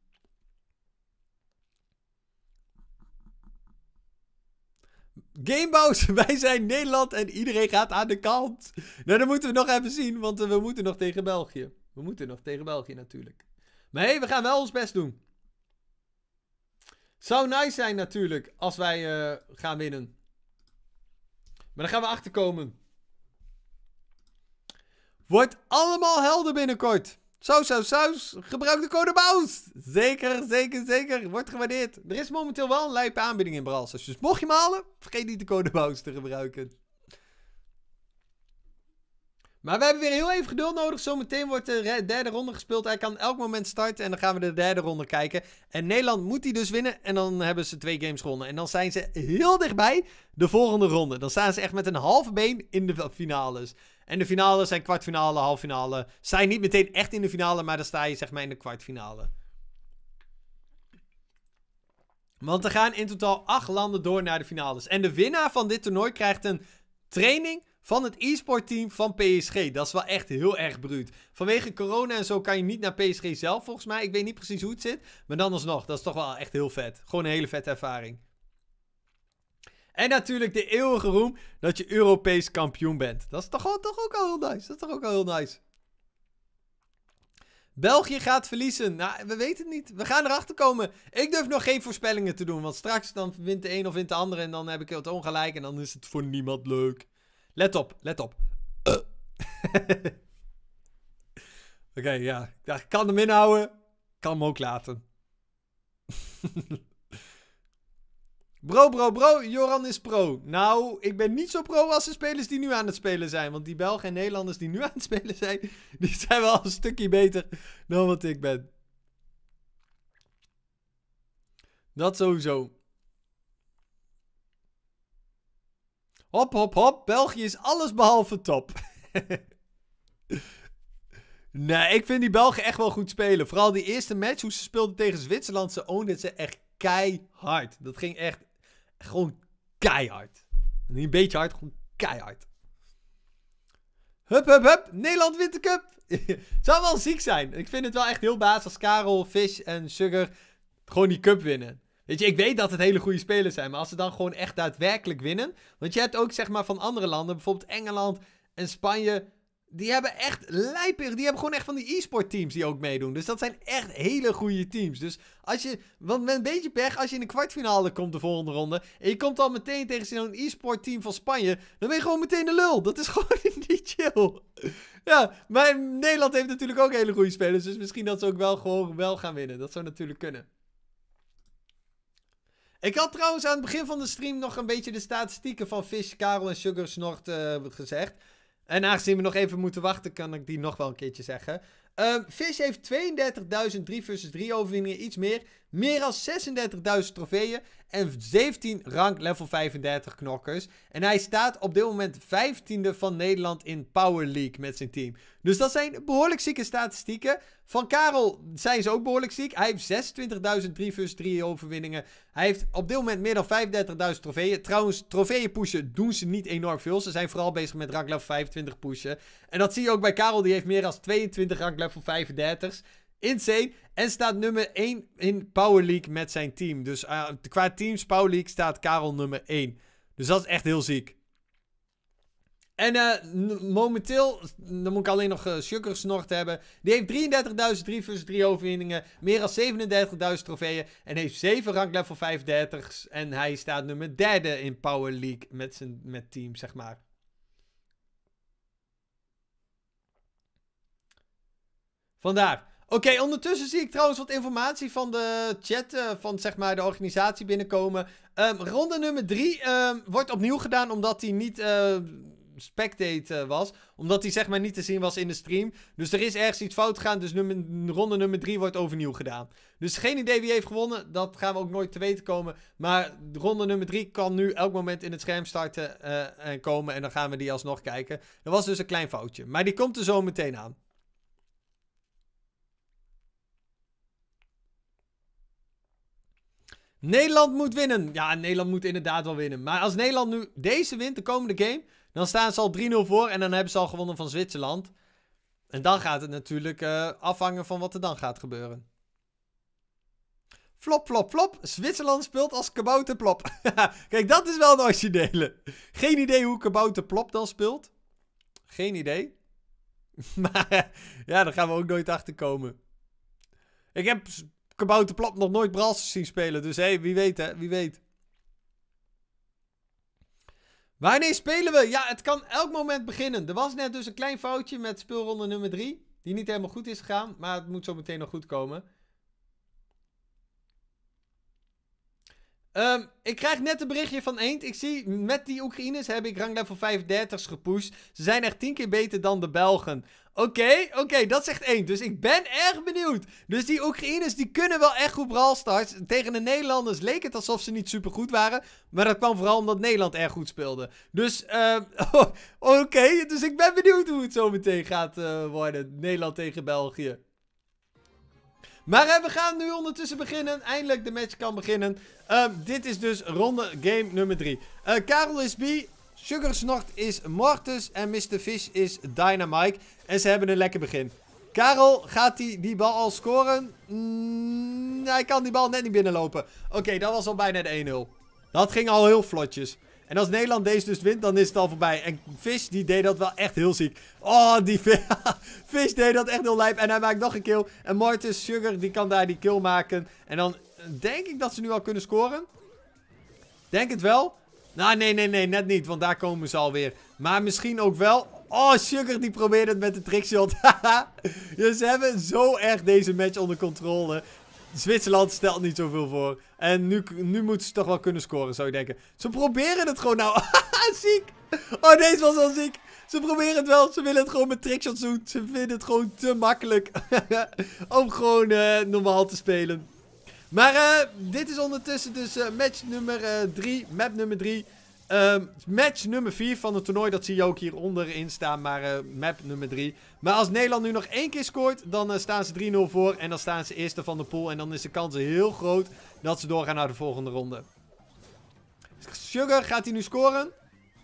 Gameboys, [LAUGHS] wij zijn Nederland en iedereen gaat aan de kant. Nou, dat moeten we nog even zien, want eh, we moeten nog tegen België. We moeten nog tegen België natuurlijk. Maar hé, hey, we gaan wel ons best doen. Zou nice zijn natuurlijk als wij eh, gaan winnen. Maar dan gaan we achterkomen. Wordt allemaal helder binnenkort. Saus, zo saus. Gebruik de code BOUS. Zeker, zeker, zeker. Wordt gewaardeerd. Er is momenteel wel een lijpe aanbieding in Bralsas. Dus mocht je hem halen, vergeet niet de code Baus te gebruiken. Maar we hebben weer heel even geduld nodig. Zometeen wordt de derde ronde gespeeld. Hij kan elk moment starten en dan gaan we de derde ronde kijken. En Nederland moet die dus winnen en dan hebben ze twee games gewonnen. En dan zijn ze heel dichtbij de volgende ronde. Dan staan ze echt met een halve been in de finales. En de finales zijn kwartfinale, halffinale. Sta je niet meteen echt in de finale, maar dan sta je zeg maar in de kwartfinale. Want er gaan in totaal acht landen door naar de finales. En de winnaar van dit toernooi krijgt een training van het e sportteam team van PSG. Dat is wel echt heel erg bruut. Vanwege corona en zo kan je niet naar PSG zelf volgens mij. Ik weet niet precies hoe het zit. Maar dan alsnog, dat is toch wel echt heel vet. Gewoon een hele vette ervaring. En natuurlijk de eeuwige roem dat je Europees kampioen bent. Dat is toch, toch ook al heel nice. Dat is toch ook al heel nice. België gaat verliezen. Nou, we weten het niet. We gaan erachter komen. Ik durf nog geen voorspellingen te doen. Want straks dan wint de een of wint de ander. En dan heb ik het ongelijk. En dan is het voor niemand leuk. Let op, let op. [LAUGHS] Oké, ja. Ik kan hem inhouden. Kan hem ook laten. [LAUGHS] Bro, bro, bro, Joran is pro. Nou, ik ben niet zo pro als de spelers die nu aan het spelen zijn. Want die Belgen en Nederlanders die nu aan het spelen zijn, [LAUGHS] die zijn wel een stukje beter dan wat ik ben. Dat sowieso. Hop, hop, hop. België is alles behalve top. [LAUGHS] nee, ik vind die Belgen echt wel goed spelen. Vooral die eerste match, hoe ze speelden tegen Zwitserland. Ze ownden ze echt keihard. Dat ging echt gewoon keihard. Niet een beetje hard, gewoon keihard. Hup, hup, hup. Nederland wint de cup. [LAUGHS] Zou wel ziek zijn. Ik vind het wel echt heel baas als Karel, Fish en Sugar gewoon die cup winnen. Weet je, ik weet dat het hele goede spelers zijn. Maar als ze dan gewoon echt daadwerkelijk winnen. Want je hebt ook zeg maar van andere landen, bijvoorbeeld Engeland en Spanje die hebben echt lijpig. Die hebben gewoon echt van die e-sport teams die ook meedoen. Dus dat zijn echt hele goede teams. Dus als je, want met een beetje pech, als je in de kwartfinale komt de volgende ronde. en je komt al meteen tegen zo'n e-sport team van Spanje. dan ben je gewoon meteen de lul. Dat is [LAUGHS] gewoon niet chill. Ja, maar Nederland heeft natuurlijk ook hele goede spelers. Dus misschien dat ze ook wel gewoon wel gaan winnen. Dat zou natuurlijk kunnen. Ik had trouwens aan het begin van de stream nog een beetje de statistieken van Fish, Karel en Sugar Snort eh, gezegd. En aangezien we nog even moeten wachten, kan ik die nog wel een keertje zeggen. Ehm, Fish heeft 32.000 3 versus 3 overwinningen, iets meer meer dan 36.000 trofeeën en 17 rank level 35 knokkers. En hij staat op dit moment 15e van Nederland in Power League met zijn team. Dus dat zijn behoorlijk zieke statistieken. Van Karel zijn ze ook behoorlijk ziek. Hij heeft 26.000 3 vs 3 overwinningen. Hij heeft op dit moment meer dan 35.000 trofeeën. Trouwens, trofeeën pushen doen ze niet enorm veel. Ze zijn vooral bezig met rank level 25 pushen. En dat zie je ook bij Karel. Die heeft meer dan 22 rank level 35's. Insane. En staat nummer 1 in Power League met zijn team. Dus uh, qua teams Power League staat Karel nummer 1. Dus dat is echt heel ziek. En uh, momenteel, dan moet ik alleen nog uh, Sugar hebben. Die heeft 33.000 3 versus 3 overwinningen. Meer dan 37.000 trofeeën. En heeft 7 rank level 35's. En hij staat nummer derde in Power League met zijn met team, zeg maar. Vandaar. Oké, ondertussen zie ik trouwens wat informatie van de chat eh, van zeg maar de organisatie binnenkomen. Ehm, ronde nummer 3 ehm, wordt opnieuw gedaan omdat hij niet uh, spectate eh, was. Omdat hij zeg maar niet te zien was in de stream. Dus er is ergens iets fout gegaan, dus nummer, ronde nummer 3 wordt overnieuw gedaan. Dus geen idee wie heeft gewonnen, dat gaan we ook nooit te weten komen. Maar ronde nummer 3 kan nu elk moment in het scherm starten en komen en dan gaan we die alsnog kijken. Er was dus een klein foutje, maar die komt er zo meteen aan. Nederland moet winnen. Ja, Nederland moet inderdaad wel winnen. Maar als Nederland nu deze wint, de komende game... dan staan ze al 3-0 voor en dan hebben ze al gewonnen van Zwitserland. En dan gaat het natuurlijk eh, afhangen van wat er dan gaat gebeuren. Flop, flop, flop. Zwitserland speelt als kabouterplop. [LAUGHS] Kijk, dat is wel een originele. Geen idee hoe Plop dan speelt. Geen idee. [LAUGHS] maar ja, daar gaan we ook nooit achter komen. Ik heb Kabouterplap nog nooit Braals zien spelen. Dus hé, hey, wie weet hè, wie weet. Wanneer spelen we? Ja, het kan elk moment beginnen. Er was net dus een klein foutje met speelronde nummer 3. Die niet helemaal goed is gegaan, maar het moet zo meteen nog goed komen. Um, ik krijg net een berichtje van Eend. Ik zie, met die Oekraïners heb ik ranglevel 35's gepusht. Ze zijn echt 10 keer beter dan de Belgen. Oké, oké, dat zegt Eend. Dus ik ben erg benieuwd. Dus die Oekraïners, die kunnen wel echt goed Stars. Tegen de Nederlanders leek het alsof ze niet super goed waren. Maar dat kwam vooral omdat Nederland erg goed speelde. Dus, uh, [LAUGHS] oké. dus ik ben benieuwd hoe het zo meteen gaat eh, worden. Nederland tegen België. Maar eh, we gaan nu ondertussen beginnen. Eindelijk de match kan beginnen. Ehm, dit is dus ronde game nummer 3. Uh, eh, Karel is B. Sugar Snort is Mortus. En Mr. Fish is Dynamite. En ze hebben een lekker begin. Karel, gaat die, die bal al scoren? Mm, hij kan die bal net niet binnenlopen. Oké, dat was al bijna de 1-0. Dat ging al heel vlotjes. En als Nederland deze dus wint, dan is het al voorbij. En Fish, die deed dat wel echt heel ziek. Oh, die [LAUGHS] Fish deed dat echt heel lijp. En hij maakt nog een kill. En Mortis Sugar, die kan daar die kill maken. En dan denk ik dat ze nu al kunnen scoren. Denk het wel. Nou, nee, nee, nee, net niet. Want daar komen ze alweer. Maar misschien ook wel. Oh, Sugar die probeert het met de trickshot. dus [LAUGHS] ze hebben zo erg deze match onder controle. Zwitserland stelt niet zoveel voor. En nu, nu moeten ze toch wel kunnen scoren, zou ik denken. Ze proberen het gewoon nou. [LAUGHS] ziek. Oh, deze was wel ziek. Ze proberen het wel. Ze willen het gewoon met trickshots doen. Ze vinden het gewoon te makkelijk [LAUGHS] om gewoon eh, normaal te spelen. Maar eh, dit is ondertussen dus eh, match nummer 3. map nummer 3. Uh, match nummer 4 van het toernooi. Dat zie je ook hieronder in staan. Maar eh, map nummer 3. Maar als Nederland nu nog één keer scoort. Dan eh, staan ze 3-0 voor. En dan staan ze eerste van de pool. En dan is de kans heel groot dat ze doorgaan naar de volgende ronde. Sugar, gaat hij nu scoren?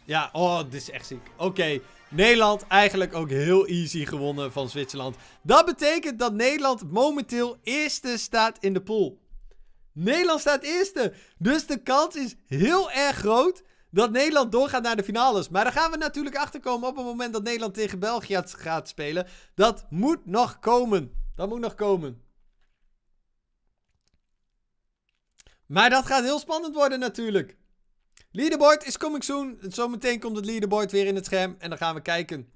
Ja, oh, dit is echt ziek. Oké, Nederland eigenlijk ook heel easy gewonnen van Zwitserland. Dat betekent dat Nederland momenteel eerste staat in de pool. Nederland staat eerste. Dus de kans is heel erg groot dat Nederland doorgaat naar de finales. Maar daar gaan we natuurlijk achter komen op het moment dat Nederland tegen België gaat spelen. Dat moet nog komen. Dat moet nog komen. Maar dat gaat heel spannend worden natuurlijk. Leaderboard is coming soon. Zometeen komt het leaderboard weer in het scherm. En dan gaan we kijken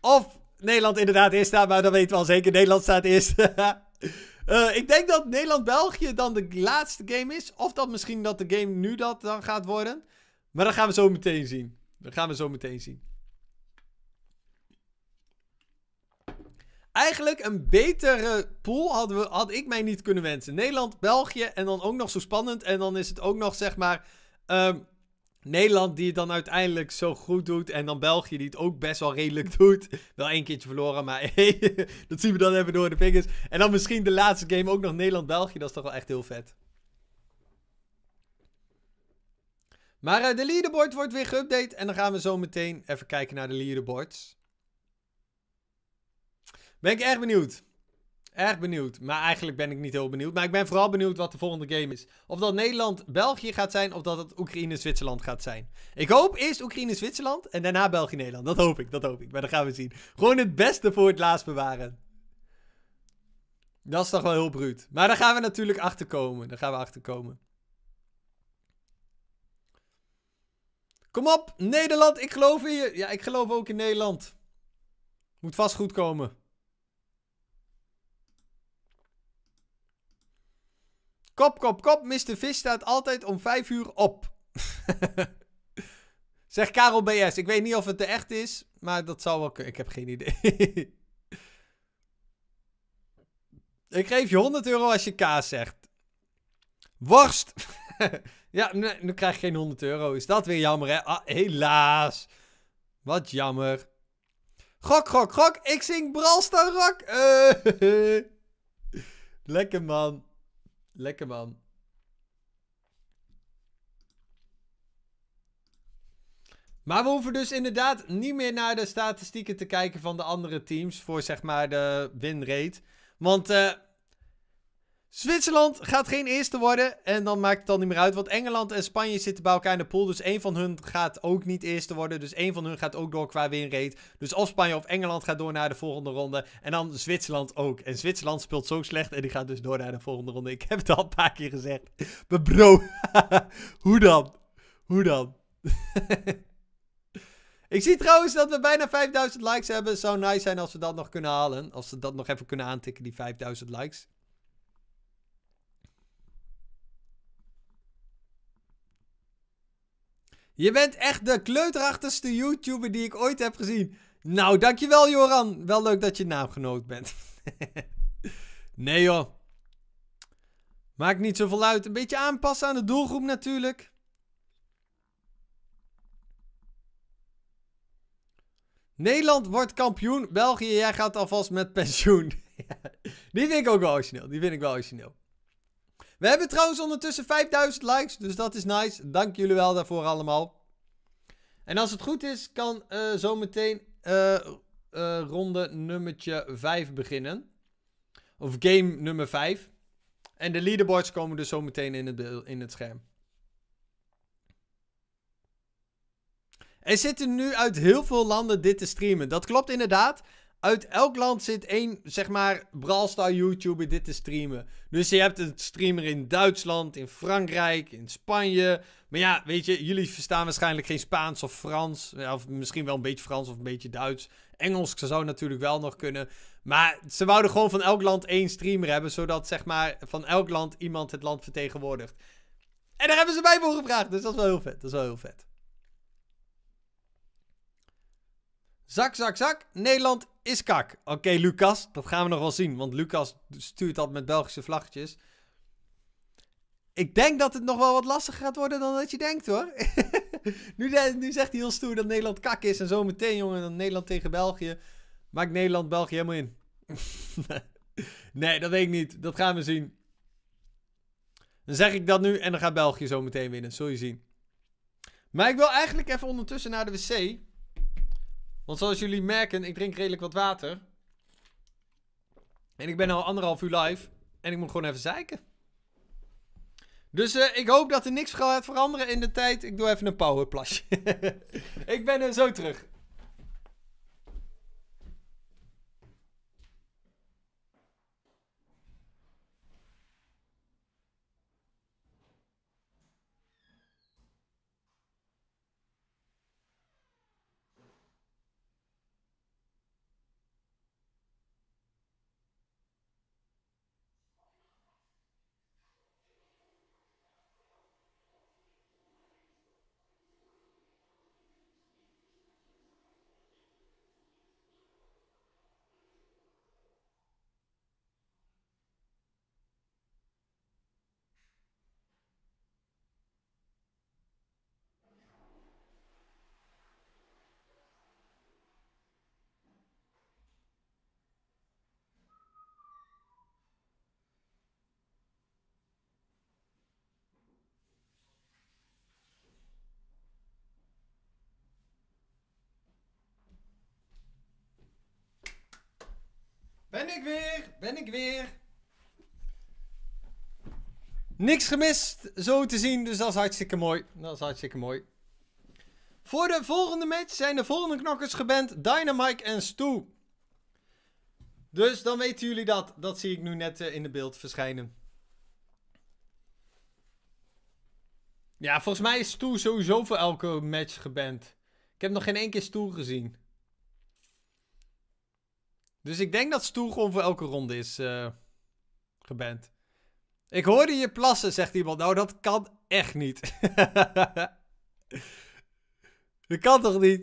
of Nederland inderdaad eerst staat. Maar dat weten we al zeker. Nederland staat eerst. [LAUGHS] Eh, ik denk dat Nederland-België dan de laatste game is. Of dat misschien dat de game nu dat dan gaat worden. Maar dat gaan we zo meteen zien. Dat gaan we zo meteen zien. Eigenlijk een betere pool hadden we, had ik mij niet kunnen wensen. Nederland, België en dan ook nog zo spannend. En dan is het ook nog zeg maar ehm, Nederland die het dan uiteindelijk zo goed doet. En dan België die het ook best wel redelijk doet. Wel één keertje verloren, maar [LAUGHS] dat zien we dan even door de vingers. En dan misschien de laatste game ook nog Nederland-België. Dat is toch wel echt heel vet. Maar eh, de leaderboard wordt weer geüpdate. En dan gaan we zo meteen even kijken naar de leaderboards. Ben ik erg benieuwd. Erg benieuwd. Maar eigenlijk ben ik niet heel benieuwd. Maar ik ben vooral benieuwd wat de volgende game is. Of dat Nederland-België gaat zijn. Of dat het Oekraïne-Zwitserland gaat zijn. Ik hoop eerst Oekraïne-Zwitserland. En daarna België-Nederland. Dat hoop ik. Dat hoop ik. Maar dat gaan we zien. Gewoon het beste voor het laatst bewaren. Dat is toch wel heel bruut. Maar daar gaan we natuurlijk achter komen. Daar gaan we achter komen. Kom op, Nederland, ik geloof in je. Ja, ik geloof ook in Nederland. Moet vast goed komen. Kop, kop, kop. Mr. Vis staat altijd om 5 uur op. [LAUGHS] Zeg Karel BS. Ik weet niet of het de echt is, maar dat zal wel kunnen. Ik heb geen idee. [LAUGHS] ik geef je 100 euro als je kaas zegt. Worst. [LAUGHS] Ja, nu krijg je geen 100 euro. Is dat weer jammer, hè? Ah, helaas. Wat jammer. Gok, gok, gok. Ik zing Bralstar Rock. Eh. [LAUGHS] Lekker, man. Lekker, man. Maar we hoeven dus inderdaad niet meer naar de statistieken te kijken van de andere teams voor zeg maar de winrate, Want uh, Zwitserland gaat geen eerste worden. En dan maakt het dan niet meer uit. Want Engeland en Spanje zitten bij elkaar in de pool. Dus één van hun gaat ook niet eerste worden. Dus één van hun gaat ook door qua winrate. Dus of Spanje of Engeland gaat door naar de volgende ronde. En dan Zwitserland ook. En Zwitserland speelt zo slecht. En die gaat dus door naar de volgende ronde. Ik heb het al een paar keer gezegd. [LAUGHS] Maar bro, [LAUGHS] hoe dan? Hoe dan? [LAUGHS] Ik zie trouwens dat we bijna 5000 likes hebben. zou nice zijn als we dat nog kunnen halen. Als we dat nog even kunnen aantikken, die 5000 likes. Je bent echt de kleuterachtigste YouTuber die ik ooit heb gezien. Nou, dankjewel Joran. Wel leuk dat je naamgenoot bent. [LAUGHS] nee joh. Maakt niet zoveel uit. Een beetje aanpassen aan de doelgroep natuurlijk. Nederland wordt kampioen. België, jij gaat alvast met pensioen. [LAUGHS] die vind ik ook wel origineel. Die vind ik wel origineel. We hebben trouwens ondertussen 5000 likes, dus dat is nice. Dank jullie wel daarvoor allemaal. En als het goed is, kan eh, zometeen eh, eh, ronde nummertje 5 beginnen. Of game nummer 5. En de leaderboards komen dus zometeen in in het scherm. Er zitten nu uit heel veel landen dit te streamen. Dat klopt inderdaad uit elk land zit één, zeg maar, Brawlstar YouTuber dit te streamen. Dus je hebt een streamer in Duitsland, in Frankrijk, in Spanje. Maar ja, weet je, jullie verstaan waarschijnlijk geen Spaans of Frans. Of misschien wel een beetje Frans of een beetje Duits. Engels zou natuurlijk wel nog kunnen. Maar ze wouden gewoon van elk land één streamer hebben. Zodat, zeg maar, van elk land iemand het land vertegenwoordigt. En daar hebben ze mij voor gevraagd. Dus dat is wel heel vet. Dat is wel heel vet. Zak, zak, zak. Nederland is kak. Oké, Lucas. Dat gaan we nog wel zien. Want Lucas stuurt dat met Belgische vlaggetjes. Ik denk dat het nog wel wat lastiger gaat worden dan dat je denkt hoor. [LAUGHS] nu, nu, zegt hij heel stoer dat Nederland kak is. En zo meteen, jongen, dan Nederland tegen België. Maakt Nederland België helemaal in. [LAUGHS] nee, dat weet ik niet. Dat gaan we zien. Dan zeg ik dat nu en dan gaat België zo meteen winnen. Zul je zien. Maar ik wil eigenlijk even ondertussen naar de wc. Want zoals jullie merken, ik drink redelijk wat water. En ik ben al anderhalf uur live. En ik moet gewoon even zeiken. Dus eh, ik hoop dat er niks gaat veranderen in de tijd. Ik doe even een powerplasje. [LAUGHS] ik ben er zo terug. ik weer, ben ik weer. Niks gemist, zo te zien, dus dat is hartstikke mooi. Dat is hartstikke mooi. Voor de volgende match zijn de volgende knokkers geband: Dynamite en Stu. Dus dan weten jullie dat. Dat zie ik nu net eh, in de beeld verschijnen. Ja, volgens mij is Stu sowieso voor elke match geband. Ik heb nog geen één keer Stu gezien. Dus ik denk dat Stoer gewoon voor elke ronde is uh, geband. Ik hoorde je plassen, zegt iemand. Nou, dat kan echt niet. [LAUGHS] dat kan toch niet?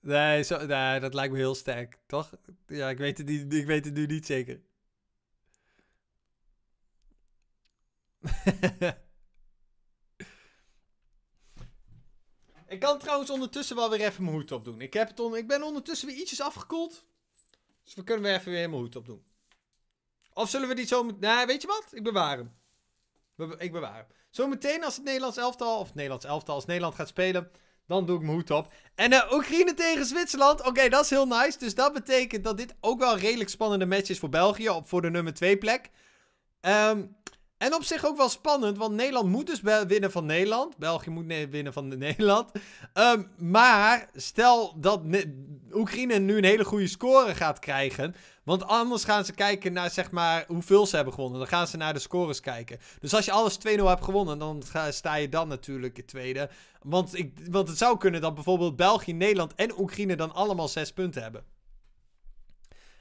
Nee, zo, nee, dat lijkt me heel sterk, toch? Ja, ik weet het, ik weet het nu niet zeker. [LAUGHS] ik kan trouwens ondertussen wel weer even mijn hoed opdoen. Ik, heb het ik ben ondertussen weer ietsjes afgekoeld. Dus we kunnen weer even weer helemaal hoed op doen. Of zullen we die zo... Nee, nou, weet je wat? Ik bewaar hem. ik bewaar hem. Zometeen als het Nederlands elftal... Of het Nederlands elftal als Nederland gaat spelen... Dan doe ik mijn hoed op. En eh, Oekraïne tegen Zwitserland. Oké, dat is heel nice. Dus dat betekent dat dit ook wel een redelijk spannende match is voor België. Op, voor de nummer 2 plek. Ehm... En op zich ook wel spannend, want Nederland moet dus winnen van Nederland. België moet winnen van [LAUGHS] Nederland. Ehm, maar stel dat Oekraïne nu een hele goede score gaat krijgen. Want anders gaan ze kijken naar zeg maar hoeveel ze hebben gewonnen. Dan gaan ze naar de scores kijken. Dus als je alles 2-0 hebt gewonnen, dan sta je dan natuurlijk in tweede. Want, ik, want het zou kunnen dat bijvoorbeeld België, Nederland en Oekraïne dan allemaal zes punten hebben.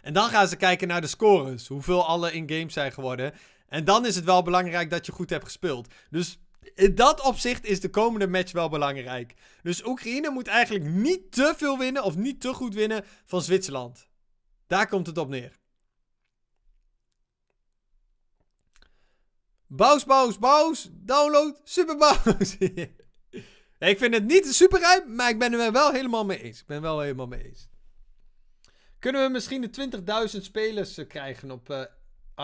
En dan gaan ze kijken naar de scores. Hoeveel alle in-game zijn geworden. En dan is het wel belangrijk dat je goed hebt gespeeld. Dus in dat opzicht is de komende match wel belangrijk. Dus Oekraïne moet eigenlijk niet te veel winnen of niet te goed winnen van Zwitserland. Daar komt het op neer. Bous, boos, boos. Download, super [LAUGHS] ik vind het niet super maar ik ben er wel helemaal mee eens. Ik ben wel helemaal mee eens. Kunnen we misschien de 20.000 spelers eh, krijgen op eh,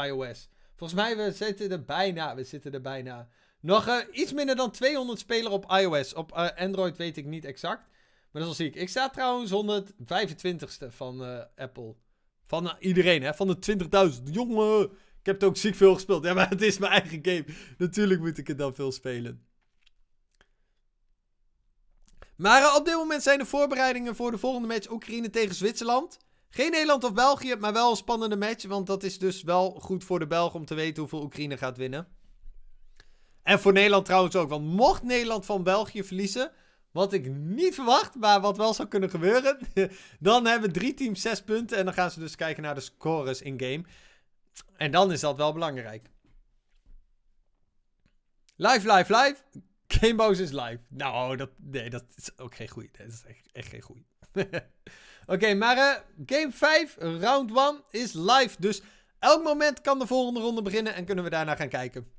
iOS? Volgens mij, we zitten er bijna. We zitten er bijna. Nog eh, iets minder dan 200 spelers op iOS. Op eh, Android weet ik niet exact. Maar dat is al ziek. Ik sta trouwens 125ste van eh, Apple. Van iedereen, hè? Van de 20.000. Jongen, ik heb het ook ziek veel gespeeld. Ja, maar het is mijn eigen game. Natuurlijk moet ik het dan veel spelen. Maar op dit moment zijn de voorbereidingen voor de volgende match Oekraïne tegen Zwitserland. Geen Nederland of België, maar wel een spannende match. Want dat is dus wel goed voor de Belgen om te weten hoeveel Oekraïne gaat winnen. En voor Nederland trouwens ook. Want mocht Nederland van België verliezen, wat ik niet verwacht, maar wat wel zou kunnen gebeuren. [LAUGHS] Dan hebben drie teams zes punten. En dan gaan ze dus kijken naar de scores in game. En dan is dat wel belangrijk. Live, live, live. Gameboys is live. Nou, dat, nee, dat is ook geen goeie. Dat is echt, echt geen goeie. [LAUGHS] Oké, maar eh, game 5, round 1 is live. Dus elk moment kan de volgende ronde beginnen en kunnen we daarna gaan kijken.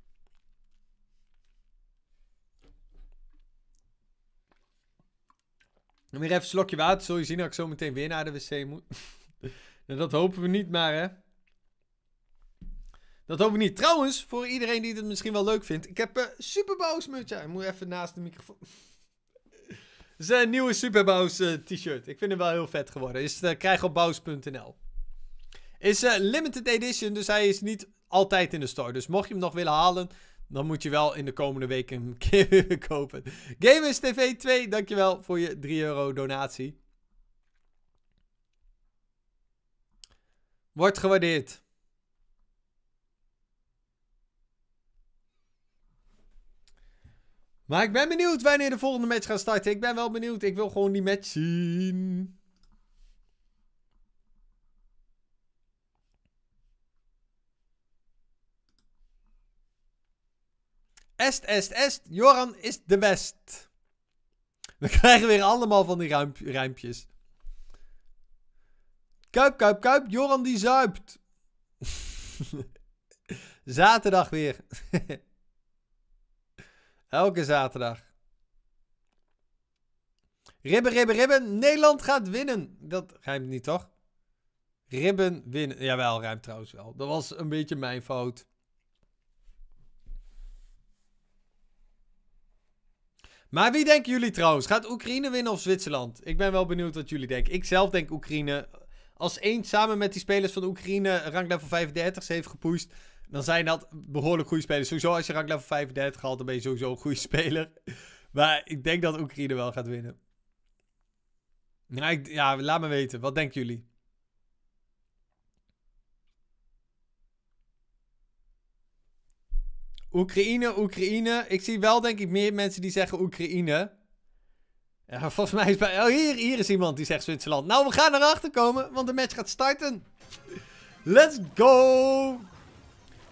En weer even een slokje water. Zul je zien dat ik zo meteen weer naar de wc moet. nou, [LAUGHS] dat hopen we niet, maar hè. Dat hopen we niet. Trouwens, voor iedereen die het misschien wel leuk vindt. Ik heb een eh, superboos super ik moet even naast de microfoon... [LAUGHS] Zijn nieuwe Super uh, t-shirt. Ik vind hem wel heel vet geworden. Is uh, krijg op bows.nl. Is eh, limited edition, dus hij is niet altijd in de store. Dus mocht je hem nog willen halen, dan moet je wel in de komende weken een [LAUGHS] keer weer kopen. Gamers TV 2, dankjewel voor je 3 euro donatie. Wordt gewaardeerd. Maar ik ben benieuwd wanneer de volgende match gaat starten. Ik ben wel benieuwd. Ik wil gewoon die match zien. Est, est, est. Joran is de best. We [LAUGHS] krijgen weer allemaal van die ruimpjes. Kuip, kuip, kuip. Joran die zuipt. [LAUGHS] Zaterdag weer. [LAUGHS] Elke zaterdag. Ribben, ribben, ribben. Nederland gaat winnen. Dat rijmt niet, toch? Ribben winnen. Jawel, rijmt trouwens wel. Dat was een beetje mijn fout. Maar wie denken jullie trouwens? Gaat Oekraïne winnen of Zwitserland? Ik ben wel benieuwd wat jullie denken. Ik zelf denk Oekraïne. Als één samen met die spelers van Oekraïne rank level 35 heeft gepusht, dan zijn dat behoorlijk goede spelers. Sowieso als je rank level 35 haalt, dan ben je sowieso een goede speler. [LAUGHS] Maar ik denk dat Oekraïne wel gaat winnen. Ja, ja, laat me weten. Wat denken jullie? Oekraïne, Oekraïne. Ik zie wel denk ik meer mensen die zeggen Oekraïne. Ja, volgens mij is bij... Oh, hier, hier is iemand die zegt Zwitserland. Nou, we gaan erachter komen, want de match gaat starten. Let's go!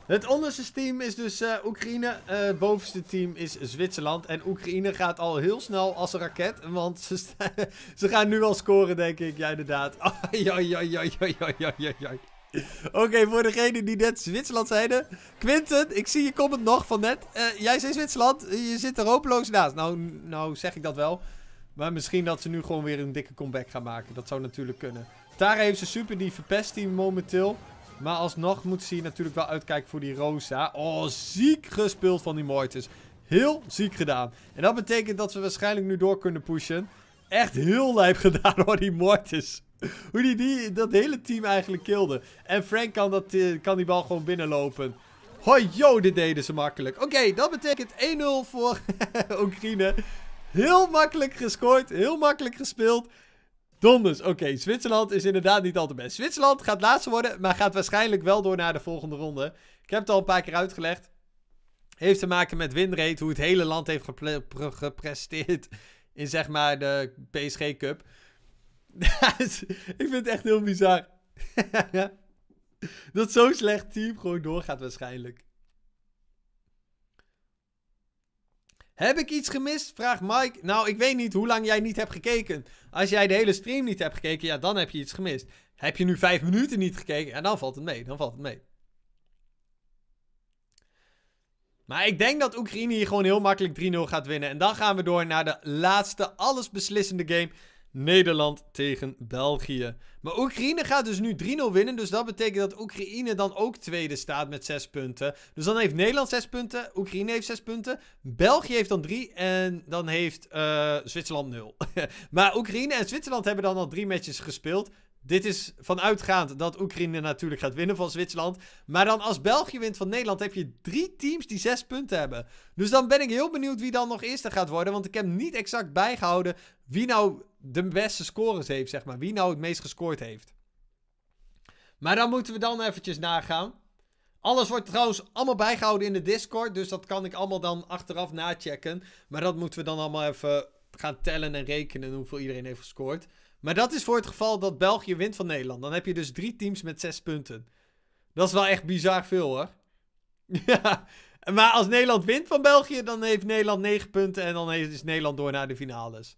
Het onderste team is dus eh, Oekraïne. Eh, het bovenste team is Zwitserland. En Oekraïne gaat al heel snel als een raket. Want ze, [LAUGHS] ze gaan nu al scoren, denk ik. Ja, inderdaad. Oké, voor degenen die net Zwitserland zeiden. Quinten, ik zie je comment nog van net. Uh, jij zei Zwitserland, je zit er hopeloos naast. Nou, nou zeg ik dat wel. Maar misschien dat ze nu gewoon weer een dikke comeback gaan maken. Dat zou natuurlijk kunnen. Daar heeft ze super die verpest team momenteel. Maar alsnog moet ze natuurlijk wel uitkijken voor die Rosa. Oh, ziek gespeeld van die Mortis. Heel ziek gedaan. En dat betekent dat we waarschijnlijk nu door kunnen pushen. Echt heel lijp [LAUGHS] gedaan hoor, die Mortis. Hoe die, die dat hele team eigenlijk kilde. En Frank kan, dat, eh, kan die bal gewoon binnenlopen. Hoi, joh, dit deden ze makkelijk. Oké, dat betekent 1-0 voor [LAUGHS] Oekraïne. Heel makkelijk gescoord, heel makkelijk gespeeld. Donders, oké. Zwitserland is inderdaad niet al te best. Zwitserland gaat laatste worden, maar gaat waarschijnlijk wel door naar de volgende ronde. Ik heb het al een paar keer uitgelegd. Heeft te maken met winrate, hoe het hele land heeft gepresteerd in zeg maar de PSG Cup. [LAUGHS] Dus, ik vind het echt heel bizar. [LAUGHS] dat zo'n slecht team gewoon doorgaat waarschijnlijk. Heb ik iets gemist? Vraagt Mike. Nou, ik weet niet hoe lang jij niet hebt gekeken. Als jij de hele stream niet hebt gekeken, ja, dan heb je iets gemist. Heb je nu vijf minuten niet gekeken? ja, dan valt het mee. Dan valt het mee. Maar ik denk dat Oekraïne hier gewoon heel makkelijk 3-0 gaat winnen. En dan gaan we door naar de laatste allesbeslissende game Nederland tegen België. Maar Oekraïne gaat dus nu 3-0 winnen. Dus dat betekent dat Oekraïne dan ook tweede staat met 6 punten. Dus dan heeft Nederland 6 punten. Oekraïne heeft 6 punten. België heeft dan 3. En dan heeft eh, Zwitserland 0. [LAUGHS] maar Oekraïne en Zwitserland hebben dan al drie matches gespeeld. Dit is vanuitgaand dat Oekraïne natuurlijk gaat winnen van Zwitserland. Maar dan als België wint van Nederland heb je drie teams die zes punten hebben. Dus dan ben ik heel benieuwd wie dan nog eerste gaat worden. Want ik heb niet exact bijgehouden wie nou de beste scores heeft, zeg maar. Wie nou het meest gescoord heeft. Maar dan moeten we dan eventjes nagaan. Alles wordt trouwens allemaal bijgehouden in de Discord. Dus dat kan ik allemaal dan achteraf nachecken. Maar dat moeten we dan allemaal even gaan tellen en rekenen hoeveel iedereen heeft gescoord. Maar dat is voor het geval dat België wint van Nederland. Dan heb je dus drie teams met zes punten. Dat is wel echt bizar veel hoor. [LAUGHS] Ja, maar als Nederland wint van België, dan heeft Nederland negen punten en dan is Nederland door naar de finales.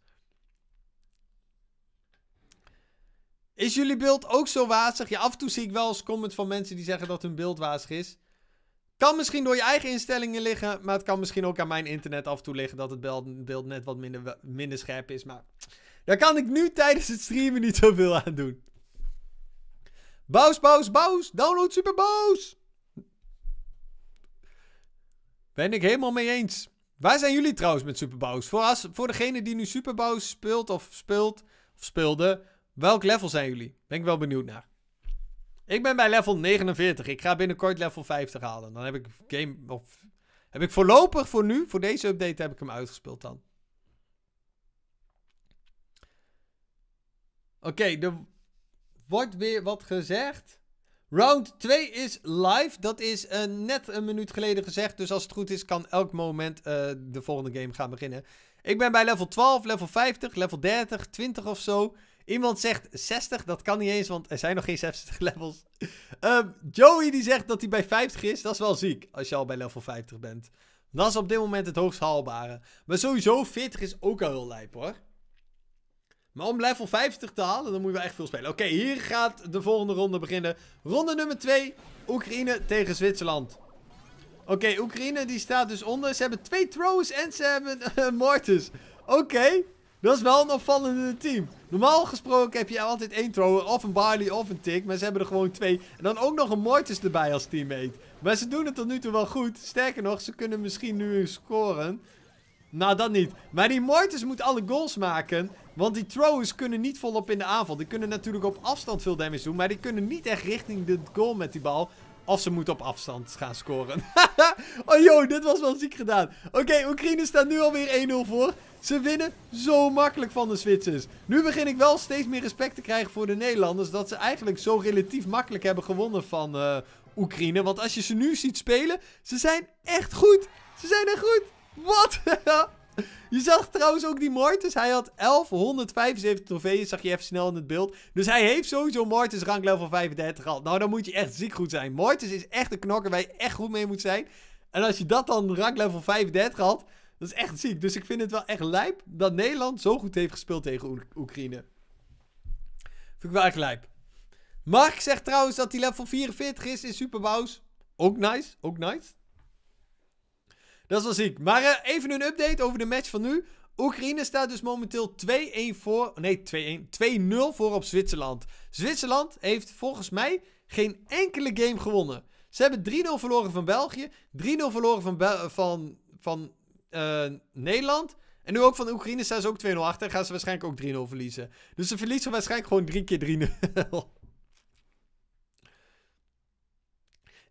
Is jullie beeld ook zo wazig? Ja, af en toe zie ik wel eens comments van mensen die zeggen dat hun beeld wazig is. Kan misschien door je eigen instellingen liggen, maar het kan misschien ook aan mijn internet af en toe liggen dat het beeld net wat minder, minder scherp is. Maar daar kan ik nu tijdens het streamen niet zoveel aan doen. Bouws, boos, boos. Download super boos. Ben ik helemaal mee eens. Waar zijn jullie trouwens met Superboos? Voor, voor degene die nu Superboos speelt of speelt of speelde, welk level zijn jullie? Ben ik wel benieuwd naar. Ik ben bij level 49. Ik ga binnenkort level 50 halen. Dan heb ik game of heb ik voorlopig voor nu, voor deze update heb ik hem uitgespeeld dan. Oké, er wordt weer wat gezegd. Round 2 is live. Dat is eh, net een minuut geleden gezegd. Dus als het goed is, kan elk moment uh, de volgende game gaan beginnen. Ik ben bij level 12, level 50, level 30, 20 of zo. Iemand zegt 60. Dat kan niet eens, want er zijn nog geen 60 [LAUGHS] levels. Um, Joey die zegt dat hij bij 50 is. Dat is wel ziek als je al bij level 50 bent. Dat is op dit moment het hoogst haalbare. Maar sowieso 40 is ook al heel lijp hoor. Maar om level 50 te halen, dan moet je wel echt veel spelen. Oké, hier gaat de volgende ronde beginnen. Ronde nummer 2. Oekraïne tegen Zwitserland. Oké, Oekraïne die staat dus onder. Ze hebben twee throws en ze hebben [LAUGHS] een mortis. Oké, dat is wel een opvallende team. Normaal gesproken heb je altijd één throw, of een barley of een tick. Maar ze hebben er gewoon twee. En dan ook nog een mortis erbij als teammate. Maar ze doen het tot nu toe wel goed. Sterker nog, ze kunnen misschien nu scoren. Nou, dat niet. Maar die mortis moet alle goals maken. Want die throwers kunnen niet volop in de aanval. Die kunnen natuurlijk op afstand veel damage doen. Maar die kunnen niet echt richting de goal met die bal. Of ze moeten op afstand gaan scoren. [LAUGHS] oh joh, dit was wel ziek gedaan. Oké, Oekraïne staat nu alweer 1-0 voor. Ze winnen zo makkelijk van de Zwitsers. Nu begin ik wel steeds meer respect te krijgen voor de Nederlanders. Dat ze eigenlijk zo relatief makkelijk hebben gewonnen van eh, Oekraïne. Want als je ze nu ziet spelen, ze zijn echt goed. Ze zijn echt goed. Wat? [LAUGHS] [LAUGHS] Je zag trouwens ook die Martens. Hij had 1175 trofeeën. Zag je even snel in het beeld. Dus hij heeft sowieso Martens rank level 35 al. Nou, dan moet je echt ziek goed zijn. Mortis is echt een knokker waar je echt goed mee moet zijn. En als je dat dan rank level 35 had, dat is echt ziek. Dus ik vind het wel echt lijp dat Nederland zo goed heeft gespeeld tegen Oekraïne. Vind ik wel echt lijp. Mark zegt trouwens dat hij level 44 is in superbouws. Ook nice, ook nice. Dat was ik. ziek. Maar eh, even een update over de match van nu. Oekraïne staat dus momenteel 2-1 voor. Nee, 2-1. 2-0 voor op Zwitserland. Zwitserland heeft volgens mij geen enkele game gewonnen. Ze hebben 3-0 verloren van België. 3-0 verloren van, van, van eh, Nederland. En nu ook van Oekraïne staan ze ook 2-0 achter. Gaan ze waarschijnlijk ook 3-0 verliezen. Dus ze verliezen waarschijnlijk gewoon 3 keer 3-0.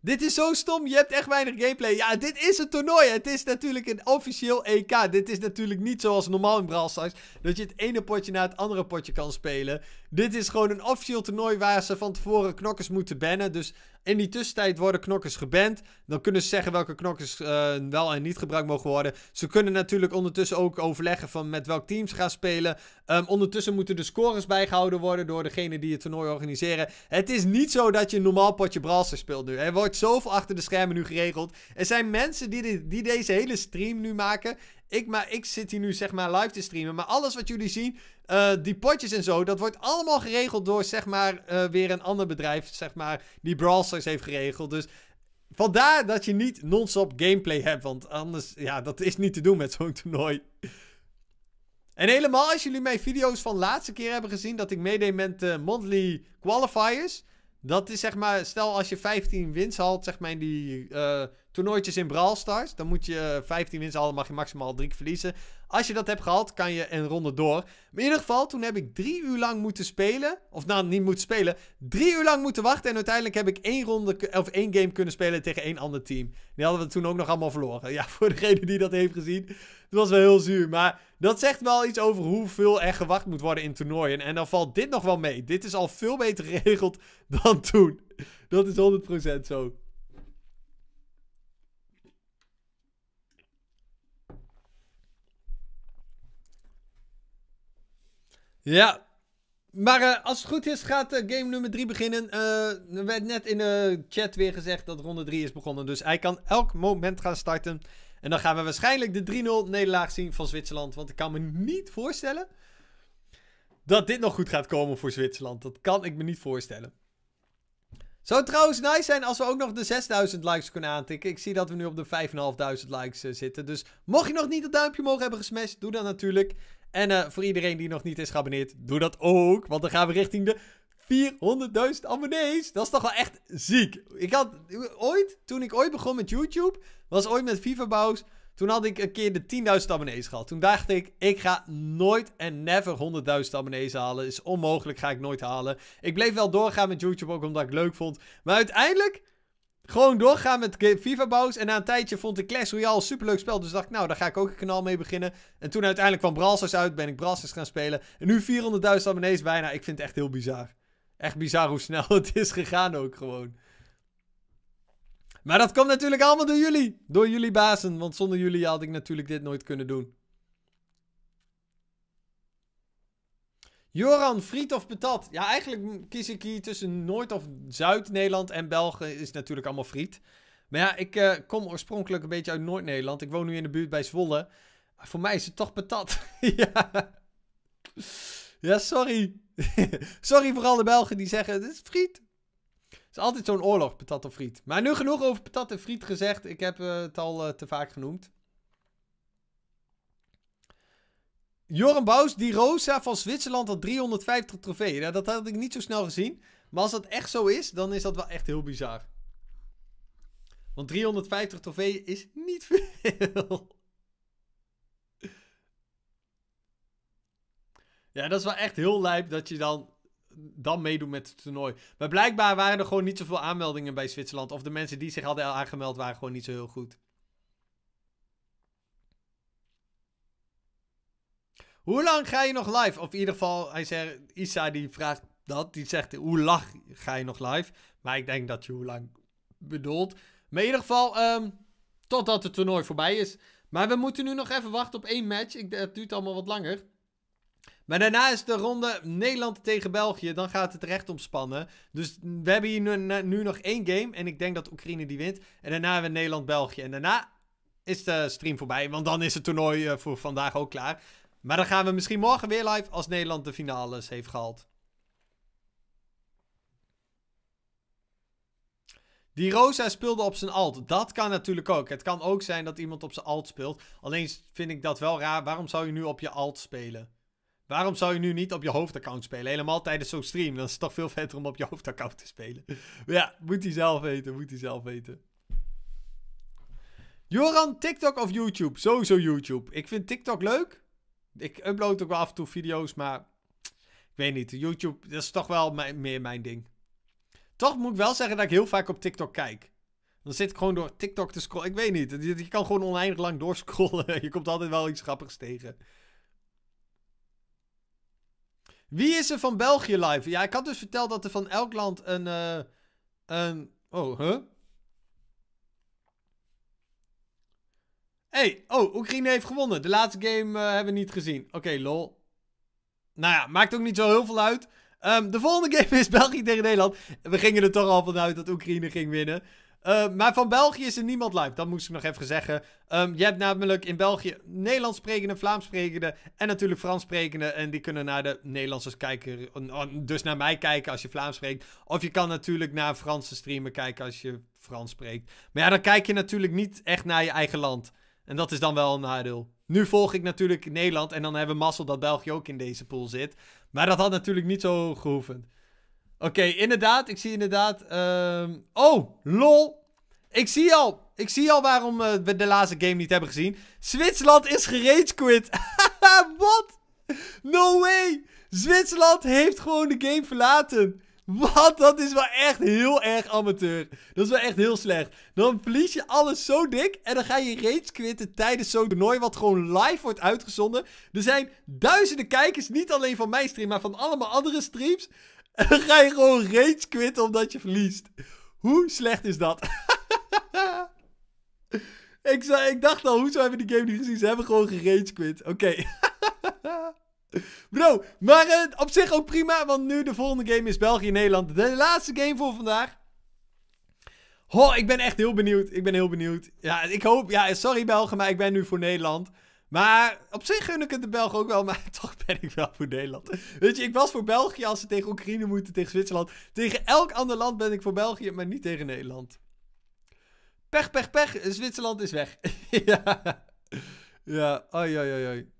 Dit is zo stom. Je hebt echt weinig gameplay. Ja, dit is een toernooi. Het is natuurlijk een officieel EK. Dit is natuurlijk niet zoals normaal in Brawl Stars. Dat je het ene potje na het andere potje kan spelen. Dit is gewoon een officieel toernooi waar ze van tevoren knokkers moeten bannen. Dus in die tussentijd worden knokkers geband. Dan kunnen ze zeggen welke knokkers eh, wel en niet gebruikt mogen worden. Ze kunnen natuurlijk ondertussen ook overleggen van met welk team ze gaan spelen. Ehm, ondertussen moeten de scores bijgehouden worden door degene die het toernooi organiseren. Het is niet zo dat je een normaal potje Brawlster speelt nu. Er wordt zoveel achter de schermen nu geregeld. Er zijn mensen die, die deze hele stream nu maken. Ik, maar, ik zit hier nu zeg maar live te streamen. Maar alles wat jullie zien eh, die potjes en zo, dat wordt allemaal geregeld door zeg maar eh, weer een ander bedrijf, zeg maar, die Brawl heeft geregeld. Dus vandaar dat je niet non-stop gameplay hebt, want anders, ja, dat is niet te doen met zo'n toernooi. En helemaal als jullie mijn video's van laatste keer hebben gezien dat ik meedeed met de eh, monthly qualifiers. Dat is zeg maar, stel als je 15 wins haalt, zeg maar in die toernooitjes in Brawl Stars. Dan moet je 15 eh, winst halen, mag je maximaal 3 verliezen. Als je dat hebt gehad, kan je een ronde door. Maar in ieder geval, toen heb ik drie uur lang moeten spelen. Of nou, niet moeten spelen. Drie uur lang moeten wachten. En uiteindelijk heb ik één, ronde, of één game kunnen spelen tegen één ander team. Die hadden we toen ook nog allemaal verloren. [LAUGHS] Ja, voor degene die dat heeft gezien. Het was wel heel zuur. Maar dat zegt wel iets over hoeveel er gewacht moet worden in toernooien. En dan valt dit nog wel mee. Dit is al veel beter [LAUGHS] geregeld dan toen. Dat is 100% zo. Ja. Maar eh, als het goed is, gaat eh, game nummer 3 beginnen. Eh, er werd net in de chat weer gezegd dat ronde 3 is begonnen. Dus hij kan elk moment gaan starten. En dan gaan we waarschijnlijk de 3-0 nederlaag zien van Zwitserland. Want ik kan me niet voorstellen dat dit nog goed gaat komen voor Zwitserland. Dat kan ik me niet voorstellen. Zou het trouwens nice zijn als we ook nog de 6000 likes kunnen aantikken. Ik zie dat we nu op de 5500 likes zitten. Dus mocht je nog niet het duimpje omhoog hebben gesmashed, doe dat natuurlijk. En eh, voor iedereen die nog niet is geabonneerd, doe dat ook. Want dan gaan we richting de 400.000 abonnees. Dat is toch wel echt ziek. Ik had ooit, toen ik ooit begon met YouTube, was ooit met FIFA Bouws. Toen had ik een keer de 10.000 abonnees gehad. Toen dacht ik, ik ga nooit en never 100.000 abonnees halen. Is onmogelijk, ga ik nooit halen. Ik bleef wel doorgaan met YouTube ook omdat ik het leuk vond. Maar uiteindelijk gewoon doorgaan met FIFA bouws. En na een tijdje vond ik Clash Royale een superleuk spel. Dus dacht ik, nou, daar ga ik ook een kanaal mee beginnen. En toen uiteindelijk kwam Bralsers uit, ben ik Bralsers gaan spelen. En nu 400.000 abonnees bijna. Ik vind het echt heel bizar. Echt bizar hoe snel [LAUGHS] het is gegaan ook gewoon. Maar dat komt natuurlijk allemaal door jullie. Door jullie bazen. Want zonder jullie had ik natuurlijk dit nooit kunnen doen. Joran, friet of patat? Ja, eigenlijk kies ik hier tussen Noord- of Zuid-Nederland en België is natuurlijk allemaal friet. Maar ja, ik eh, kom oorspronkelijk een beetje uit Noord-Nederland. Ik woon nu in de buurt bij Zwolle. voor mij is het toch patat. [LAUGHS] ja. ja, sorry. [LAUGHS] sorry vooral de Belgen die zeggen, het is friet. Het is altijd zo'n oorlog, patat of friet. Maar nu genoeg over patat en friet gezegd. Ik heb eh, het al eh, te vaak genoemd. Joren Bouws, die Rosa van Zwitserland had 350 trofeeën. Nou, dat had ik niet zo snel gezien. Maar als dat echt zo is, dan is dat wel echt heel bizar. Want 350 trofeeën is niet veel. Ja, dat is wel echt heel lijp dat je dan, dan meedoet met het toernooi. Maar blijkbaar waren er gewoon niet zoveel aanmeldingen bij Zwitserland. Of de mensen die zich hadden aangemeld waren gewoon niet zo heel goed. Hoe lang ga je nog live? Of in ieder geval, hij zegt, Isa die vraagt dat. Die zegt, hoe lang ga je nog live? Maar ik denk dat je hoe lang bedoelt. Maar in ieder geval, um, totdat het toernooi voorbij is. Maar we moeten nu nog even wachten op één match. Ik, het duurt allemaal wat langer. Maar daarna is de ronde Nederland tegen België. Dan gaat het recht omspannen. Dus we hebben hier nu, nu nog één game. En ik denk dat Oekraïne die wint. En daarna hebben we Nederland-België. En daarna is de stream voorbij. Want dan is het toernooi eh, voor vandaag ook klaar. Maar dan gaan we misschien morgen weer live als Nederland de finales heeft gehaald. Die Rosa speelde op zijn alt. Dat kan natuurlijk ook. Het kan ook zijn dat iemand op zijn alt speelt. Alleen vind ik dat wel raar. Waarom zou je nu op je alt spelen? Waarom zou je nu niet op je hoofdaccount spelen? Helemaal tijdens zo'n stream. Dan is het toch veel vetter om op je hoofdaccount te spelen. ja, moet hij zelf weten. Moet hij zelf weten. Joran, TikTok of YouTube? Sowieso YouTube. Ik vind TikTok leuk. Ik upload ook wel af en toe video's, maar ik weet niet. YouTube, dat is toch wel meer mijn ding. Toch moet ik wel zeggen dat ik heel vaak op TikTok kijk. Dan zit ik gewoon door TikTok te scrollen. Ik weet niet. Je, kan gewoon oneindig lang doorscrollen. [LAUGHS] Je komt altijd wel iets grappigs tegen. Wie is er van België live? Ja, ik had dus verteld dat er van elk land een. Eh, een oh, huh? hey, oh, Oekraïne heeft gewonnen. De laatste game eh, hebben we niet gezien. Oké, lol. Nou ja, maakt ook niet zo heel veel uit. Ehm, de volgende [LAUGHS] game is België tegen Nederland. We gingen er toch al vanuit dat Oekraïne ging winnen. Ehm, maar van België is er niemand live. Dat moest ik nog even zeggen. Um, je hebt namelijk in België Nederlands sprekende, Vlaams sprekende en natuurlijk Frans sprekende. En die kunnen naar de Nederlanders kijken. Eh, dus naar mij kijken als je Vlaams spreekt. Of je kan natuurlijk naar Franse streamen kijken als je Frans spreekt. Maar ja, dan kijk je natuurlijk niet echt naar je eigen land. En dat is dan wel een nadeel. Nu volg ik natuurlijk Nederland en dan hebben we mazzel dat België ook in deze pool zit. Maar dat had natuurlijk niet zo gehoeven. Oké, inderdaad. Ik zie inderdaad... Ehm, oh, lol. Ik zie al. Ik zie al waarom eh, we de laatste game niet hebben gezien. Zwitserland is geragequit. [LAUGHS] Wat? No way. Zwitserland heeft gewoon de game verlaten. Wat? Dat is wel echt heel erg amateur. Dat is wel echt heel slecht. Dan verlies je alles zo dik. En dan ga je rage quitten tijdens zo'n toernooi. Wat gewoon live wordt uitgezonden. Er zijn duizenden kijkers. Niet alleen van mijn stream. Maar van allemaal andere streams. En dan ga je gewoon rage quitten omdat je verliest. Hoe slecht is dat? [LAUGHS] ik, ik dacht al. Hoezo hebben die game niet gezien? Ze hebben gewoon gerage quit. Oké. [LAUGHS] Bro, maar eh, op zich ook prima, want nu de volgende game is België-Nederland. De laatste game voor vandaag. Ho, ik ben echt heel benieuwd. Ik ben heel benieuwd. Ja, ik hoop... Ja, sorry Belgen, maar ik ben nu voor Nederland. Maar op zich gun ik het de Belgen ook wel, maar [LAUGHS] toch ben ik wel voor Nederland. Weet je, ik was voor België als ze tegen Oekraïne moeten, tegen Zwitserland. Tegen elk ander land ben ik voor België, maar niet tegen Nederland. Pech, pech, pech. Zwitserland is weg. [LAUGHS] ja. Ja, oi, oi, oi, oi.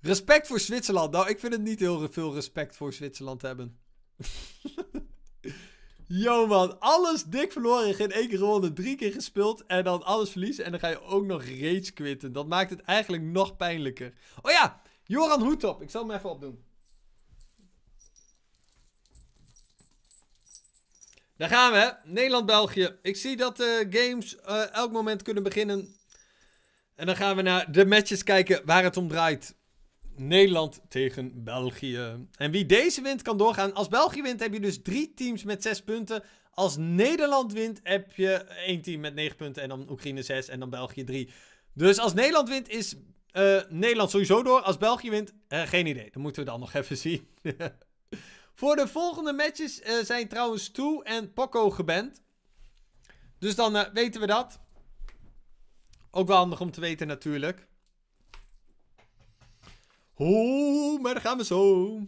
Respect voor Zwitserland. Nou, ik vind het niet heel veel respect voor Zwitserland hebben. [LAUGHS] Yo man, alles dik verloren geen één keer gewonnen. Drie keer gespeeld en dan alles verliezen. En dan ga je ook nog rage quitten. Dat maakt het eigenlijk nog pijnlijker. Oh ja, Joran Hoetop. Ik zal hem even opdoen. Daar gaan we, Nederland-België. Ik zie dat de eh, games uh, elk moment kunnen beginnen. En dan gaan we naar de matches kijken waar het om draait. Nederland tegen België. En wie deze wint kan doorgaan. Als België wint heb je dus drie teams met zes punten. Als Nederland wint heb je één team met negen punten. En dan Oekraïne zes en dan België drie. Dus als Nederland wint is eh, Nederland sowieso door. Als België wint, eh, geen idee. Dat moeten we dan nog [LAUGHS] even zien. [LAUGHS] Voor de volgende matches eh, zijn trouwens Toe en Poco geband. Dus dan weten we dat. Ook wel handig om te weten natuurlijk. Hoe, maar dan gaan we zo.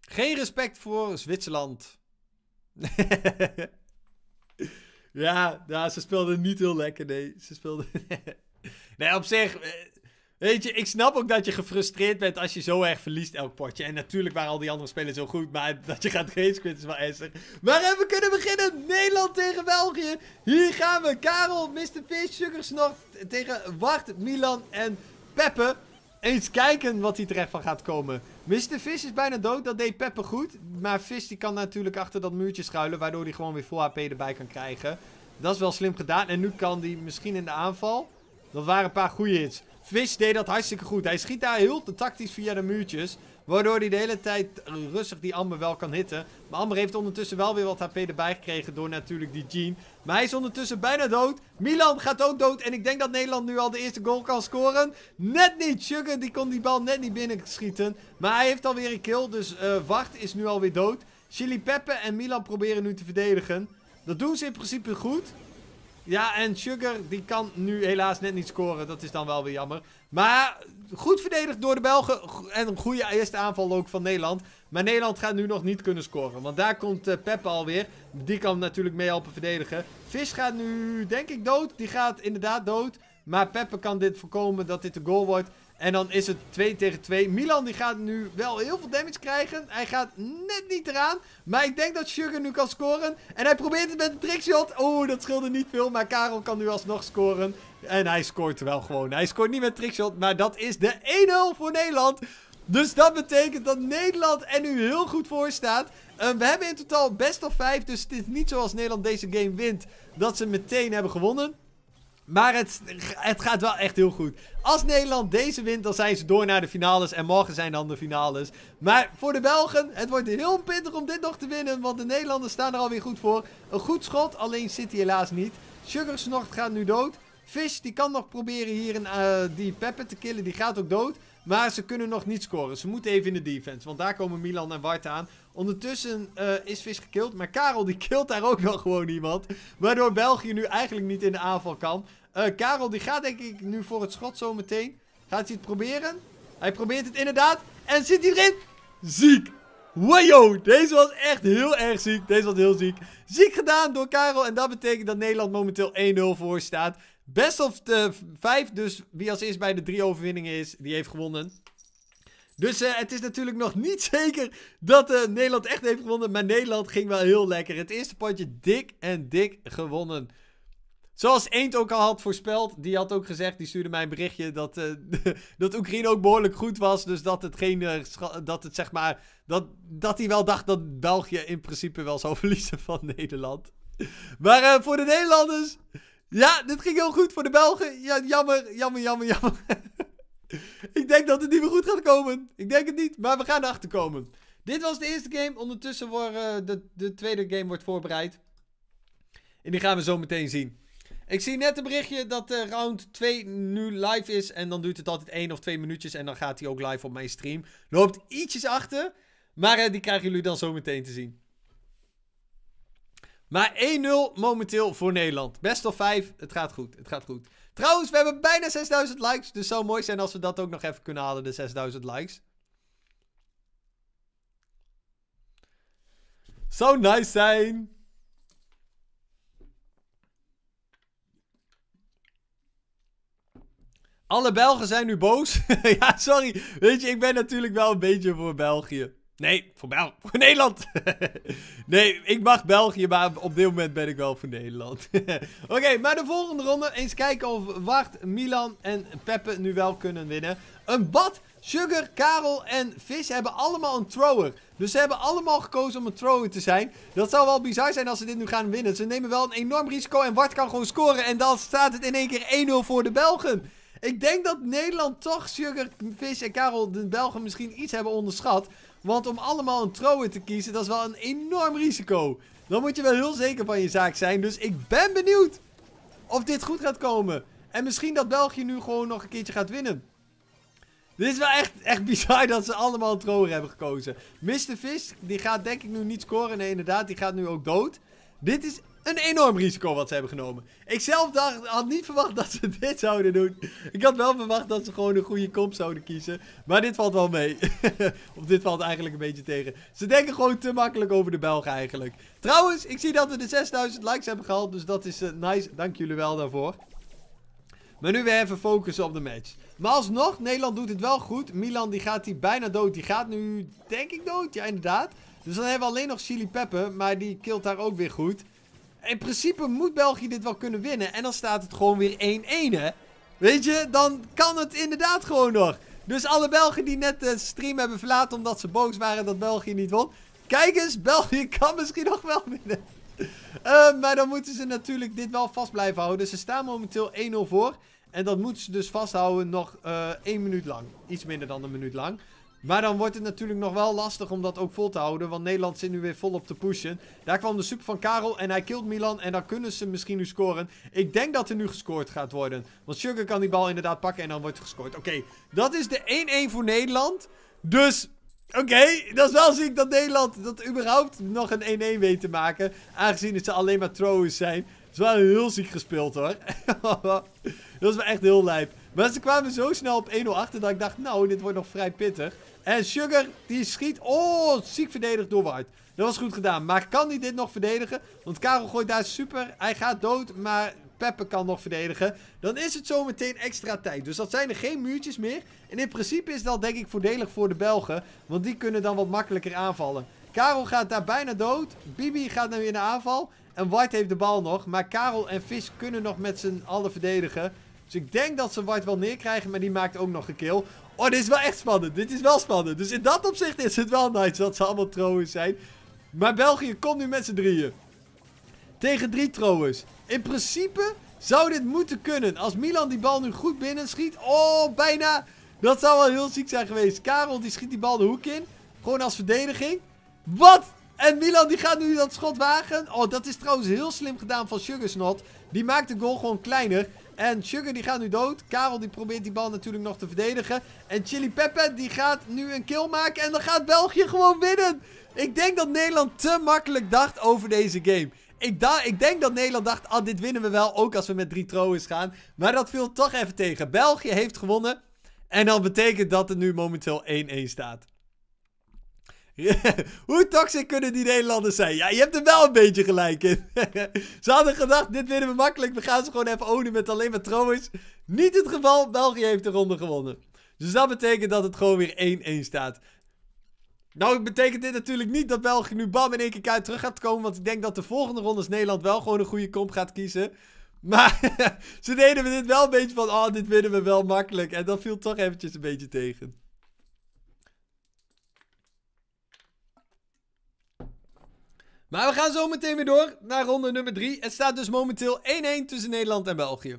Geen respect voor Zwitserland. [LAUGHS] ja, nou, ze speelden niet heel lekker, nee. Ze speelden... [LAUGHS] nee, op zich... Eh, weet je, ik snap ook dat je gefrustreerd bent als je zo erg verliest elk potje. En natuurlijk waren al die andere spelers zo goed, maar dat je gaat squint is wel ernstig. Maar we kunnen beginnen. Nederland tegen België. Hier gaan we. Karel, Mr. Fish, Snort tegen Wart, Milan en Peppe, eens kijken wat hij terecht van gaat komen. Mr. Fish is bijna dood, dat deed Peppe goed. Maar Fish die kan natuurlijk achter dat muurtje schuilen, waardoor hij gewoon weer vol HP erbij kan krijgen. Dat is wel slim gedaan. En nu kan hij misschien in de aanval. Dat waren een paar goede hits. Fish deed dat hartstikke goed. Hij schiet daar heel tactisch via de muurtjes. Waardoor hij de hele tijd rustig die Amber wel kan hitten. Maar Amber heeft ondertussen wel weer wat HP erbij gekregen door natuurlijk die Jean. Maar hij is ondertussen bijna dood. Milan gaat ook dood. En ik denk dat Nederland nu al de eerste goal kan scoren. Net niet. Sugar die kon die bal net niet binnen schieten. Maar hij heeft alweer een kill. Dus uh, eh, Wacht is nu alweer dood. Chili Peppe en Milan proberen nu te verdedigen. Dat doen ze in principe goed. Ja, en Sugar die kan nu helaas net niet scoren. Dat is dan wel weer jammer. Maar goed verdedigd door de Belgen. En een goede eerste aanval ook van Nederland. Maar Nederland gaat nu nog niet kunnen scoren. Want daar komt uh, eh, Peppe alweer. Die kan natuurlijk mee helpen verdedigen. Vis gaat nu, denk ik, dood. Die gaat inderdaad dood. Maar Peppe kan dit voorkomen dat dit de goal wordt. En dan is het 2 tegen 2. Milan die gaat nu wel heel veel damage krijgen. Hij gaat net niet eraan. Maar ik denk dat Sugar nu kan scoren. En hij probeert het met een trickshot. Oh, dat scheelde niet veel. Maar Karel kan nu alsnog scoren. En hij scoort wel gewoon. Hij scoort niet met trickshot, maar dat is de 1-0 voor Nederland. Dus dat betekent dat Nederland er nu heel goed voor staat. Ehm, we hebben in totaal best of 5, dus het is niet zoals Nederland deze game wint dat ze meteen hebben gewonnen. Maar het, het gaat wel echt heel goed. Als Nederland deze wint, dan zijn ze door naar de finales. En morgen zijn dan de finales. Maar voor de Belgen, het wordt heel pittig om dit nog te winnen. Want de Nederlanders staan er alweer goed voor. Een goed schot, alleen zit hij helaas niet. Sugar Snort gaat nu dood. Fish die kan nog proberen hier eh, die Peppe te killen. Die gaat ook dood. Maar ze kunnen nog niet scoren. Ze moeten even in de defense. Want daar komen Milan en Wart aan. Ondertussen eh, is Fish gekild. Maar Karel die kilt daar ook wel gewoon iemand. Waardoor België nu eigenlijk niet in de aanval kan. Eh, Karel die gaat denk ik nu voor het schot zometeen. Gaat hij het proberen? Hij probeert het inderdaad. En zit hij erin? Ziek! Wajo, deze was echt heel erg ziek. Deze was heel ziek. Ziek gedaan door Karel. En dat betekent dat Nederland momenteel 1-0 voor staat. Best of de vijf, dus wie als eerst bij de drie overwinningen is, die heeft gewonnen. Dus eh, het is natuurlijk nog niet [LAUGHS] zeker dat eh, Nederland echt heeft gewonnen. Maar Nederland ging wel heel lekker. Het eerste potje dik en dik gewonnen. Zoals Eend ook al had voorspeld. Die had ook gezegd, die stuurde mij een berichtje dat, eh, [LAUGHS] dat Oekraïne ook behoorlijk goed was. Dus dat het geen, dat het zeg maar, dat, dat hij wel dacht dat België in principe wel zou [LAUGHS] verliezen van Nederland. Maar voor de Nederlanders ja, dit ging heel goed voor de Belgen. Ja, jammer, jammer, jammer, jammer. [LAUGHS] ik denk dat het niet meer goed gaat komen. Ik denk het niet, maar we gaan erachter komen. Dit was de eerste game. Ondertussen wordt eh, de, de tweede game wordt voorbereid. En die gaan we zo meteen zien. Ik zie net een berichtje dat uh, round 2 nu live is. En dan duurt het altijd 1 of 2 minuutjes. En dan gaat hij ook live op mijn stream. Loopt ietsjes achter. Maar eh, die krijgen jullie dan zo meteen te zien. Maar 1-0 momenteel voor Nederland. Best of 5. Het gaat goed. Het gaat goed. Trouwens, we hebben bijna 6000 likes. Dus zou mooi zijn als we dat ook nog even kunnen halen, de 6000 likes. Zou nice zijn. Alle Belgen zijn nu boos. [LAUGHS] ja, sorry. Weet je, ik ben natuurlijk wel een beetje voor België. Nee, voor, België, [LAUGHS] voor Nederland. nee, ik mag België, maar op dit moment ben ik wel voor Nederland. [LAUGHS] Oké, maar de volgende ronde. Eens kijken of Wart, Milan en Peppe nu wel kunnen winnen. Een bad, Sugar, Karel en Vis hebben allemaal een thrower. Dus ze hebben allemaal gekozen om een thrower te zijn. Dat zou wel bizar zijn als ze dit nu gaan winnen. Ze nemen wel een enorm risico en Wart kan gewoon scoren. En dan staat het in één keer 1-0 voor de Belgen. Ik denk dat Nederland toch Sugar, Vis en Karel de Belgen misschien iets hebben onderschat. Want om allemaal een thrower te kiezen, dat is wel een enorm risico. Dan moet je wel heel zeker van je zaak zijn. Dus ik ben benieuwd of dit goed gaat komen. En misschien dat België nu gewoon nog een keertje gaat winnen. Dit is wel echt, echt [LAUGHS] bizar dat ze allemaal een hebben gekozen. Mr. Fish, die gaat denk ik nu niet scoren. Nee, inderdaad, die gaat nu ook dood. Dit is een enorm risico wat ze hebben genomen. Ik zelf dacht, had niet verwacht dat ze [LAUGHS] dit zouden doen. Ik had wel verwacht dat ze gewoon een goede kop zouden kiezen. Maar dit valt wel mee. [LAUGHS] of dit valt eigenlijk een beetje tegen. Ze denken gewoon te makkelijk over de Belgen eigenlijk. Trouwens, ik zie dat we de 6000 likes hebben gehaald. Dus dat is eh, nice. Dank jullie wel daarvoor. Maar nu weer even focussen op de match. Maar alsnog, Nederland doet het wel goed. Milan die gaat die bijna dood. Die gaat nu, denk ik, dood. Ja, inderdaad. Dus dan hebben we alleen nog Chili Peppe. Maar die kilt daar ook weer goed in principe moet België dit wel kunnen winnen. En dan staat het gewoon weer 1-1, hè. Weet je, dan kan het inderdaad gewoon nog. Dus alle Belgen die net de stream hebben verlaten omdat ze boos waren dat België niet won. Kijk eens, België [LAUGHS] kan misschien nog wel winnen. Eh, maar dan moeten ze natuurlijk dit wel vast blijven houden. Ze staan momenteel 1-0 voor. En dat moeten ze dus vasthouden nog uh, eh, 1 minuut lang. Iets minder dan een minuut lang. Maar dan wordt het natuurlijk nog wel lastig om dat ook vol te houden. Want Nederland zit nu weer volop te pushen. Daar kwam de super van Karel en hij kilt Milan. En dan kunnen ze misschien nu scoren. Ik denk dat er nu gescoord gaat worden. Want Sugar kan die bal inderdaad pakken en dan wordt er gescoord. Oké, dat is de 1-1 voor Nederland. Dus... Oké, dat is wel ziek dat Nederland dat überhaupt nog een 1-1 weet te maken. Aangezien het ze alleen maar throwers zijn. Het is wel heel ziek gespeeld hoor. [LAUGHS] dat is wel echt heel lijp. Maar ze kwamen zo snel op 1-0 achter dat ik dacht, nou, dit wordt nog vrij pittig. En Sugar, die schiet. Oh, ziek verdedigd door White. Dat was goed gedaan. Maar kan hij dit nog verdedigen? Want Karel gooit daar super. Hij gaat dood, maar Peppe kan nog verdedigen. Dan is het zo meteen extra tijd. Dus dat zijn er geen muurtjes meer. En in principe is dat denk ik voordelig voor de Belgen. Want die kunnen dan wat makkelijker aanvallen. Karel gaat daar bijna dood. Bibi gaat nu weer in de aanval. En White heeft de bal nog. Maar Karel en Fish kunnen nog met z'n allen verdedigen. Dus ik denk dat ze White wel neerkrijgen, maar die maakt ook nog een kill. Oh, dit is wel echt spannend. Dit is wel spannend. Dus in dat opzicht is het wel nice dat ze allemaal trouwens zijn. Maar België komt nu met z'n drieën. Tegen drie trouwens. In principe zou dit moeten kunnen. Als Milan die bal nu goed binnen schiet. Oh, bijna. Dat zou wel heel ziek zijn geweest. Karel die schiet die bal de hoek in. Gewoon als verdediging. Wat? En Milan die gaat nu dat schot wagen. Oh, dat is trouwens heel slim gedaan van Sugarsnot. Die maakt de goal gewoon kleiner. En Sugar die gaat nu dood. Karel die probeert die bal natuurlijk nog te verdedigen. En Chili Pepe die gaat nu een kill maken. En dan gaat België gewoon winnen. Ik denk dat Nederland te makkelijk dacht over deze game. Ik, ik, denk dat Nederland dacht, ah, dit winnen we wel, ook als we met drie trouwens gaan. Maar dat viel toch even tegen. België heeft gewonnen. En dat betekent dat er nu momenteel 1-1 staat. [LAUGHS] Hoe toxic kunnen die Nederlanders zijn? Ja, je hebt er wel een beetje gelijk in. [LAUGHS] ze hadden gedacht, dit winnen we makkelijk. We gaan ze gewoon even ownen met alleen maar trouwens. Niet het geval, België heeft de ronde gewonnen. Dus dat betekent dat het gewoon weer 1-1 staat. Nou, betekent dit natuurlijk niet dat België nu bam in één keer keihard terug gaat komen. Want ik denk dat de volgende ronde Nederland wel gewoon een goede kom gaat kiezen. Maar [LAUGHS] ze deden we dit wel een beetje van, oh, dit winnen we wel makkelijk. En dat viel toch eventjes een beetje tegen. Maar we gaan zo meteen weer door naar ronde nummer 3. Het staat dus momenteel 1-1 tussen Nederland en België.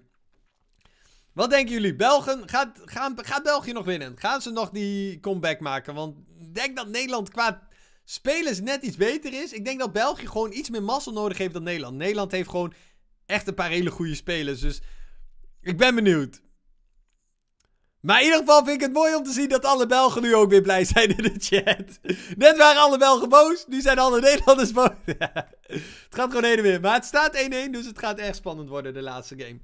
Wat denken jullie? Belgen, gaat, gaan, gaat België nog winnen? Gaan ze nog die comeback maken? Want ik denk dat Nederland qua spelers net iets beter is. Ik denk dat België gewoon iets meer massa nodig heeft dan Nederland. Nederland heeft gewoon echt een paar hele goede spelers. Dus ik ben benieuwd. Maar in ieder geval vind ik het mooi om te zien dat alle Belgen nu ook weer blij zijn in de chat. Net waren alle Belgen boos, nu zijn alle Nederlanders boos. [LAUGHS] het gaat gewoon heen en weer. Maar het staat 1-1, dus het gaat echt spannend worden, de laatste game.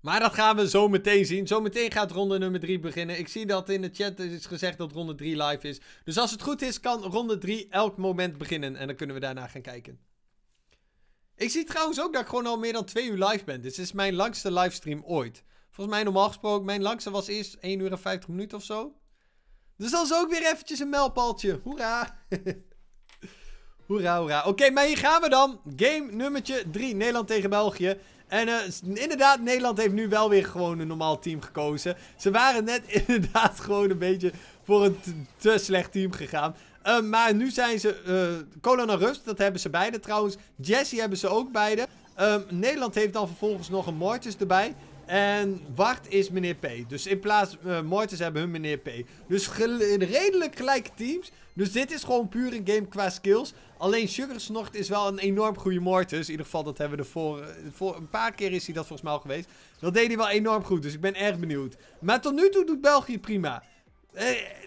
Maar dat gaan we zo meteen zien. Zometeen gaat ronde nummer 3 beginnen. Ik zie dat in de chat is gezegd dat ronde 3 live is. Dus als het goed is, kan ronde 3 elk moment beginnen. En dan kunnen we daarna gaan kijken. Ik zie trouwens ook dat ik gewoon al meer dan twee uur live ben. Dit is mijn langste livestream ooit. Volgens mij normaal gesproken, mijn langste was eerst 1 uur en 50 minuten of zo. Dus dat is ook weer eventjes een mijlpaaltje. Hoera. [LAUGHS] hoera, hoera. Oké, maar hier gaan we dan. Game nummertje 3, Nederland tegen België. En eh, inderdaad, Nederland heeft nu wel weer gewoon een normaal team gekozen. Ze waren net [LAUGHS] inderdaad gewoon een beetje voor een te slecht team gegaan. Eh, maar nu zijn ze... Uh, eh, en Rust, dat hebben ze beide trouwens. Jesse hebben ze ook beide. Ehm, Nederland heeft dan vervolgens nog een Mortis erbij. En Wart is meneer P. Dus in plaats uh, eh, Mortis hebben hun meneer P. Dus redelijk gelijke teams. Dus dit is gewoon puur een game qua skills. Alleen Sugar Snort is wel een enorm goede Mortis. In ieder geval, dat hebben we ervoor... Voor een paar keer is hij dat volgens mij al geweest. Dat deed hij wel enorm goed. Dus ik ben erg benieuwd. Maar tot nu toe doet België prima. Uh,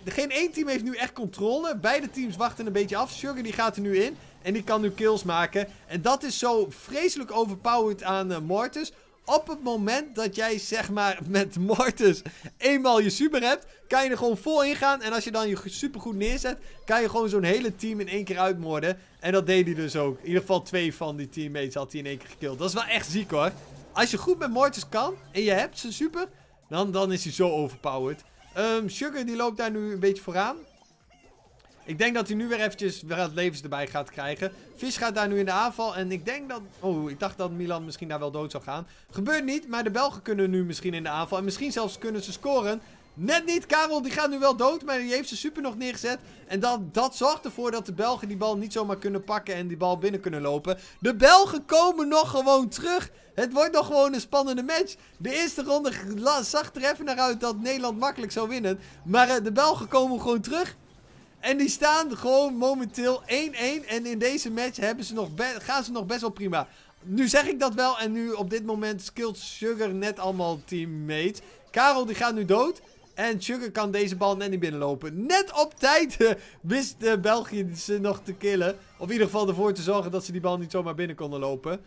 geen één team heeft nu echt controle. Beide teams wachten een beetje af. Sugar die gaat er nu in. En die kan nu kills maken. En dat is zo vreselijk overpowered aan eh, Mortus. Op het moment dat jij zeg maar [LAUGHS] met Mortus eenmaal je super hebt, kan je er gewoon vol in gaan. En als je dan je super goed neerzet, kan je gewoon zo'n hele team in één keer uitmoorden. En dat deed hij dus ook. In ieder geval twee van die teammates had hij in één keer gekild. Dat is wel echt ziek hoor. Als je goed met Mortus kan en je hebt zijn super, dan, dan is hij zo overpowered. Um, Sugar die loopt daar nu een beetje vooraan. Ik denk dat hij nu weer eventjes het levens erbij gaat krijgen. Vis gaat daar nu in de aanval. En ik denk dat... Oh, ik dacht dat Milan misschien daar wel dood zou gaan. Gebeurt niet, maar de Belgen kunnen nu misschien in de aanval. En misschien zelfs kunnen ze scoren. Net niet, Karel die gaat nu wel dood, maar die heeft ze super nog neergezet. En dat dat zorgt ervoor dat de Belgen die bal niet zomaar kunnen pakken en die bal binnen kunnen lopen. De Belgen komen nog gewoon terug. Het wordt nog gewoon een spannende match. De eerste ronde zag er even naar uit dat Nederland makkelijk zou winnen. Maar eh, de Belgen komen gewoon terug. En die staan gewoon momenteel 1-1. En in deze match hebben ze nog gaan ze nog best wel prima. Nu zeg ik dat wel. En nu op dit moment skilled Sugar net allemaal teammates. Karel die gaat nu dood. En Chugger kan deze bal net niet binnenlopen. Net op tijd eh, wist eh, België ze nog te killen. Of in ieder geval ervoor te zorgen dat ze die bal niet zomaar binnen konden lopen.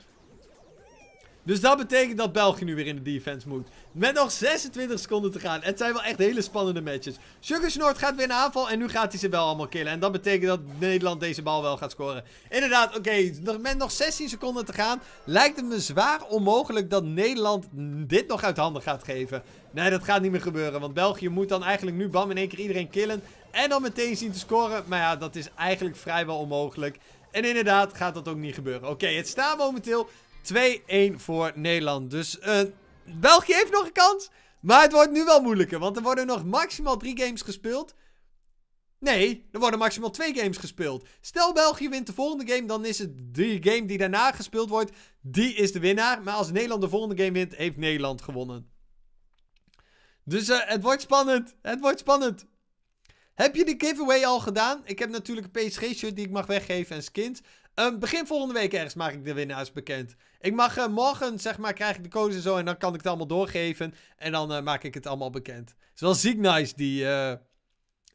Dus dat betekent dat België nu weer in de defense moet. Met nog 26 seconden te gaan. Het zijn wel echt hele spannende matches. Sugar Snort gaat weer in aanval. En nu gaat hij ze wel allemaal killen. En dat betekent dat Nederland deze bal wel gaat scoren. Inderdaad, oké. Okay, met nog 16 seconden te gaan. Lijkt het me zwaar onmogelijk dat Nederland dit nog uit handen gaat geven. Nee, dat gaat niet meer gebeuren. Want België moet dan eigenlijk nu bam in één keer iedereen killen. En dan meteen zien te scoren. Maar ja, dat is eigenlijk vrijwel onmogelijk. En inderdaad gaat dat ook niet gebeuren. Oké, het staat momenteel 2-1 voor Nederland. Dus eh, België heeft nog een kans. Maar het wordt nu wel moeilijker. Want er worden nog maximaal drie games gespeeld. Nee, er worden maximaal twee games gespeeld. Stel België wint de volgende game, dan is het de game die daarna gespeeld wordt, die is de winnaar. Maar als Nederland de volgende game wint, heeft Nederland gewonnen. Dus eh, het wordt spannend. Het wordt spannend. Heb je de giveaway al gedaan? Ik heb natuurlijk een PSG-shirt die ik mag weggeven en skins. Ehm, begin volgende week ergens maak ik de winnaars bekend. Ik mag eh, morgen, zeg maar, krijg ik de codes en zo. En dan kan ik het allemaal doorgeven. En dan eh, maak ik het allemaal bekend. Het is wel ziek nice, die, uh,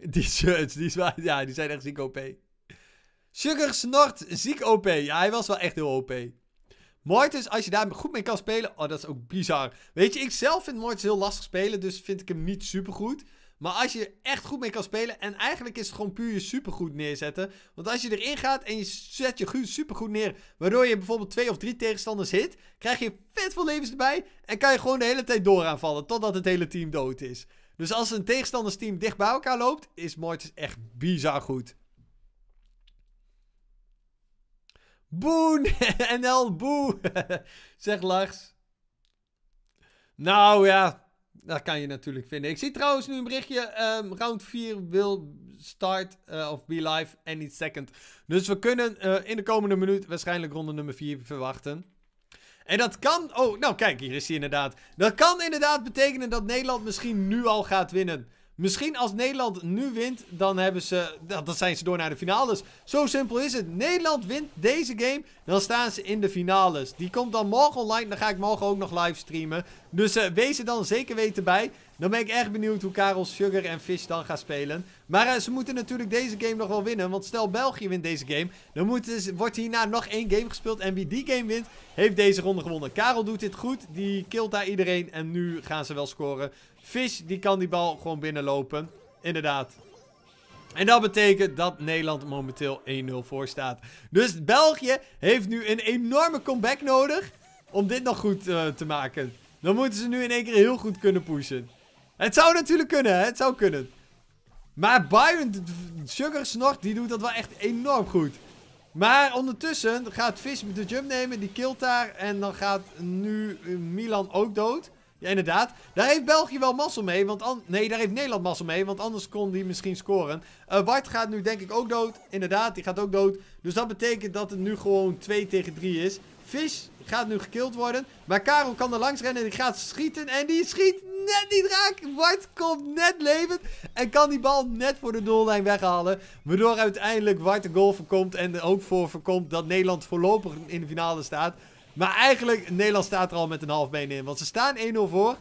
die shirts. Die, ja, die zijn echt ziek OP. Sugar Snort, ziek OP. Ja, hij was wel echt heel OP. Mortis, als je daar goed mee kan spelen. Oh, dat is ook bizar. Weet je, ik zelf vind Mortis heel lastig spelen. Dus vind ik hem niet super goed. Maar als je er echt goed mee kan spelen. En eigenlijk is het gewoon puur je supergoed neerzetten. Want als je erin gaat en je zet je supergoed neer. Waardoor je bijvoorbeeld twee of drie tegenstanders hit. Krijg je vet veel levens erbij. En kan je gewoon de hele tijd dooraanvallen. Totdat het hele team dood is. Dus als een tegenstandersteam dicht bij elkaar loopt. Is Mortis echt bizar goed. Boen! [LAUGHS] NL Boe! [LAUGHS] Zeg Lars. Nou ja, dat kan je natuurlijk vinden. Ik zie trouwens nu een berichtje. Ehm, round 4 wil start eh, of be live any second. Dus we kunnen eh, in de komende minuut waarschijnlijk ronde nummer 4 verwachten. En dat kan... Oh, nou kijk, hier is hij inderdaad. Dat kan inderdaad betekenen dat Nederland misschien nu al gaat winnen. Misschien als Nederland nu wint, dan, hebben ze, nou, dan zijn ze door naar de finales. Zo simpel is het. Nederland wint deze game, dan staan ze in de finales. Die komt dan morgen online, dan ga ik morgen ook nog livestreamen. Dus eh, wees er dan zeker weten bij. Dan ben ik echt benieuwd hoe Karel Sugar en Fish dan gaan spelen. Maar eh, ze moeten natuurlijk deze game nog wel winnen. Want stel België wint deze game. Dan wordt hierna nog één game gespeeld. En wie die game wint, heeft deze ronde gewonnen. Karel doet dit goed. Die kilt daar iedereen. En nu gaan ze wel scoren. Fish, die kan die bal gewoon binnenlopen. Inderdaad. En dat betekent dat Nederland momenteel 1-0 voor staat. Dus België heeft nu een enorme comeback nodig om dit nog goed eh, te maken. Dan moeten ze nu in één keer heel goed kunnen pushen. Het zou natuurlijk kunnen, hè? Het zou kunnen. Maar Byron, Sugar Snort, die doet dat wel echt enorm goed. Maar ondertussen gaat Fish de jump nemen. Die kilt daar. En dan gaat nu eh, Milan ook dood. Ja, inderdaad. Daar heeft België wel mazzel mee. Want nee, daar heeft Nederland mazzel mee. Want anders kon die misschien scoren. Bart eh, gaat nu denk ik ook dood. Inderdaad, die gaat ook dood. Dus dat betekent dat het nu gewoon 2 tegen 3 is. Fish gaat nu gekild worden. Maar Karel kan er langs rennen en die gaat schieten. En die schiet net niet raak. Wart komt net levend en kan die bal net voor de doellijn weghalen. Waardoor uiteindelijk White de goal voorkomt en er ook voor voorkomt dat Nederland voorlopig in de finale staat. Maar eigenlijk, Nederland staat er al met een half been in. Want ze staan 1-0 voor.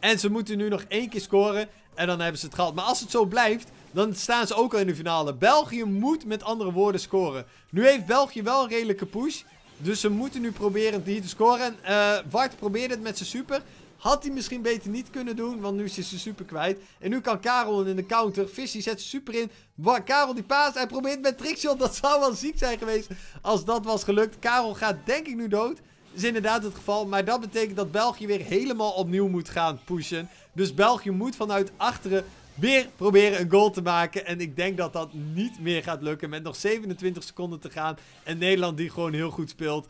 En ze moeten nu nog één keer scoren. En dan hebben ze het gehad. Maar als het zo blijft, dan staan ze ook al in de finale. België moet met andere woorden scoren. Nu heeft België wel een redelijke push. Dus ze moeten nu proberen hier te scoren. Uh, Wart probeerde het met zijn super. Had hij misschien beter niet kunnen doen, want nu is hij zijn super kwijt. En nu kan Karel in de counter. Fishy zet zijn super in. Waar Karel die paas, hij probeert met trickshot. Dat zou wel ziek zijn geweest als dat was gelukt. Karel gaat denk ik nu dood. Is inderdaad het geval. Maar dat betekent dat België weer helemaal opnieuw moet gaan pushen. Dus België moet vanuit achteren weer proberen een goal te maken. En ik denk dat dat niet meer gaat lukken. Met nog 27 seconden te gaan. En Nederland die gewoon heel goed speelt.